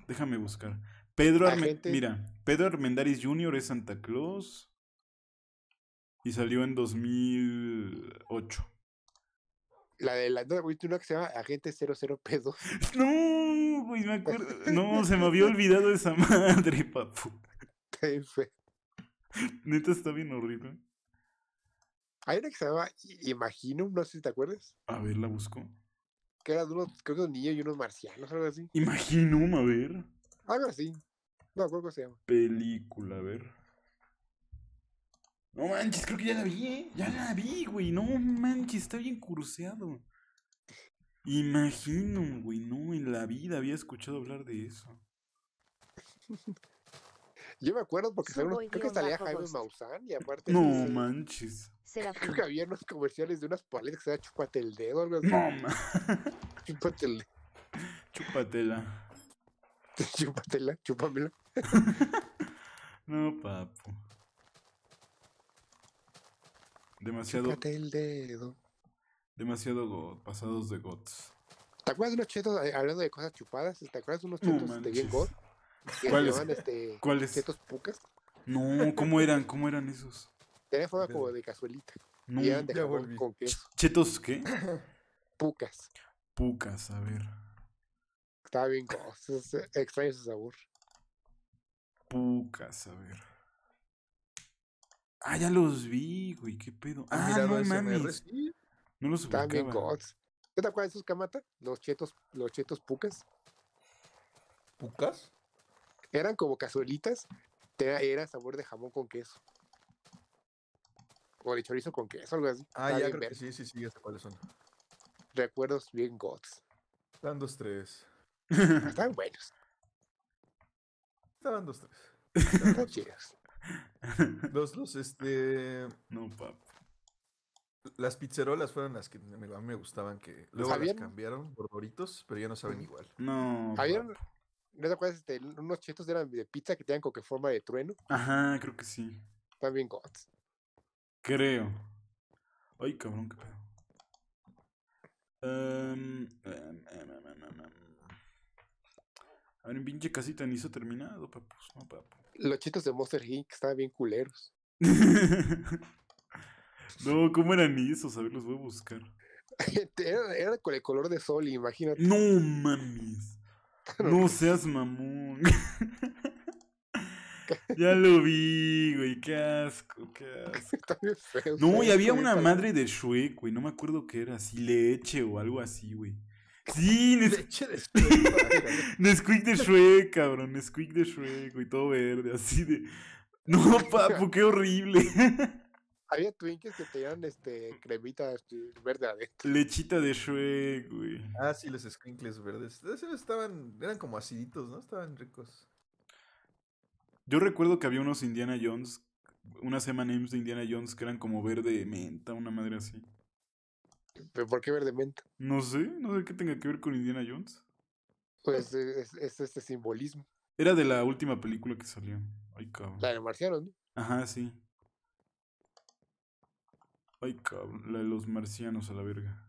Déjame buscar. Pedro Mira, Pedro Armendáriz Jr. es Santa Claus y salió en 2008. La de la ¿no? una que se llama Agente 00 Pedo. [laughs] No, me acuerdo. [laughs] No, se me había olvidado esa madre, papu. Neta está bien horrible. Hay una que se llama Imagino, no sé si te acuerdas. A ver, la busco que eran unos, creo que y unos marcianos, algo así. Imaginum, a ver. Algo así. No, creo que se llama. Película, a ver. No manches, creo que ya la vi, ¿eh? Ya la vi, güey. No manches, está bien curseado. Imagino, güey. No, en la vida había escuchado hablar de eso. [laughs] Yo me acuerdo porque creo que salía Jaime Maussan y aparte. No este, manches. Creo que había unos comerciales de unas paletas que se chupate el dedo algo así. No, [laughs] el dedo. Chúpatela. [laughs] Chúpatela, [laughs] no, papu. Demasiado. Chupate el dedo. Demasiado pasados de gots. ¿Te acuerdas de unos chetos, eh, hablando de cosas chupadas? ¿Te acuerdas de unos chetos de este, bien got? ¿Cuáles? Este, ¿Cuáles? ¿Chetos pucas? No, ¿cómo eran? ¿Cómo eran esos? Tenía forma como de cazuelita. y eran de con queso. ¿Chetos qué? [coughs] Pucas. Pucas, a ver. Estaba bien extraño su sabor. Pucas, a ver. Ah, ya los vi, güey, qué pedo. Ah, no mames. No los Estaban bien gods. ¿Qué tal acuerdas de esos camata? Los chetos, los chetos pucas. ¿Pucas? Eran como cazuelitas, era sabor de jamón con queso o de chorizo con queso, algo así. Ah, ya, creo que sí, sí, sí, ya cuáles son. Recuerdos bien gods. Están dos, tres. están buenos. Estaban dos, tres. Están chidos. Los, los, este... No, papá. Las pizzerolas fueron las que me, a mí me gustaban, que luego las cambiaron por doritos, pero ya no saben mm. igual. No. ¿Habían, ¿No te acuerdas? Este, unos chetos eran de pizza que tenían como que forma de trueno. Ajá, creo que sí. bien gods. Creo. Ay, cabrón, qué pedo. Em, em, em, a ver, pinche casita ni hizo terminado, papus. Los chitos de Monster Inc. estaban bien culeros. [laughs] no, ¿cómo eran esos? A ver, los voy a buscar. [laughs] Era, con el color de sol, imagínate. No mames. [laughs] No seas mamón. Ya lo vi, güey, qué asco, qué asco. [laughs] feo. No, y había una madre de Shrek, güey, no me acuerdo qué era, así leche o algo así, güey. Sí, [laughs] leche de Shrek. [laughs] Nesquik de Shrek, cabrón. Nesquik de Shrek, güey, todo verde, así de. No, papu, qué horrible. Había Twinkies que tenían este, cremita este, verde adentro. Lechita de Shrek, güey. Ah, sí, los squinkles verdes. Estaban, eran como aciditos, ¿no? Estaban ricos. Yo recuerdo que había unos Indiana Jones, unas names de Indiana Jones que eran como verde menta, una madre así. ¿Pero por qué verde menta? No sé, no sé qué tenga que ver con Indiana Jones. Pues eh, es, este simbolismo. Era de la última película que salió. Ay, cabrón. La de Marcianos, ¿no? Ajá, sí. Ay, cabrón, la de los marcianos a la verga.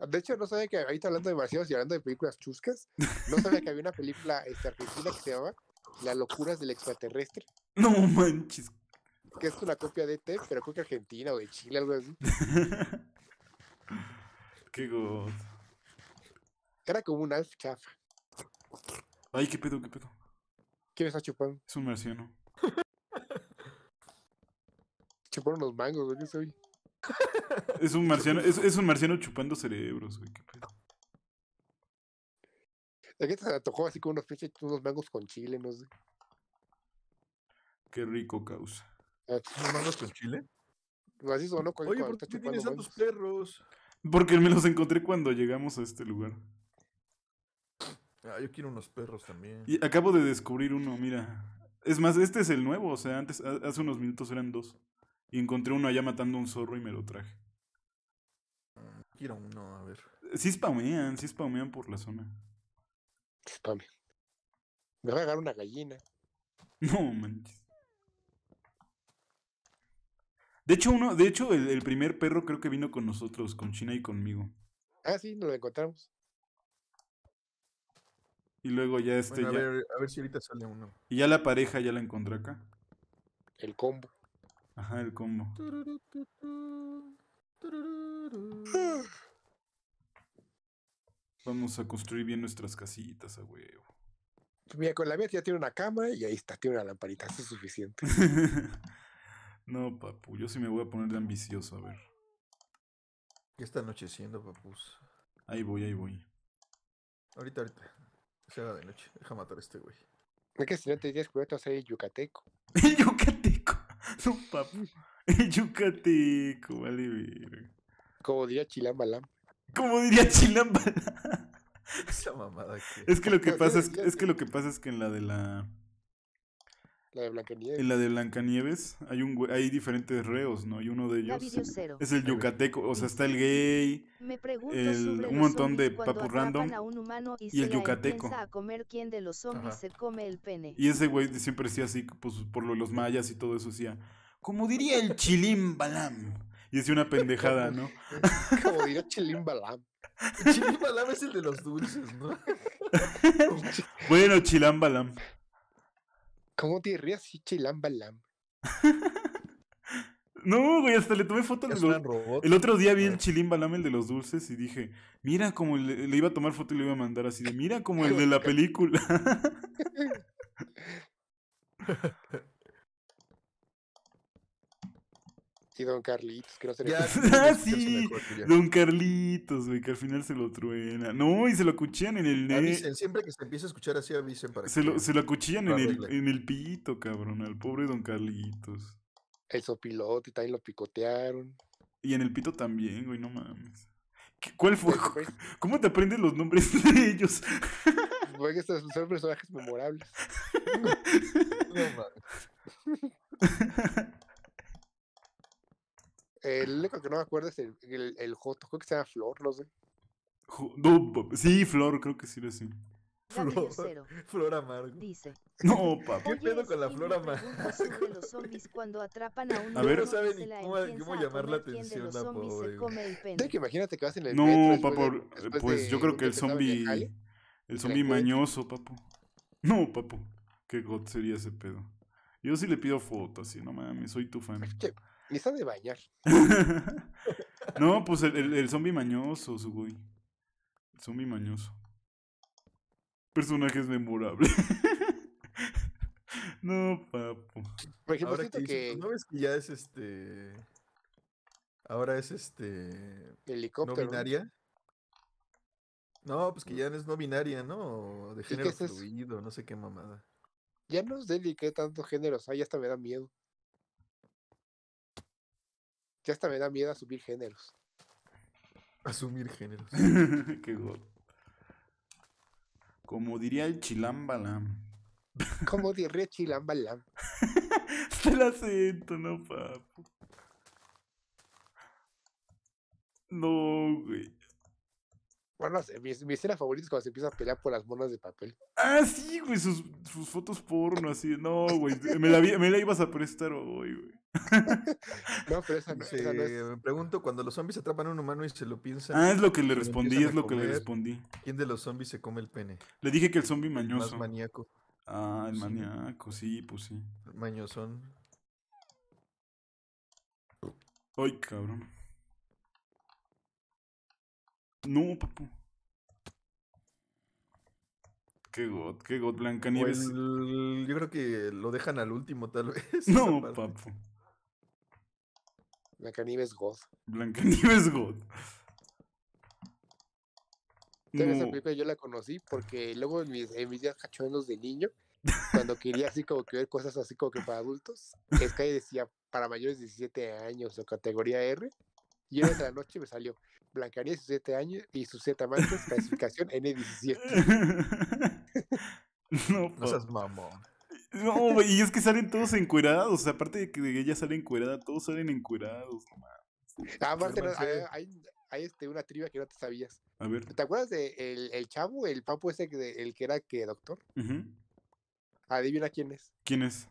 De hecho, no sabía que ahí está hablando de marcianos y hablando de películas chuscas, no sabía que había una película este, argentina que se llamaba las locuras del extraterrestre. [laughs] No manches. Que es una copia de e T pero creo que Argentina o de Chile, algo así. [laughs] Qué god. Era como un alf chafa. Ay, qué pedo, qué pedo. ¿Quién está chupando? Es un marciano. Chuparon los mangos, güey, Es un marciano, es, es un marciano chupando cerebros, güey, qué pedo. Aquí qué te antojó así con unos pinches unos mangos con chile? No sé. Qué rico causa. ¿Unos ah, mangos con chile? Pues así sonó con Oye, ¿por qué tienes a tus perros? Porque me los encontré cuando llegamos a este lugar. Ah, yo quiero unos perros también. Y acabo de descubrir uno, mira. Es más, este es el nuevo, o sea, antes, hace unos minutos eran dos. Y encontré uno allá matando un zorro y me lo traje. Mm, quiero uno, a ver. Sí spaumean, sí spaumean por la zona. Me va a agarrar una gallina. No, manches. De hecho, uno, de hecho, el, primer perro creo que vino con nosotros, con China y conmigo. Ah, sí, nos lo encontramos. Y luego ya este. a, Ver, a ver si ahorita sale uno. Y ya la pareja ya la encontré acá. El combo. Ajá, el combo. Ah. Vamos a construir bien nuestras casitas, a pues Mira, con la mía ya tiene una cámara y ahí está, tiene una lamparita, eso es suficiente. [laughs] no, papu, yo sí me voy a poner de ambicioso, a ver. Ya está anocheciendo, papus? Ahí voy, ahí voy. Ahorita, ahorita. Se va de noche. Deja matar a este güey. Es que si no te dices cuidado, vas a yucateco. ¡El yucateco! [laughs] [laughs] No, papu. El yucateco, vale, Como diría Chilambalam. Como diría Chilambala. [laughs] Esa Es que lo que pasa es, es que lo que pasa es que en la de la. La de Blancanieves. En la de Blancanieves hay, un, hay diferentes reos, ¿no? Y uno de ellos es el yucateco, o sea, está el gay, el, un montón de papu random y el yucateco. quién de los come el Y ese güey siempre decía así, pues por lo los mayas y todo eso decía, como diría el chilim y es una pendejada, ¿no? [laughs] Como diría Chilim Balam. Balam es el de los dulces, ¿no? [laughs] bueno, Chilambalam. Balam. ¿Cómo te dirías si Balam? [laughs] No, güey, hasta le tomé foto. De Robot, el otro día vi el ah. chilimbalam, Balam, el de los dulces, y dije, mira cómo le, le, iba a tomar foto y le iba a mandar así de, mira como el de la película. Sí, Don Carlitos, que no ah, [laughs] sí, Don Carlitos, güey, que al final se lo truena. No, y se lo acuchillan en el... siempre que se empieza a escuchar así, avisen para se Lo, se lo acuchillan en el, en el pito, cabrón, al pobre Don Carlitos. El y también lo picotearon. Y en el pito también, güey, no mames. ¿Cuál fue? Pues, [laughs] ¿Cómo te aprendes los nombres [laughs] de ellos? Pues, estos son personajes memorables. no, mames. El único que no me acuerdo es el, el, Joto, creo que se llama Flor, no sé. sí, Flor, creo que sí lo sí [laughs] Flor, amargo. Dice. [laughs] No, papá. ¿Qué pedo con la flor amargo? [laughs] a ver, no saben cómo, llamar la atención a pobre. que imagínate que vas en el No, papá, pues yo creo que el zombie el zombie mañoso, papá No, papá Qué god sería ese pedo. Yo sí le pido fotos, así, no mames, soy tu fan. Ni de bañar. [laughs] no, pues el, el, zombie mañoso, su güey. El zombie mañoso. Personajes memorables. [laughs] no, papu Por ejemplo, que, ¿No ves que ya es este... Ahora es este... Helicóptero. No binaria? No, pues que ya es no binaria, ¿no? de género fluido, no sé qué mamada. Ya no os ni qué tantos géneros hay, hasta me da miedo. Ya hasta me da miedo asumir géneros. Asumir géneros. [laughs] Qué gordo. Como diría el chilambalam. [laughs] Como diría chilambalam. Se [laughs] la acento, no, papu. No, güey. Bueno, mi, escena favorita es cuando se empieza a pelear por las monas de papel. Ah, sí, güey, sus, fotos porno, así. No, güey, me la, me la ibas a prestar hoy, güey. [laughs] no, pero Me pregunto, cuando los zombies atrapan a un humano y se lo piensan. Ah, es lo que le respondí, es lo que le respondí. ¿Quién de los zombies se come el pene? Le dije que el zombie mañoso. maníaco. Ah, el maniaco, maníaco, sí, pues sí. Mañozón, mañosón. Ay, cabrón. No, papu. Qué god, qué god, Blancanieves. yo creo que lo dejan al último, tal vez. No, papu. Blancanieves God. Blancanieves God. Esa yo la conocí porque luego en mis, días cachonos de niño, cuando quería así como que ver cosas así como que para adultos, es que decía para mayores de 17 años o categoría R, y en la noche me salió Blancanieves 17 años y sus 7 amantes, clasificación N17. [laughs] no, no seas mamón. No, y es que salen todos encuerados. aparte de que ella sale encuerada, todos salen encuerados. Ah, aparte, eh. hay, hay este, una trivia que no te sabías. A ver. ¿Te acuerdas de el, chavo, el papo ese, que el que era que doctor? Adivina quién es. ¿Quién es?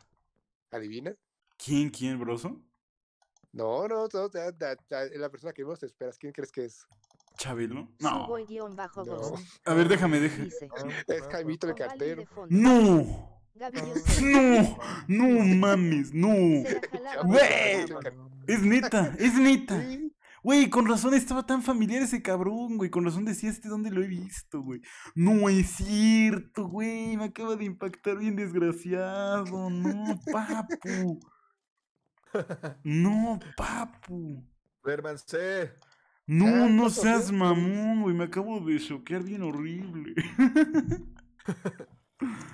¿Adivina? ¿Quién, quién, broso? No, no, la persona que vos esperas, ¿quién crees que es? Chabelo. No. A ver, déjame, déjame. Es Jaimito el cartero. ¡No! No, [laughs] no mames, no. Güey, es neta, es neta. Güey, con razón estaba tan familiar ese cabrón, güey. Con razón decía este dónde lo he visto, güey. No es cierto, güey. Me acaba de impactar bien desgraciado. No, papu. [laughs] No, papu. No, no seas pues. mamón, güey. Me acabo de choquear bien horrible. [laughs]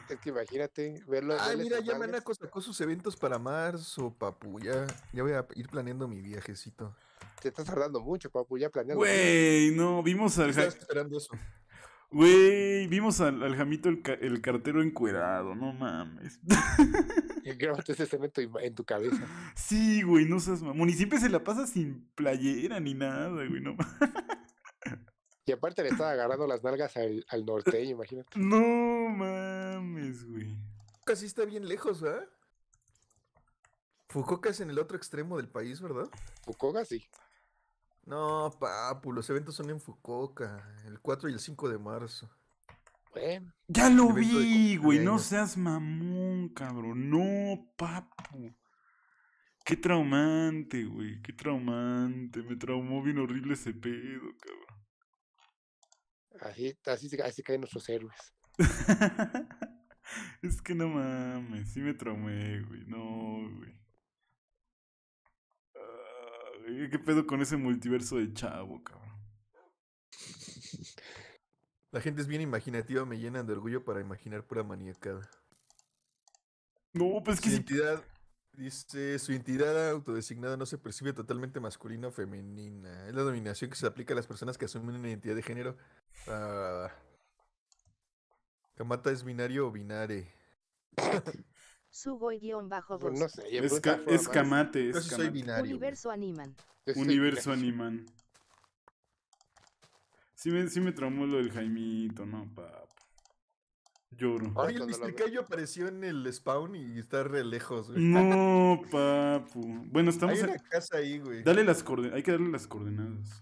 Es que imagínate, verlo. Ah, mira, ya Manaco sacó sus eventos para marzo, papu. Ya, ya voy a ir planeando mi viajecito. Te estás tardando mucho, papu, ya planeando. Güey, no, vimos al. Estás esperando eso. Güey, vimos al, Jamito el, el, cartero encuerado, no mames. qué [laughs] grabaste ese evento en tu cabeza. Sí, güey, no seas Municipio se la pasa sin playera ni nada, güey, no mames. [laughs] Y aparte le estaba agarrando las nalgas al, norte, imagínate. No mames, güey. Casi está bien lejos, ¿verdad? Fukuoka es en el otro extremo del país, ¿verdad? Fukuoka sí. No, papu, los eventos son en Fukuoka, el 4 y el 5 de marzo. ya lo vi, güey, no seas mamón, cabrón. No, papu. Qué traumante, güey, qué traumante. Me traumó bien horrible ese pedo, cabrón. Así, así, caen nuestros héroes. [laughs] es que no mames, sí me tromé, güey. No, güey. ¿Qué pedo con ese multiverso de chavo, cabrón? La gente es bien imaginativa, me llenan de orgullo para imaginar pura maniacada. No, pues que. Su identidad, dice, su identidad autodesignada no se percibe totalmente masculina o femenina. Es la dominación que se aplica a las personas que asumen una identidad de género Camata ah. es binario o binare. [laughs] Subo y guión bajo pues dos. No sé, es, camate es soy binario. Universo Animan. Universo Animan. Sí me, sí me traumó lo del Jaimito, ¿no, papu Lloro. Ay, el Cayo apareció en el spawn y está re lejos, No, papu. Bueno, estamos. Hay una casa ahí, güey. Dale las Hay que darle las coordenadas.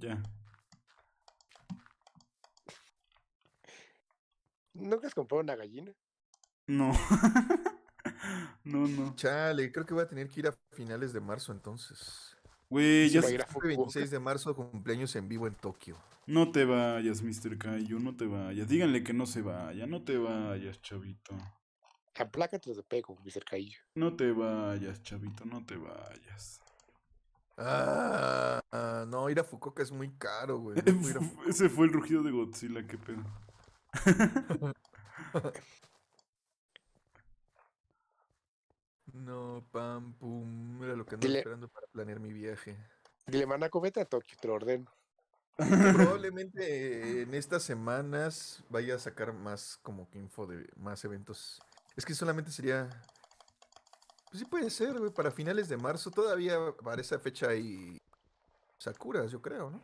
Ya. ¿Nunca has comprado una gallina? No. [laughs] no, no. Chale, creo que voy a tener que ir a finales de marzo entonces. Güey, ya... 26 de marzo, cumpleaños en vivo en Tokio. No te vayas, Mr. Caillou, no te vayas. Díganle que no se vaya, no te vayas, chavito. Aplácate de pego, Mr. Caillou. No te vayas, chavito, no te vayas. Ah, ah, no, ir a Fukuoka es muy caro, güey. [laughs] Ese fue el rugido de Godzilla, qué pedo. [laughs] no, pam, pum. Mira lo que ando esperando para planear mi viaje. Dile, a Cometa a Tokio, te lo ordeno. Probablemente en estas semanas vaya a sacar más como que info de más eventos. Es que solamente sería pues sí puede ser, güey, para finales de marzo. Todavía para esa fecha hay sakuras, yo creo, ¿no?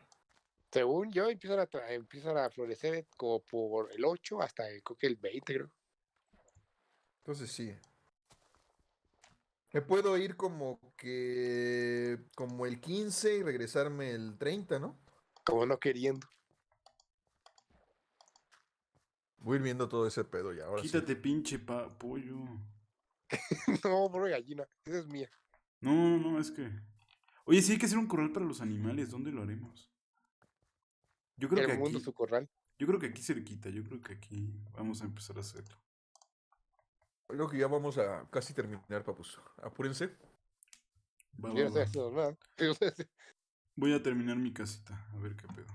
Según yo, empiezan a, a florecer como por el 8 hasta el, creo que el 20, creo. Entonces sí. Me puedo ir como que. como el 15 y regresarme el 30, ¿no? Como no queriendo. Voy viendo todo ese pedo ya. Quítate, pinche pollo. [laughs] no, pobre gallina, esa es mía. No, no, es que. Oye, sí hay que hacer un corral para los animales, ¿dónde lo haremos? Yo creo que aquí... Yo creo que aquí cerquita, yo creo que aquí vamos a empezar a hacerlo. Creo que ya vamos a casi terminar, papus. Apúrense. Voy a terminar mi casita, a ver qué pedo.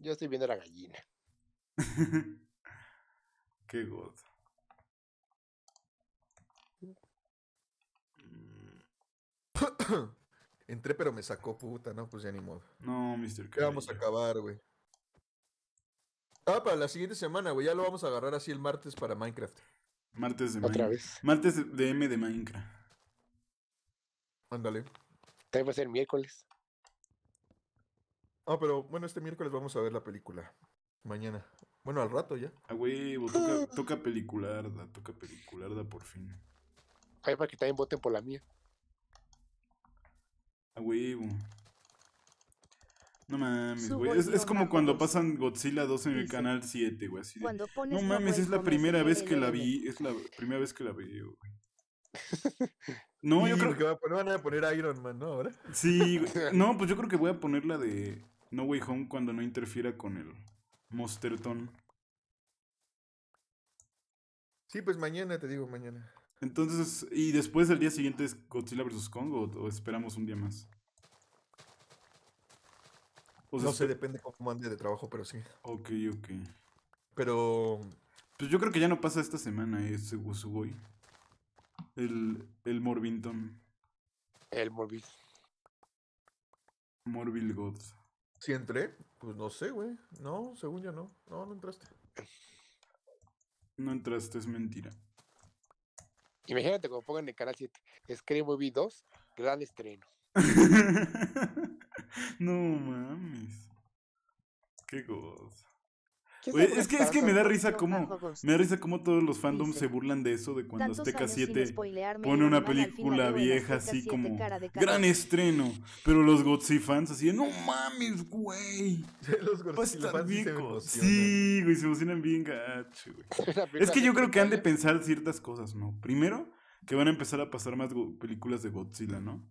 Yo estoy viendo la gallina. [laughs] qué god. [coughs] Entré, pero me sacó puta, ¿no? Pues ya ni modo. No, Mr. Ya vamos a acabar, güey. Ah, para la siguiente semana, güey. Ya lo vamos a agarrar así el martes para Minecraft. Martes de Otra vez. Martes de M de Minecraft. Ándale. También va a ser miércoles. Ah, pero bueno, este miércoles vamos a ver la película. Mañana. Bueno, al rato ya. Ah, güey, toca, toca pelicularda, toca pelicularda por fin. Ay, para que también voten por la mía. No mames, Es, como cuando pasan Godzilla 2 en el canal 7, güey. no mames, es la primera vez que la vi. Es la primera vez que la vi, güey. [laughs] No, yo creo que van a poner Iron Man, ¿no? Ahora. Sí, [laughs] no, pues yo creo que voy a poner la de No Way Home cuando no interfiera con el Monsterton. Sí, pues mañana te digo mañana. Entonces, ¿y después el día siguiente es Godzilla vs. Kong o, esperamos un día más? no sé, depende cómo ande de trabajo, pero sí. Ok, ok. Pero... Pues yo creo que ya no pasa esta semana ese eh, Wusugoi. El, el Morbinton. El Morbil. Morbil God. ¿Si entré? Pues no sé, güey. No, según yo no. No, no entraste. Eh. No entraste, es mentira. Imagínate cuando pongan en el canal 7, Scream Movie 2, gran estreno. [laughs] no mames. Qué cosa es, que, es que me da risa como me da todos los fandoms se burlan de eso de cuando k 7 pone una película vieja así como gran estreno, pero los Godzilla fans así, no mames, güey. los Godzilla pues fans Sí, güey, se emocionan bien gacho, [laughs] Es que yo creo que han de pensar ciertas cosas, ¿no? Primero, que van a empezar a pasar más películas de Godzilla, ¿no?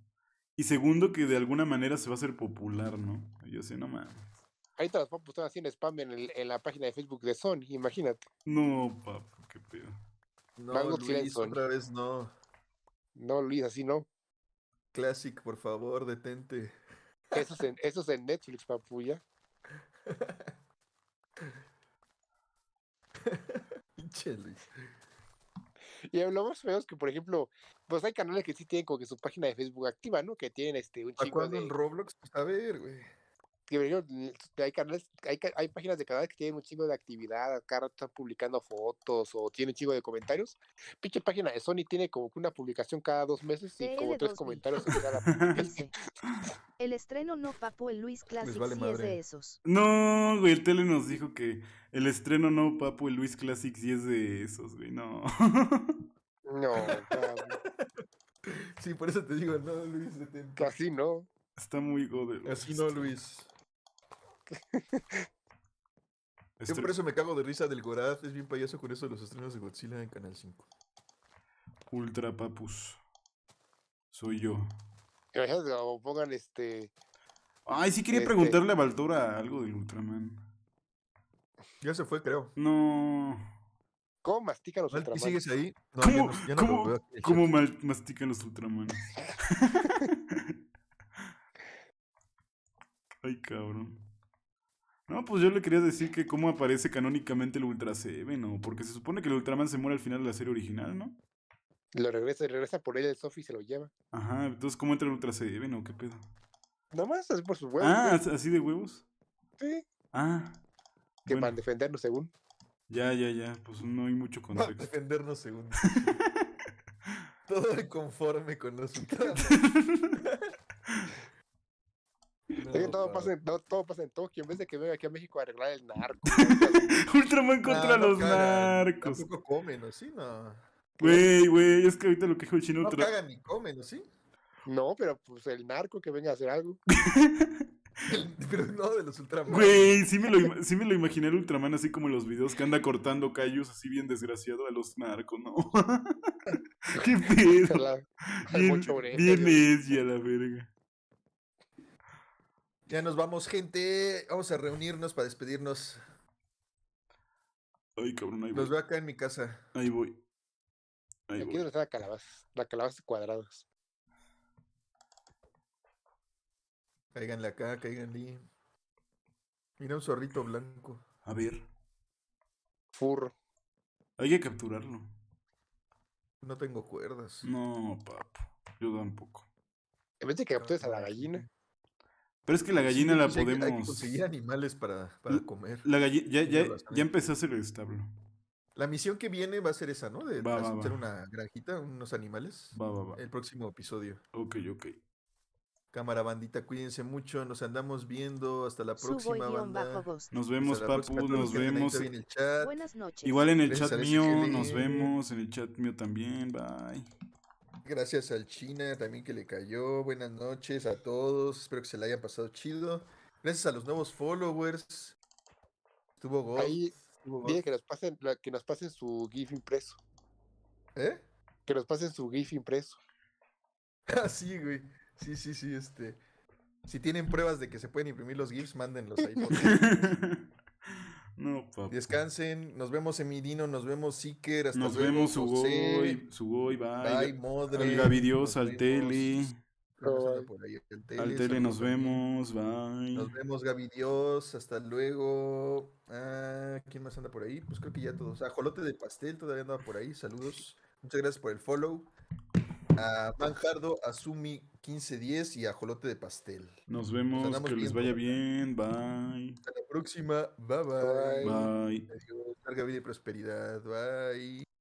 Y segundo, que de alguna manera se va a hacer popular, ¿no? Yo sé, no mames. Ahí los las están haciendo spam en, el, en la página de Facebook de Sony, imagínate. No, papu, qué pedo. No, Luis, otra vez no. No, Luis, así no. Classic, por favor, detente. Eso es en, eso es en Netflix, papuya. [laughs] Pinche Luis. Y lo más feo es que, por ejemplo, pues hay canales que sí tienen como que su página de Facebook activa, ¿no? Que tienen este un chico. ¿A cuándo en Roblox? Pues a ver, güey hay canales, hay, hay páginas de canales que tienen un chingo de actividad, acá están publicando fotos o tienen un chingo de comentarios. Pinche página de Sony tiene como que una publicación cada dos meses y como tres comentarios en cada [laughs] publicación. El estreno no papu, el Luis Classic si sí es de esos. No, güey, el tele nos dijo que el estreno no papu, el Luis Classic sí es de esos, güey, no. No, claro. [laughs] Sí, por eso te digo, no, Luis. Casi no. Está muy godo. Así no, Luis. Yo por eso me cago de risa del Goraz. Es bien payaso con eso de los estrenos de Godzilla en Canal 5. Ultra Papus. Soy yo. O pongan este. Ay, sí quería este preguntarle a Valtora algo del Ultraman. Ya se fue, creo. No. ¿Cómo mastican los Ultraman? sigues ahí? ¿Cómo, ¿cómo, mastican [laughs] los [laughs] Ultraman? Ay, cabrón. No, pues yo le quería decir que cómo aparece canónicamente el Ultra Seven, ¿no? Porque se supone que el Ultraman se muere al final de la serie original, ¿no? Lo regresa, regresa por él el Sophie se lo lleva. Ajá, entonces ¿cómo entra el Ultra Seven o qué pedo? Nada más, así por sus huevos. Ah, así de huevos. Sí. Ah. Que para defendernos según. Ya, ya, ya, pues no hay mucho contexto. Para defendernos según. [laughs] Todo conforme con los [laughs] [laughs] todo pasa, todo, todo en Tokio, en vez de que venga aquí a México a arreglar el narco. [laughs] Ultraman contra los narcos. Tampoco comen, ¿no? Sí, no. Güey, güey, es que ahorita lo que dijo el chino. No pagan cagan ni comen, ¿no? Sí. No, pero pues el narco que venga a hacer algo. [laughs] pero no de los Ultraman. Güey, sí me, lo, sí me lo imaginé el Ultraman así como en los videos que anda cortando callos así bien desgraciado a los narcos, ¿no? [laughs] Qué pedo. La, bien, mucho y a la verga. Ya nos vamos, gente. Vamos a reunirnos para despedirnos. Ay, cabrón, ahí voy. Los veo acá en mi casa. Ahí voy. Ahí Aquí donde está la calabaza. La calabaza de cuadrados. Cáiganle acá, cáiganle. Mira un zorrito blanco. A ver. Furro. Hay que capturarlo. No tengo cuerdas. No, papo. Yo tampoco. En vez de que captures a la gallina. Pero es que la gallina la pues, podemos. conseguir animales para, comer. La ya, ya, a el establo. La misión que viene va a ser esa, ¿no? De hacer una granjita, unos animales. Va, El próximo episodio. Ok, ok. Cámara bandita, cuídense mucho, nos andamos viendo, hasta la próxima banda. Nos vemos, Papu, nos vemos. Igual en el chat mío, nos vemos, en el chat mío también, bye. Gracias al China también que le cayó. Buenas noches a todos. Espero que se la hayan pasado chido. Gracias a los nuevos followers. Estuvo God. que nos pasen, que nos pasen su GIF impreso. ¿Eh? Que nos pasen su GIF impreso. [laughs] Ah, sí, güey. Sí, sí, sí, este. Si tienen pruebas de que se pueden imprimir los GIFs, mándenlos ahí. [laughs] No, Descansen. Nos vemos, Emidino. Nos vemos, Siker, Hasta nos vemos, Sugoi bye. Bye, Al Gavidios, al Tele. Al Tele nos vemos, bye. Nos vemos, gavidios Dios, hasta luego. Ah, ¿Quién más anda por ahí? Pues creo que ya todos. ajolote Jolote de Pastel todavía anda por ahí, saludos. Muchas gracias por el follow. A Manjardo, a Sumi 15, 10 y ajolote de pastel. Nos vemos, que les vaya bien, bye. Hasta la próxima, bye bye. Bye. Larga vida y prosperidad, bye.